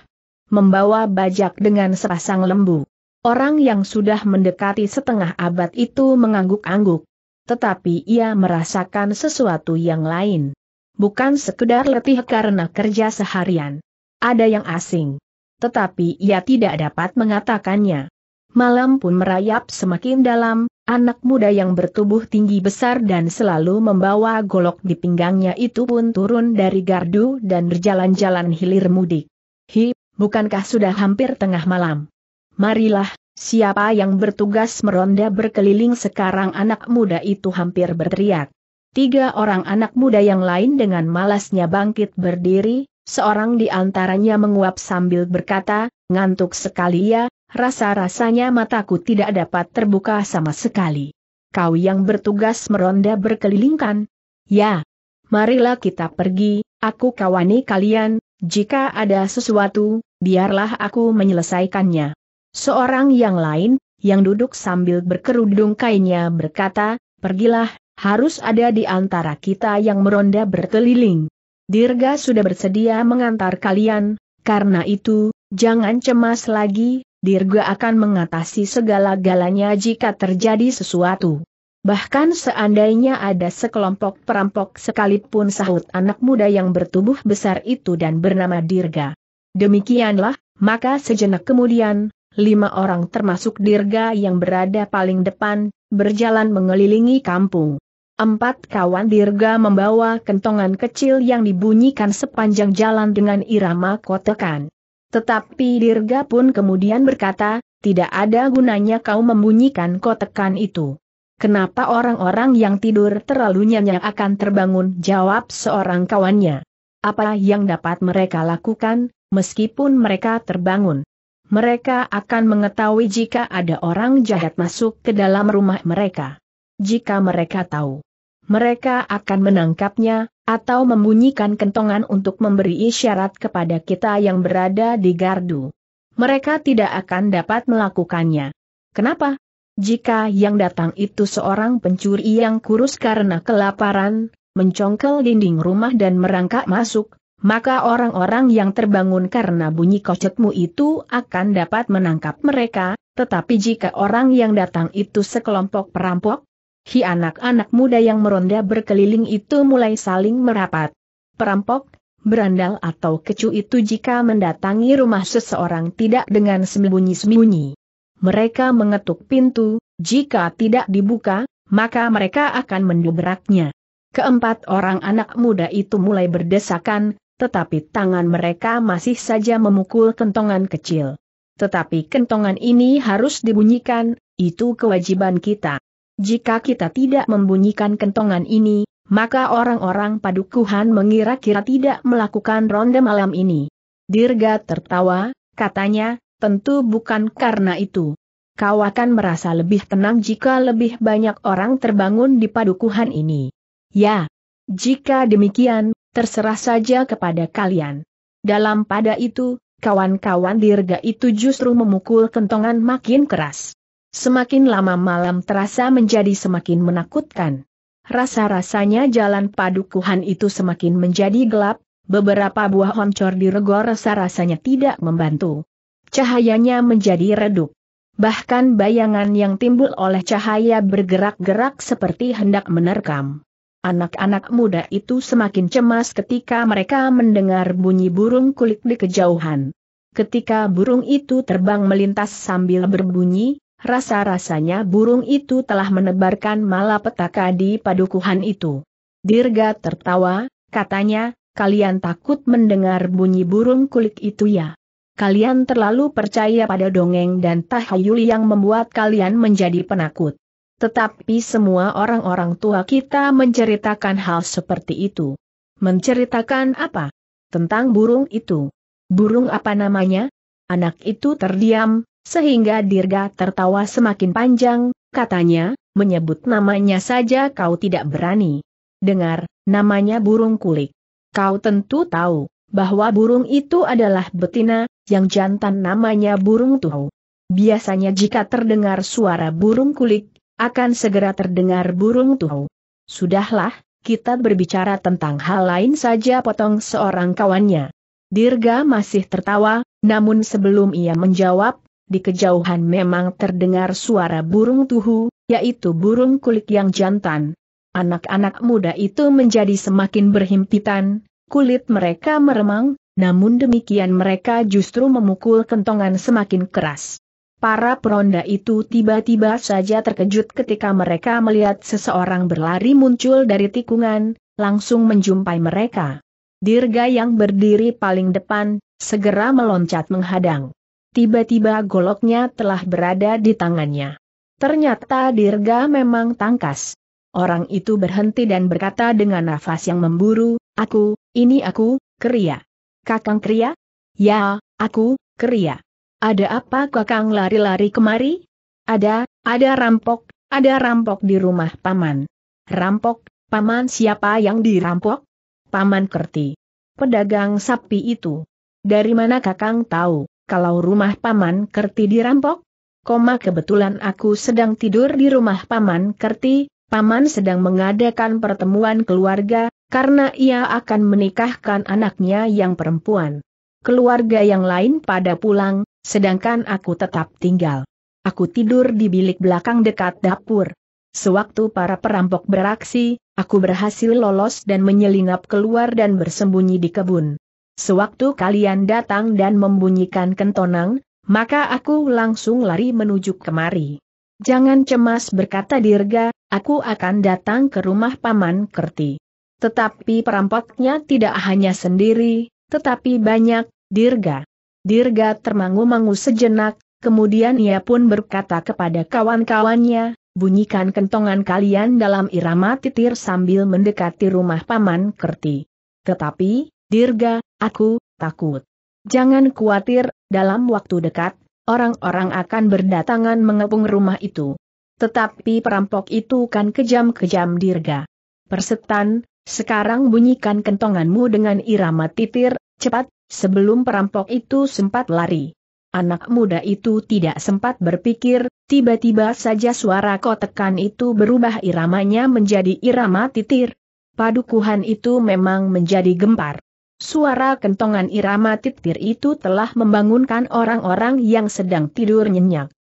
Membawa bajak dengan sepasang lembu. Orang yang sudah mendekati setengah abad itu mengangguk-angguk. Tetapi ia merasakan sesuatu yang lain. Bukan sekedar letih karena kerja seharian. Ada yang asing. Tetapi ia tidak dapat mengatakannya. Malam pun merayap semakin dalam, anak muda yang bertubuh tinggi besar dan selalu membawa golok di pinggangnya itu pun turun dari gardu dan berjalan-jalan hilir mudik. Hi, bukankah sudah hampir tengah malam? Marilah, siapa yang bertugas meronda berkeliling sekarang anak muda itu hampir berteriak. Tiga orang anak muda yang lain dengan malasnya bangkit berdiri, seorang di antaranya menguap sambil berkata, ngantuk sekali ya, rasa-rasanya mataku tidak dapat terbuka sama sekali. Kau yang bertugas meronda berkelilingkan? Ya. Marilah kita pergi, aku kawani kalian, jika ada sesuatu, biarlah aku menyelesaikannya. Seorang yang lain, yang duduk sambil berkerudung kainnya berkata, pergilah, harus ada di antara kita yang meronda berkeliling. Dirga sudah bersedia mengantar kalian, karena itu, jangan cemas lagi, Dirga akan mengatasi segala galanya jika terjadi sesuatu. Bahkan seandainya ada sekelompok perampok sekalipun sahut anak muda yang bertubuh besar itu dan bernama Dirga. Demikianlah, maka sejenak kemudian, lima orang termasuk Dirga yang berada paling depan, berjalan mengelilingi kampung. Empat kawan Dirga membawa kentongan kecil yang dibunyikan sepanjang jalan dengan irama kotekan. Tetapi Dirga pun kemudian berkata, tidak ada gunanya kau membunyikan kotekan itu. Kenapa orang-orang yang tidur terlalu nyenyak akan terbangun? Jawab seorang kawannya. Apa yang dapat mereka lakukan, meskipun mereka terbangun? mereka akan mengetahui jika ada orang jahat masuk ke dalam rumah mereka. Jika mereka tahu, mereka akan menangkapnya, atau membunyikan kentongan untuk memberi isyarat kepada kita yang berada di gardu. Mereka tidak akan dapat melakukannya. Kenapa? Jika yang datang itu seorang pencuri yang kurus karena kelaparan, mencongkel dinding rumah dan merangkak masuk, maka orang-orang yang terbangun karena bunyi kocekmu itu akan dapat menangkap mereka, tetapi jika orang yang datang itu sekelompok perampok, hi anak-anak muda yang meronda berkeliling itu mulai saling merapat. Perampok, berandal atau kecu itu jika mendatangi rumah seseorang tidak dengan sembunyi-sembunyi. Mereka mengetuk pintu, jika tidak dibuka, maka mereka akan mendobraknya. Keempat orang anak muda itu mulai berdesakan, tetapi tangan mereka masih saja memukul kentongan kecil. Tetapi kentongan ini harus dibunyikan, itu kewajiban kita. Jika kita tidak membunyikan kentongan ini, maka orang-orang padukuhan mengira-kira tidak melakukan ronde malam ini. Dirga tertawa, katanya, tentu bukan karena itu. Kau akan merasa lebih tenang jika lebih banyak orang terbangun di padukuhan ini. Ya, jika demikian, terserah saja kepada kalian. Dalam pada itu, kawan-kawan dirga itu justru memukul kentongan makin keras. Semakin lama malam terasa menjadi semakin menakutkan. Rasa-rasanya jalan padukuhan itu semakin menjadi gelap, beberapa buah honcor dirego rasa-rasanya tidak membantu. Cahayanya menjadi redup. Bahkan bayangan yang timbul oleh cahaya bergerak-gerak seperti hendak menerkam. Anak-anak muda itu semakin cemas ketika mereka mendengar bunyi burung kulik di kejauhan. Ketika burung itu terbang melintas sambil berbunyi, rasa-rasanya burung itu telah menebarkan malapetaka di padukuhan itu. Dirga tertawa, katanya, kalian takut mendengar bunyi burung kulik itu ya? Kalian terlalu percaya pada dongeng dan tahayul yang membuat kalian menjadi penakut. Tetapi semua orang-orang tua kita menceritakan hal seperti itu. Menceritakan apa? Tentang burung itu. Burung apa namanya? Anak itu terdiam, sehingga Dirga tertawa semakin panjang, katanya, menyebut namanya saja kau tidak berani. Dengar, namanya burung kulik. Kau tentu tahu bahwa burung itu adalah betina, yang jantan namanya burung tuhu. Biasanya jika terdengar suara burung kulik, akan segera terdengar burung tuhu. Sudahlah, kita berbicara tentang hal lain saja potong seorang kawannya. Dirga masih tertawa, namun sebelum ia menjawab, di kejauhan memang terdengar suara burung tuhu, yaitu burung kulik yang jantan. Anak-anak muda itu menjadi semakin berhimpitan, kulit mereka meremang, namun demikian mereka justru memukul kentongan semakin keras. Para peronda itu tiba-tiba saja terkejut ketika mereka melihat seseorang berlari muncul dari tikungan, langsung menjumpai mereka. Dirga yang berdiri paling depan, segera meloncat menghadang. Tiba-tiba goloknya telah berada di tangannya. Ternyata Dirga memang tangkas. Orang itu berhenti dan berkata dengan nafas yang memburu, Aku, ini aku, Kria. Kakang Kria? Ya, aku, Kria." Ada apa kakang lari-lari kemari? Ada, ada rampok, ada rampok di rumah paman. Rampok, paman siapa yang dirampok? Paman Kerti. Pedagang sapi itu. Dari mana kakang tahu, kalau rumah paman Kerti dirampok? Koma kebetulan aku sedang tidur di rumah paman Kerti, paman sedang mengadakan pertemuan keluarga, karena ia akan menikahkan anaknya yang perempuan. Keluarga yang lain pada pulang, Sedangkan aku tetap tinggal. Aku tidur di bilik belakang dekat dapur. Sewaktu para perampok beraksi, aku berhasil lolos dan menyelinap keluar dan bersembunyi di kebun. Sewaktu kalian datang dan membunyikan kentonang, maka aku langsung lari menuju kemari. Jangan cemas berkata Dirga, aku akan datang ke rumah Paman Kerti. Tetapi perampoknya tidak hanya sendiri, tetapi banyak, Dirga. Dirga termangu-mangu sejenak, kemudian ia pun berkata kepada kawan-kawannya, bunyikan kentongan kalian dalam irama titir sambil mendekati rumah Paman Kerti. Tetapi, Dirga, aku, takut. Jangan khawatir, dalam waktu dekat, orang-orang akan berdatangan mengepung rumah itu. Tetapi perampok itu kan kejam-kejam dirga. Persetan, sekarang bunyikan kentonganmu dengan irama titir, cepat, sebelum perampok itu sempat lari. Anak muda itu tidak sempat berpikir, tiba-tiba saja suara kotekan itu berubah iramanya menjadi irama titir. Padukuhan itu memang menjadi gempar. Suara kentongan irama titir itu telah membangunkan orang-orang yang sedang tidur nyenyak.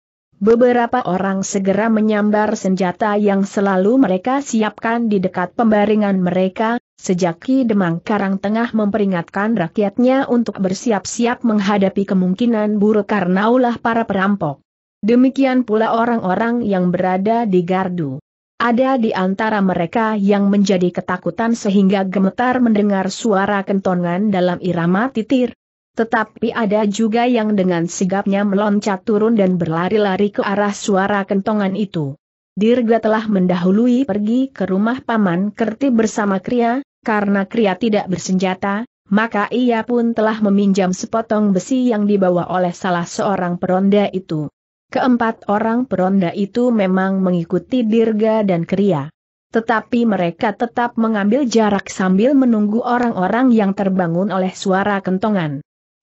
Beberapa orang segera menyambar senjata yang selalu mereka siapkan di dekat pembaringan mereka, sejak Ki Demang Karang tengah memperingatkan rakyatnya untuk bersiap-siap menghadapi kemungkinan buruk karena ulah para perampok. Demikian pula orang-orang yang berada di gardu. Ada di antara mereka yang menjadi ketakutan sehingga gemetar mendengar suara kentongan dalam irama titir, tetapi ada juga yang dengan sigapnya meloncat turun dan berlari-lari ke arah suara kentongan itu. Dirga telah mendahului pergi ke rumah Paman Kerti bersama Kria, karena Kria tidak bersenjata, maka ia pun telah meminjam sepotong besi yang dibawa oleh salah seorang peronda itu. Keempat orang peronda itu memang mengikuti Dirga dan Kria. Tetapi mereka tetap mengambil jarak sambil menunggu orang-orang yang terbangun oleh suara kentongan.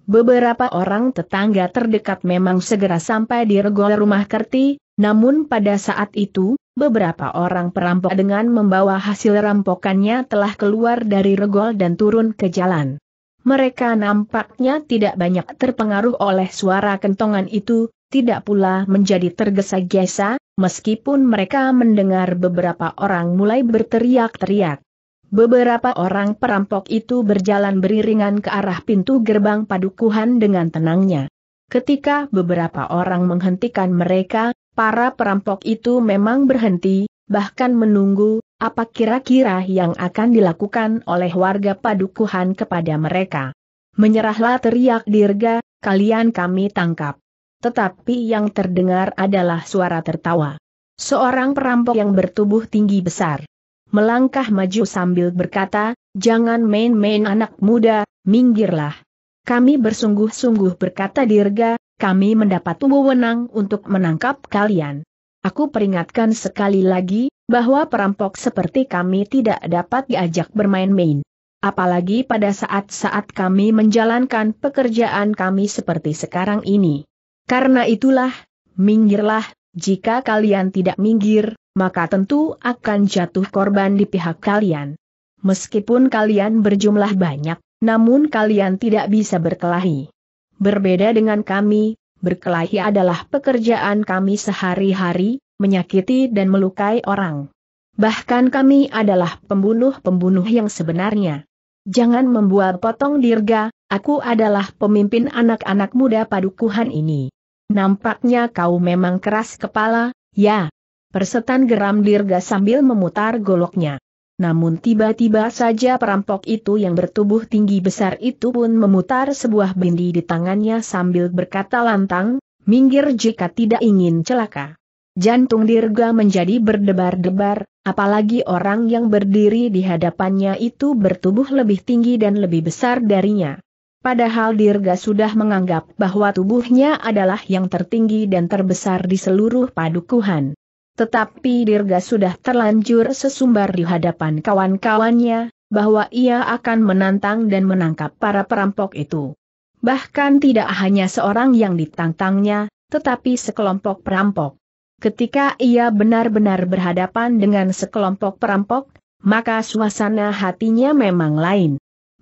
Beberapa orang tetangga terdekat memang segera sampai di regol rumah Kerti, namun pada saat itu, beberapa orang perampok dengan membawa hasil rampokannya telah keluar dari regol dan turun ke jalan. Mereka nampaknya tidak banyak terpengaruh oleh suara kentongan itu, tidak pula menjadi tergesa-gesa, meskipun mereka mendengar beberapa orang mulai berteriak-teriak. Beberapa orang perampok itu berjalan beriringan ke arah pintu gerbang padukuhan dengan tenangnya. Ketika beberapa orang menghentikan mereka, para perampok itu memang berhenti, bahkan menunggu apa kira-kira yang akan dilakukan oleh warga padukuhan kepada mereka. Menyerahlah teriak dirga, kalian kami tangkap. Tetapi yang terdengar adalah suara tertawa. Seorang perampok yang bertubuh tinggi besar melangkah maju sambil berkata, jangan main-main anak muda, minggirlah. Kami bersungguh-sungguh berkata dirga, kami mendapat wewenang untuk menangkap kalian. Aku peringatkan sekali lagi, bahwa perampok seperti kami tidak dapat diajak bermain-main. Apalagi pada saat-saat kami menjalankan pekerjaan kami seperti sekarang ini. Karena itulah, minggirlah, jika kalian tidak minggir, maka tentu akan jatuh korban di pihak kalian. Meskipun kalian berjumlah banyak, namun kalian tidak bisa berkelahi. Berbeda dengan kami, berkelahi adalah pekerjaan kami sehari-hari, menyakiti dan melukai orang. Bahkan kami adalah pembunuh-pembunuh yang sebenarnya. Jangan membuat potong dirga, aku adalah pemimpin anak-anak muda padukuhan ini. Nampaknya kau memang keras kepala, ya, Persetan geram dirga sambil memutar goloknya. Namun tiba-tiba saja perampok itu yang bertubuh tinggi besar itu pun memutar sebuah bendi di tangannya sambil berkata lantang, minggir jika tidak ingin celaka. Jantung dirga menjadi berdebar-debar, apalagi orang yang berdiri di hadapannya itu bertubuh lebih tinggi dan lebih besar darinya. Padahal Dirga sudah menganggap bahwa tubuhnya adalah yang tertinggi dan terbesar di seluruh padukuhan. Tetapi Dirga sudah terlanjur sesumbar di hadapan kawan-kawannya, bahwa ia akan menantang dan menangkap para perampok itu. Bahkan tidak hanya seorang yang ditantangnya, tetapi sekelompok perampok. Ketika ia benar-benar berhadapan dengan sekelompok perampok, maka suasana hatinya memang lain.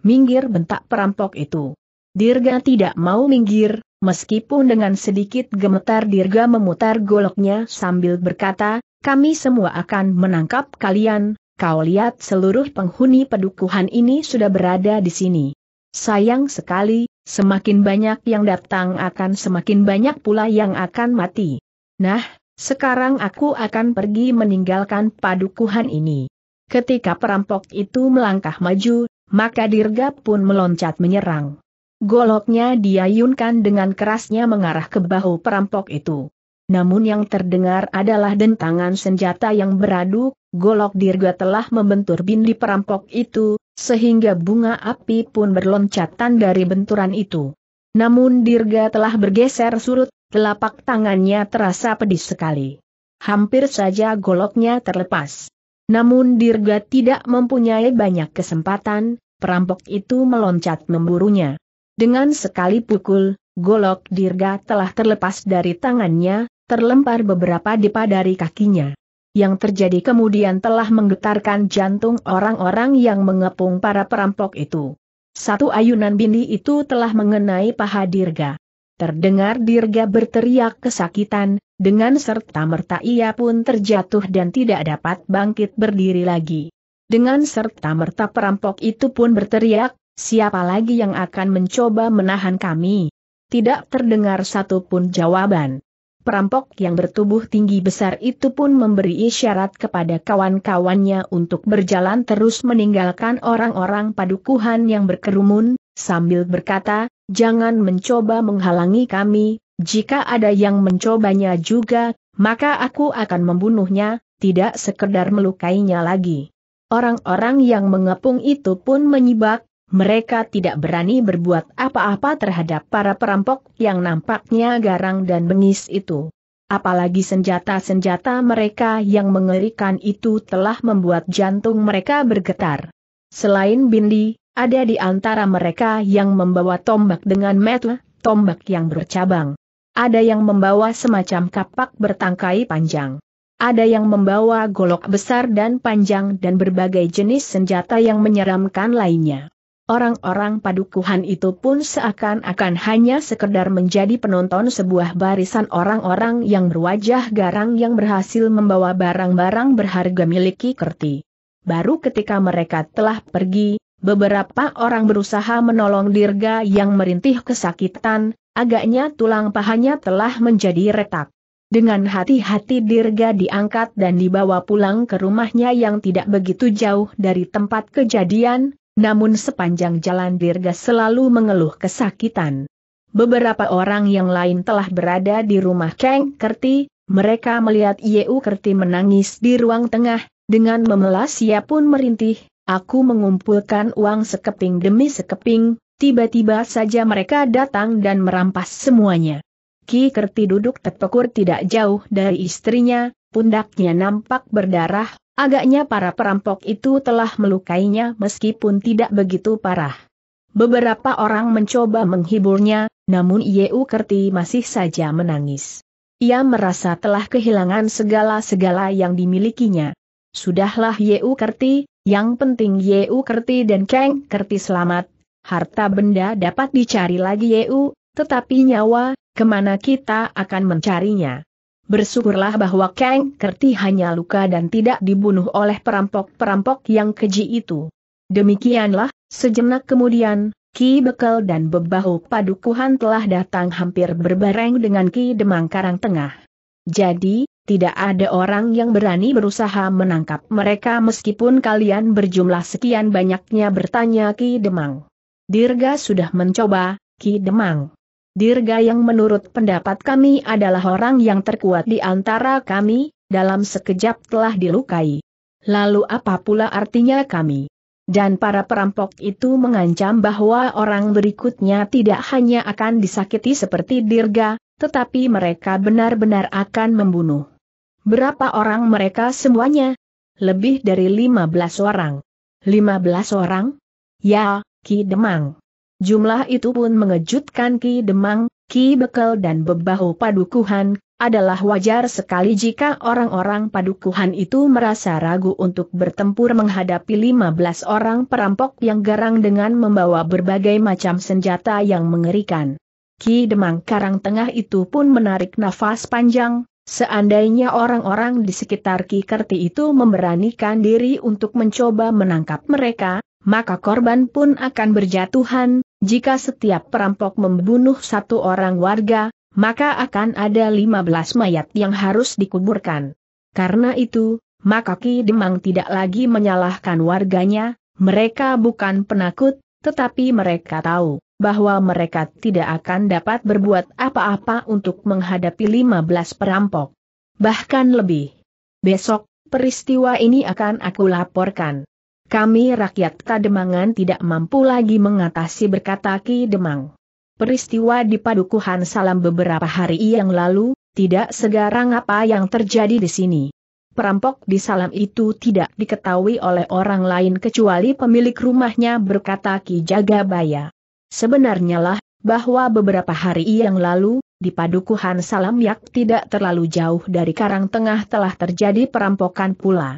Minggir bentak perampok itu. Dirga tidak mau minggir, Meskipun dengan sedikit gemetar Dirga memutar goloknya sambil berkata, kami semua akan menangkap kalian, kau lihat seluruh penghuni pedukuhan ini sudah berada di sini. Sayang sekali, semakin banyak yang datang akan semakin banyak pula yang akan mati. Nah, sekarang aku akan pergi meninggalkan padukuhan ini. Ketika perampok itu melangkah maju, maka Dirga pun meloncat menyerang. Goloknya diayunkan dengan kerasnya mengarah ke bahu perampok itu. Namun yang terdengar adalah dentangan senjata yang beradu, golok dirga telah membentur di perampok itu, sehingga bunga api pun berloncatan dari benturan itu. Namun dirga telah bergeser surut, telapak tangannya terasa pedis sekali. Hampir saja goloknya terlepas. Namun dirga tidak mempunyai banyak kesempatan, perampok itu meloncat memburunya. Dengan sekali pukul, golok dirga telah terlepas dari tangannya, terlempar beberapa depa dari kakinya. Yang terjadi kemudian telah menggetarkan jantung orang-orang yang mengepung para perampok itu. Satu ayunan bindi itu telah mengenai paha dirga. Terdengar dirga berteriak kesakitan, dengan serta-merta ia pun terjatuh dan tidak dapat bangkit berdiri lagi. Dengan serta-merta perampok itu pun berteriak, siapa lagi yang akan mencoba menahan kami? Tidak terdengar satupun jawaban. Perampok yang bertubuh tinggi besar itu pun memberi isyarat kepada kawan-kawannya untuk berjalan terus meninggalkan orang-orang padukuhan yang berkerumun, sambil berkata, jangan mencoba menghalangi kami, jika ada yang mencobanya juga, maka aku akan membunuhnya, tidak sekedar melukainya lagi. Orang-orang yang mengepung itu pun menyibak, mereka tidak berani berbuat apa-apa terhadap para perampok yang nampaknya garang dan bengis itu. Apalagi senjata-senjata mereka yang mengerikan itu telah membuat jantung mereka bergetar. Selain Bindi, ada di antara mereka yang membawa tombak dengan metu, tombak yang bercabang. Ada yang membawa semacam kapak bertangkai panjang. Ada yang membawa golok besar dan panjang dan berbagai jenis senjata yang menyeramkan lainnya. Orang-orang padukuhan itu pun seakan-akan hanya sekedar menjadi penonton sebuah barisan orang-orang yang berwajah garang yang berhasil membawa barang-barang berharga miliki Kerti. Baru ketika mereka telah pergi, beberapa orang berusaha menolong Dirga yang merintih kesakitan, agaknya tulang pahanya telah menjadi retak. Dengan hati-hati Dirga diangkat dan dibawa pulang ke rumahnya yang tidak begitu jauh dari tempat kejadian, namun sepanjang jalan Dirga selalu mengeluh kesakitan. Beberapa orang yang lain telah berada di rumah Kang Kerti, mereka melihat Yeu Kerti menangis di ruang tengah, dengan memelas ia pun merintih, aku mengumpulkan uang sekeping demi sekeping, tiba-tiba saja mereka datang dan merampas semuanya. Ki Kerti duduk terpekur tidak jauh dari istrinya, pundaknya nampak berdarah, Agaknya para perampok itu telah melukainya meskipun tidak begitu parah. Beberapa orang mencoba menghiburnya, namun Yeu Kerti masih saja menangis. Ia merasa telah kehilangan segala-segala yang dimilikinya. Sudahlah Yeu Kerti, yang penting Yeu Kerti dan Kang Kerti selamat. Harta benda dapat dicari lagi Yeu, tetapi nyawa, kemana kita akan mencarinya? Bersyukurlah bahwa Kang Kerti hanya luka dan tidak dibunuh oleh perampok-perampok yang keji itu. Demikianlah, sejenak kemudian, Ki Bekel dan Bebahu Padukuhan telah datang hampir berbareng dengan Ki Demang Karang Tengah. Jadi, tidak ada orang yang berani berusaha menangkap mereka meskipun kalian berjumlah sekian banyaknya bertanya Ki Demang. Dirga sudah mencoba, Ki Demang. Dirga yang menurut pendapat kami adalah orang yang terkuat di antara kami, dalam sekejap telah dilukai. Lalu apa pula artinya kami? Dan para perampok itu mengancam bahwa orang berikutnya tidak hanya akan disakiti seperti Dirga, tetapi mereka benar-benar akan membunuh. Berapa orang mereka semuanya? Lebih dari 15 orang. 15 orang? Ya, Ki Demang. Jumlah itu pun mengejutkan Ki Demang, Ki Bekel dan Bebahu Padukuhan, adalah wajar sekali jika orang-orang padukuhan itu merasa ragu untuk bertempur menghadapi 15 orang perampok yang garang dengan membawa berbagai macam senjata yang mengerikan. Ki Demang Karang Tengah itu pun menarik nafas panjang, seandainya orang-orang di sekitar Ki Kerti itu memberanikan diri untuk mencoba menangkap mereka, maka korban pun akan berjatuhan, jika setiap perampok membunuh satu orang warga, maka akan ada 15 mayat yang harus dikuburkan. Karena itu, maka Ki Demang tidak lagi menyalahkan warganya, mereka bukan penakut, tetapi mereka tahu bahwa mereka tidak akan dapat berbuat apa-apa untuk menghadapi 15 perampok. Bahkan lebih. Besok, peristiwa ini akan aku laporkan. Kami rakyat Kademangan tidak mampu lagi mengatasi berkata Ki Demang. Peristiwa di Padukuhan Salam beberapa hari yang lalu, tidak segarang apa yang terjadi di sini. Perampok di Salam itu tidak diketahui oleh orang lain kecuali pemilik rumahnya berkata Ki Jagabaya. Sebenarnya lah, bahwa beberapa hari yang lalu, di Padukuhan Salam Yak tidak terlalu jauh dari Karang Tengah telah terjadi perampokan pula.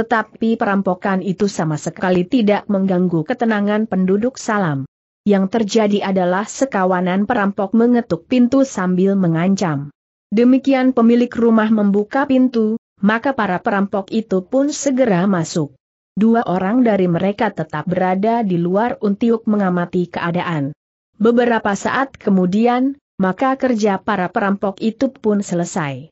Tetapi perampokan itu sama sekali tidak mengganggu ketenangan penduduk salam. Yang terjadi adalah sekawanan perampok mengetuk pintu sambil mengancam. Demikian pemilik rumah membuka pintu, maka para perampok itu pun segera masuk. Dua orang dari mereka tetap berada di luar untuk mengamati keadaan. Beberapa saat kemudian, maka kerja para perampok itu pun selesai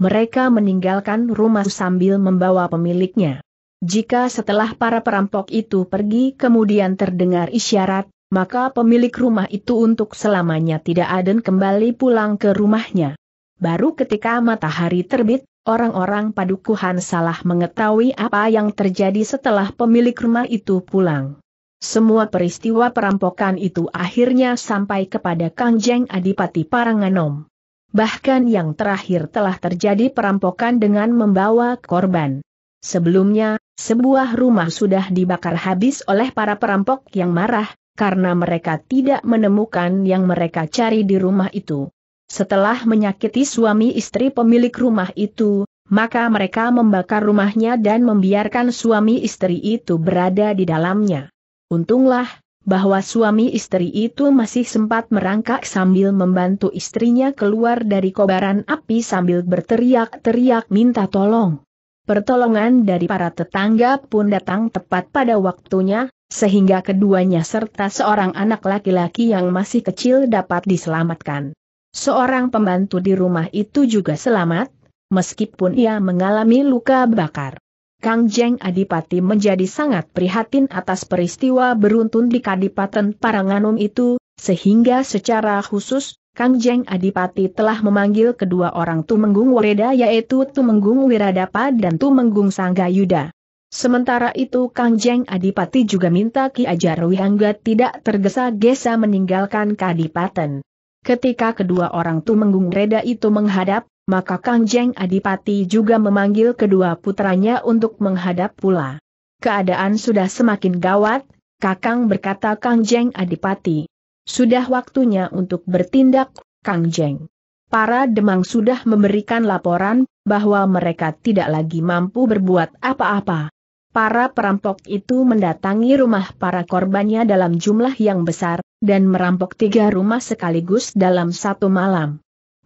mereka meninggalkan rumah sambil membawa pemiliknya. Jika setelah para perampok itu pergi kemudian terdengar isyarat, maka pemilik rumah itu untuk selamanya tidak aden kembali pulang ke rumahnya. Baru ketika matahari terbit, orang-orang padukuhan salah mengetahui apa yang terjadi setelah pemilik rumah itu pulang. Semua peristiwa perampokan itu akhirnya sampai kepada Kangjeng Adipati Paranganom bahkan yang terakhir telah terjadi perampokan dengan membawa korban. Sebelumnya, sebuah rumah sudah dibakar habis oleh para perampok yang marah, karena mereka tidak menemukan yang mereka cari di rumah itu. Setelah menyakiti suami istri pemilik rumah itu, maka mereka membakar rumahnya dan membiarkan suami istri itu berada di dalamnya. Untunglah, bahwa suami istri itu masih sempat merangkak sambil membantu istrinya keluar dari kobaran api sambil berteriak-teriak minta tolong. Pertolongan dari para tetangga pun datang tepat pada waktunya, sehingga keduanya serta seorang anak laki-laki yang masih kecil dapat diselamatkan. Seorang pembantu di rumah itu juga selamat, meskipun ia mengalami luka bakar. Kang Jeng Adipati menjadi sangat prihatin atas peristiwa beruntun di Kadipaten Paranganum itu, sehingga secara khusus, Kang Jeng Adipati telah memanggil kedua orang Tumenggung Wereda yaitu Tumenggung Wiradapa dan Tumenggung Sanggayuda. Sementara itu Kang Jeng Adipati juga minta Ki Ajar Wihangga tidak tergesa-gesa meninggalkan Kadipaten. Ketika kedua orang Tumenggung Reda itu menghadap, maka Kang Jeng Adipati juga memanggil kedua putranya untuk menghadap pula. Keadaan sudah semakin gawat, Kakang berkata Kang Jeng Adipati. Sudah waktunya untuk bertindak, Kang Jeng. Para Demang sudah memberikan laporan bahwa mereka tidak lagi mampu berbuat apa-apa. Para perampok itu mendatangi rumah para korbannya dalam jumlah yang besar, dan merampok tiga rumah sekaligus dalam satu malam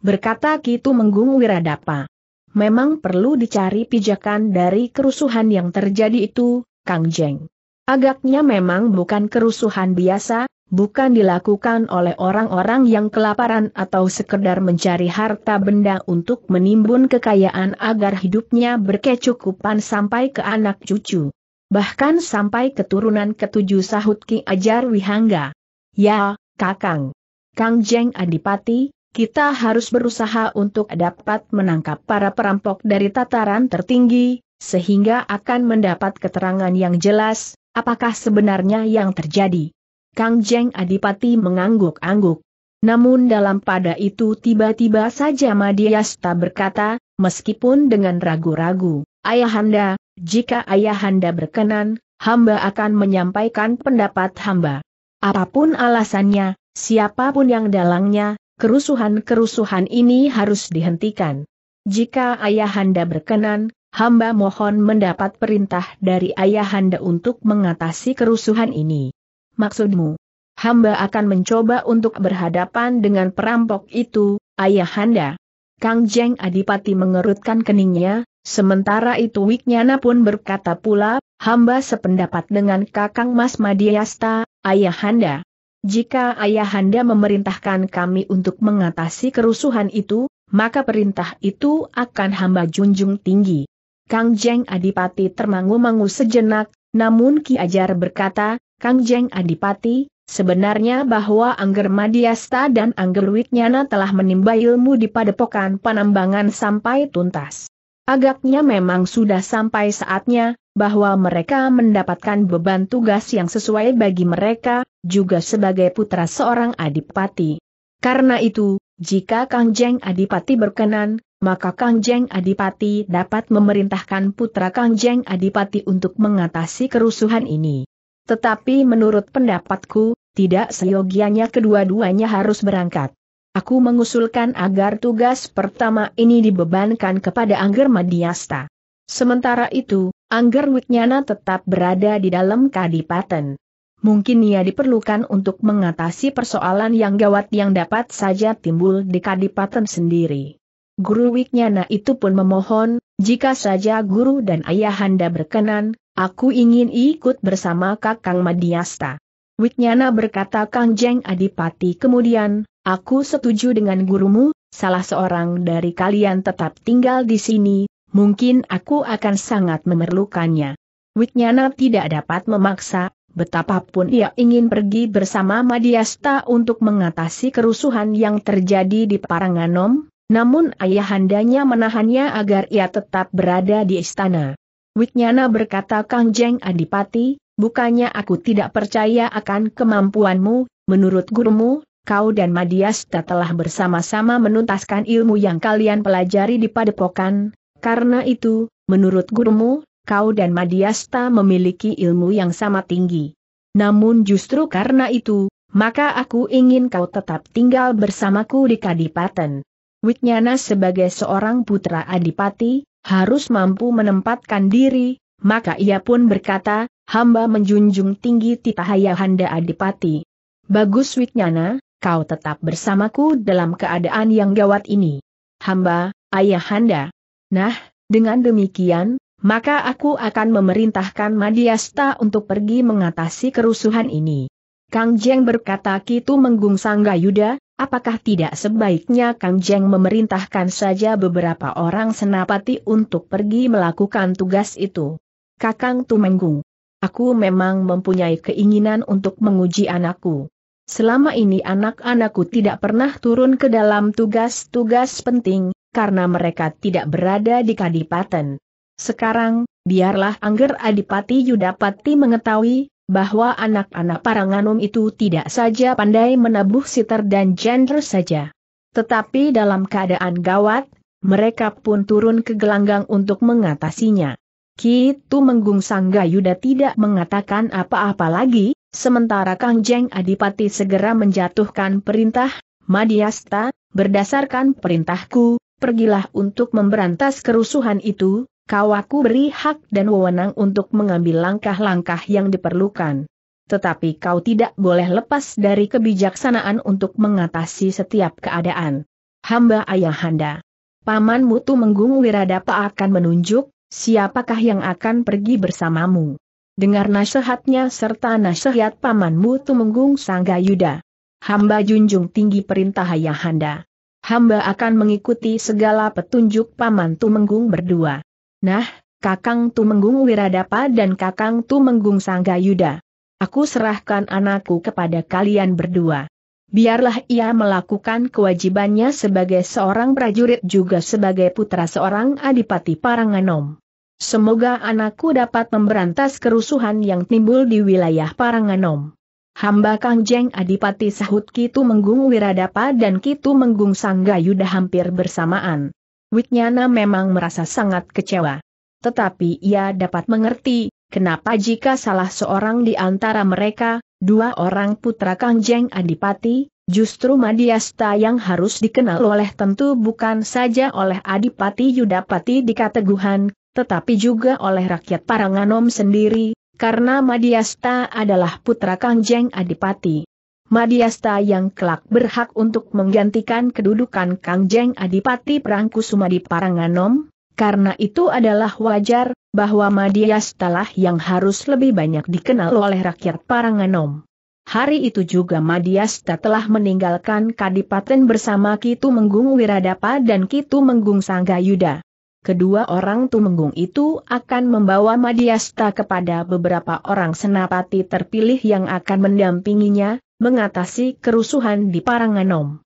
berkata Kitu Menggung Wiradapa. Memang perlu dicari pijakan dari kerusuhan yang terjadi itu, Kang Jeng. Agaknya memang bukan kerusuhan biasa, bukan dilakukan oleh orang-orang yang kelaparan atau sekedar mencari harta benda untuk menimbun kekayaan agar hidupnya berkecukupan sampai ke anak cucu. Bahkan sampai keturunan ketujuh sahut Ki Ajar Wihangga. Ya, Kakang. Kang Jeng Adipati, kita harus berusaha untuk dapat menangkap para perampok dari tataran tertinggi, sehingga akan mendapat keterangan yang jelas, apakah sebenarnya yang terjadi. Kang Jeng Adipati mengangguk-angguk. Namun dalam pada itu tiba-tiba saja Madiasta berkata, meskipun dengan ragu-ragu, Ayahanda, jika Ayahanda berkenan, hamba akan menyampaikan pendapat hamba. Apapun alasannya, siapapun yang dalangnya, kerusuhan-kerusuhan ini harus dihentikan. Jika Ayahanda berkenan, hamba mohon mendapat perintah dari Ayahanda untuk mengatasi kerusuhan ini. Maksudmu? Hamba akan mencoba untuk berhadapan dengan perampok itu, Ayahanda. Kang Jeng Adipati mengerutkan keningnya, sementara itu Wiknyana pun berkata pula, hamba sependapat dengan Kakang Mas Madiasta, Ayahanda. Jika ayahanda memerintahkan kami untuk mengatasi kerusuhan itu, maka perintah itu akan hamba junjung tinggi. Kang Jeng Adipati termangu-mangu sejenak, namun Ki Ajar berkata, Kang Jeng Adipati, Sebenarnya bahwa Angger Madiasta dan Angger Wiknyana telah menimba ilmu di padepokan penambangan sampai tuntas. Agaknya memang sudah sampai saatnya, bahwa mereka mendapatkan beban tugas yang sesuai bagi mereka, juga sebagai putra seorang adipati. Karena itu, jika Kang Jeng Adipati berkenan, maka Kang Jeng Adipati dapat memerintahkan putra Kang Jeng Adipati untuk mengatasi kerusuhan ini. Tetapi menurut pendapatku, tidak seyogianya kedua-duanya harus berangkat. Aku mengusulkan agar tugas pertama ini dibebankan kepada Angger Madiasta. Sementara itu, Angger Wiknyana tetap berada di dalam kadipaten. Mungkin ia diperlukan untuk mengatasi persoalan yang gawat yang dapat saja timbul di kadipaten sendiri. Guru Wiknyana itu pun memohon, jika saja guru dan ayahanda berkenan, aku ingin ikut bersama Kakang Madiasta. Wiknyana berkata Kang Jeng Adipati kemudian, Aku setuju dengan gurumu, salah seorang dari kalian tetap tinggal di sini, mungkin aku akan sangat memerlukannya. Wiknyana tidak dapat memaksa, betapapun ia ingin pergi bersama Madiasta untuk mengatasi kerusuhan yang terjadi di Paranganom, namun ayahandanya menahannya agar ia tetap berada di istana. Wiknyana berkata Kang Jeng Adipati, bukannya aku tidak percaya akan kemampuanmu, menurut gurumu, kau dan Madiasta telah bersama-sama menuntaskan ilmu yang kalian pelajari di padepokan, karena itu, menurut gurumu, kau dan Madiasta memiliki ilmu yang sama tinggi. Namun justru karena itu, maka aku ingin kau tetap tinggal bersamaku di Kadipaten. Witnyana sebagai seorang putra adipati, harus mampu menempatkan diri, maka ia pun berkata, hamba menjunjung tinggi titah Handa Adipati. Bagus Witnyana, kau tetap bersamaku dalam keadaan yang gawat ini. Hamba, ayahanda. Nah, dengan demikian, maka aku akan memerintahkan Madiasta untuk pergi mengatasi kerusuhan ini. Kang Jeng berkata Kitu sangga Yuda, apakah tidak sebaiknya Kang Jeng memerintahkan saja beberapa orang senapati untuk pergi melakukan tugas itu? Kakang Tumenggung, aku memang mempunyai keinginan untuk menguji anakku. Selama ini anak-anakku tidak pernah turun ke dalam tugas-tugas penting, karena mereka tidak berada di kadipaten. Sekarang, biarlah Angger Adipati Yudapati mengetahui, bahwa anak-anak Paranganum itu tidak saja pandai menabuh sitar dan gender saja. Tetapi dalam keadaan gawat, mereka pun turun ke gelanggang untuk mengatasinya. Kitu Menggung Sangga Yuda tidak mengatakan apa-apa lagi, Sementara Kang Jeng Adipati segera menjatuhkan perintah, Madiasta, berdasarkan perintahku, pergilah untuk memberantas kerusuhan itu, kau aku beri hak dan wewenang untuk mengambil langkah-langkah yang diperlukan. Tetapi kau tidak boleh lepas dari kebijaksanaan untuk mengatasi setiap keadaan. Hamba ayahanda. Paman Mutu Menggung Wiradapa akan menunjuk, siapakah yang akan pergi bersamamu. Dengar nasihatnya serta nasihat pamanmu Tumenggung Sanggayuda. Hamba junjung tinggi perintah Ayahanda. Hamba akan mengikuti segala petunjuk paman Tumenggung berdua. Nah, Kakang Tumenggung Wiradapa dan Kakang Tumenggung Sanggayuda. Aku serahkan anakku kepada kalian berdua. Biarlah ia melakukan kewajibannya sebagai seorang prajurit juga sebagai putra seorang adipati Paranganom. Semoga anakku dapat memberantas kerusuhan yang timbul di wilayah Paranganom. Hamba Kang Adipati sahut Kitu Menggung Wiradapa dan Kitu Menggung Sanggayuda hampir bersamaan. Witnyana memang merasa sangat kecewa. Tetapi ia dapat mengerti, kenapa jika salah seorang di antara mereka, dua orang putra Kang Adipati, Justru Madiasta yang harus dikenal oleh tentu bukan saja oleh Adipati Yudapati di Kateguhan, tetapi juga oleh rakyat Paranganom sendiri, karena Madiasta adalah putra Kangjeng Adipati. Madiasta yang kelak berhak untuk menggantikan kedudukan Kangjeng Adipati Perangku di Paranganom, karena itu adalah wajar bahwa Madiasta lah yang harus lebih banyak dikenal oleh rakyat Paranganom. Hari itu juga Madiasta telah meninggalkan Kadipaten bersama Kitu Menggung Wiradapa dan Kitu Menggung Sanggayuda kedua orang Tumenggung itu akan membawa Madiasta kepada beberapa orang senapati terpilih yang akan mendampinginya, mengatasi kerusuhan di Paranganom.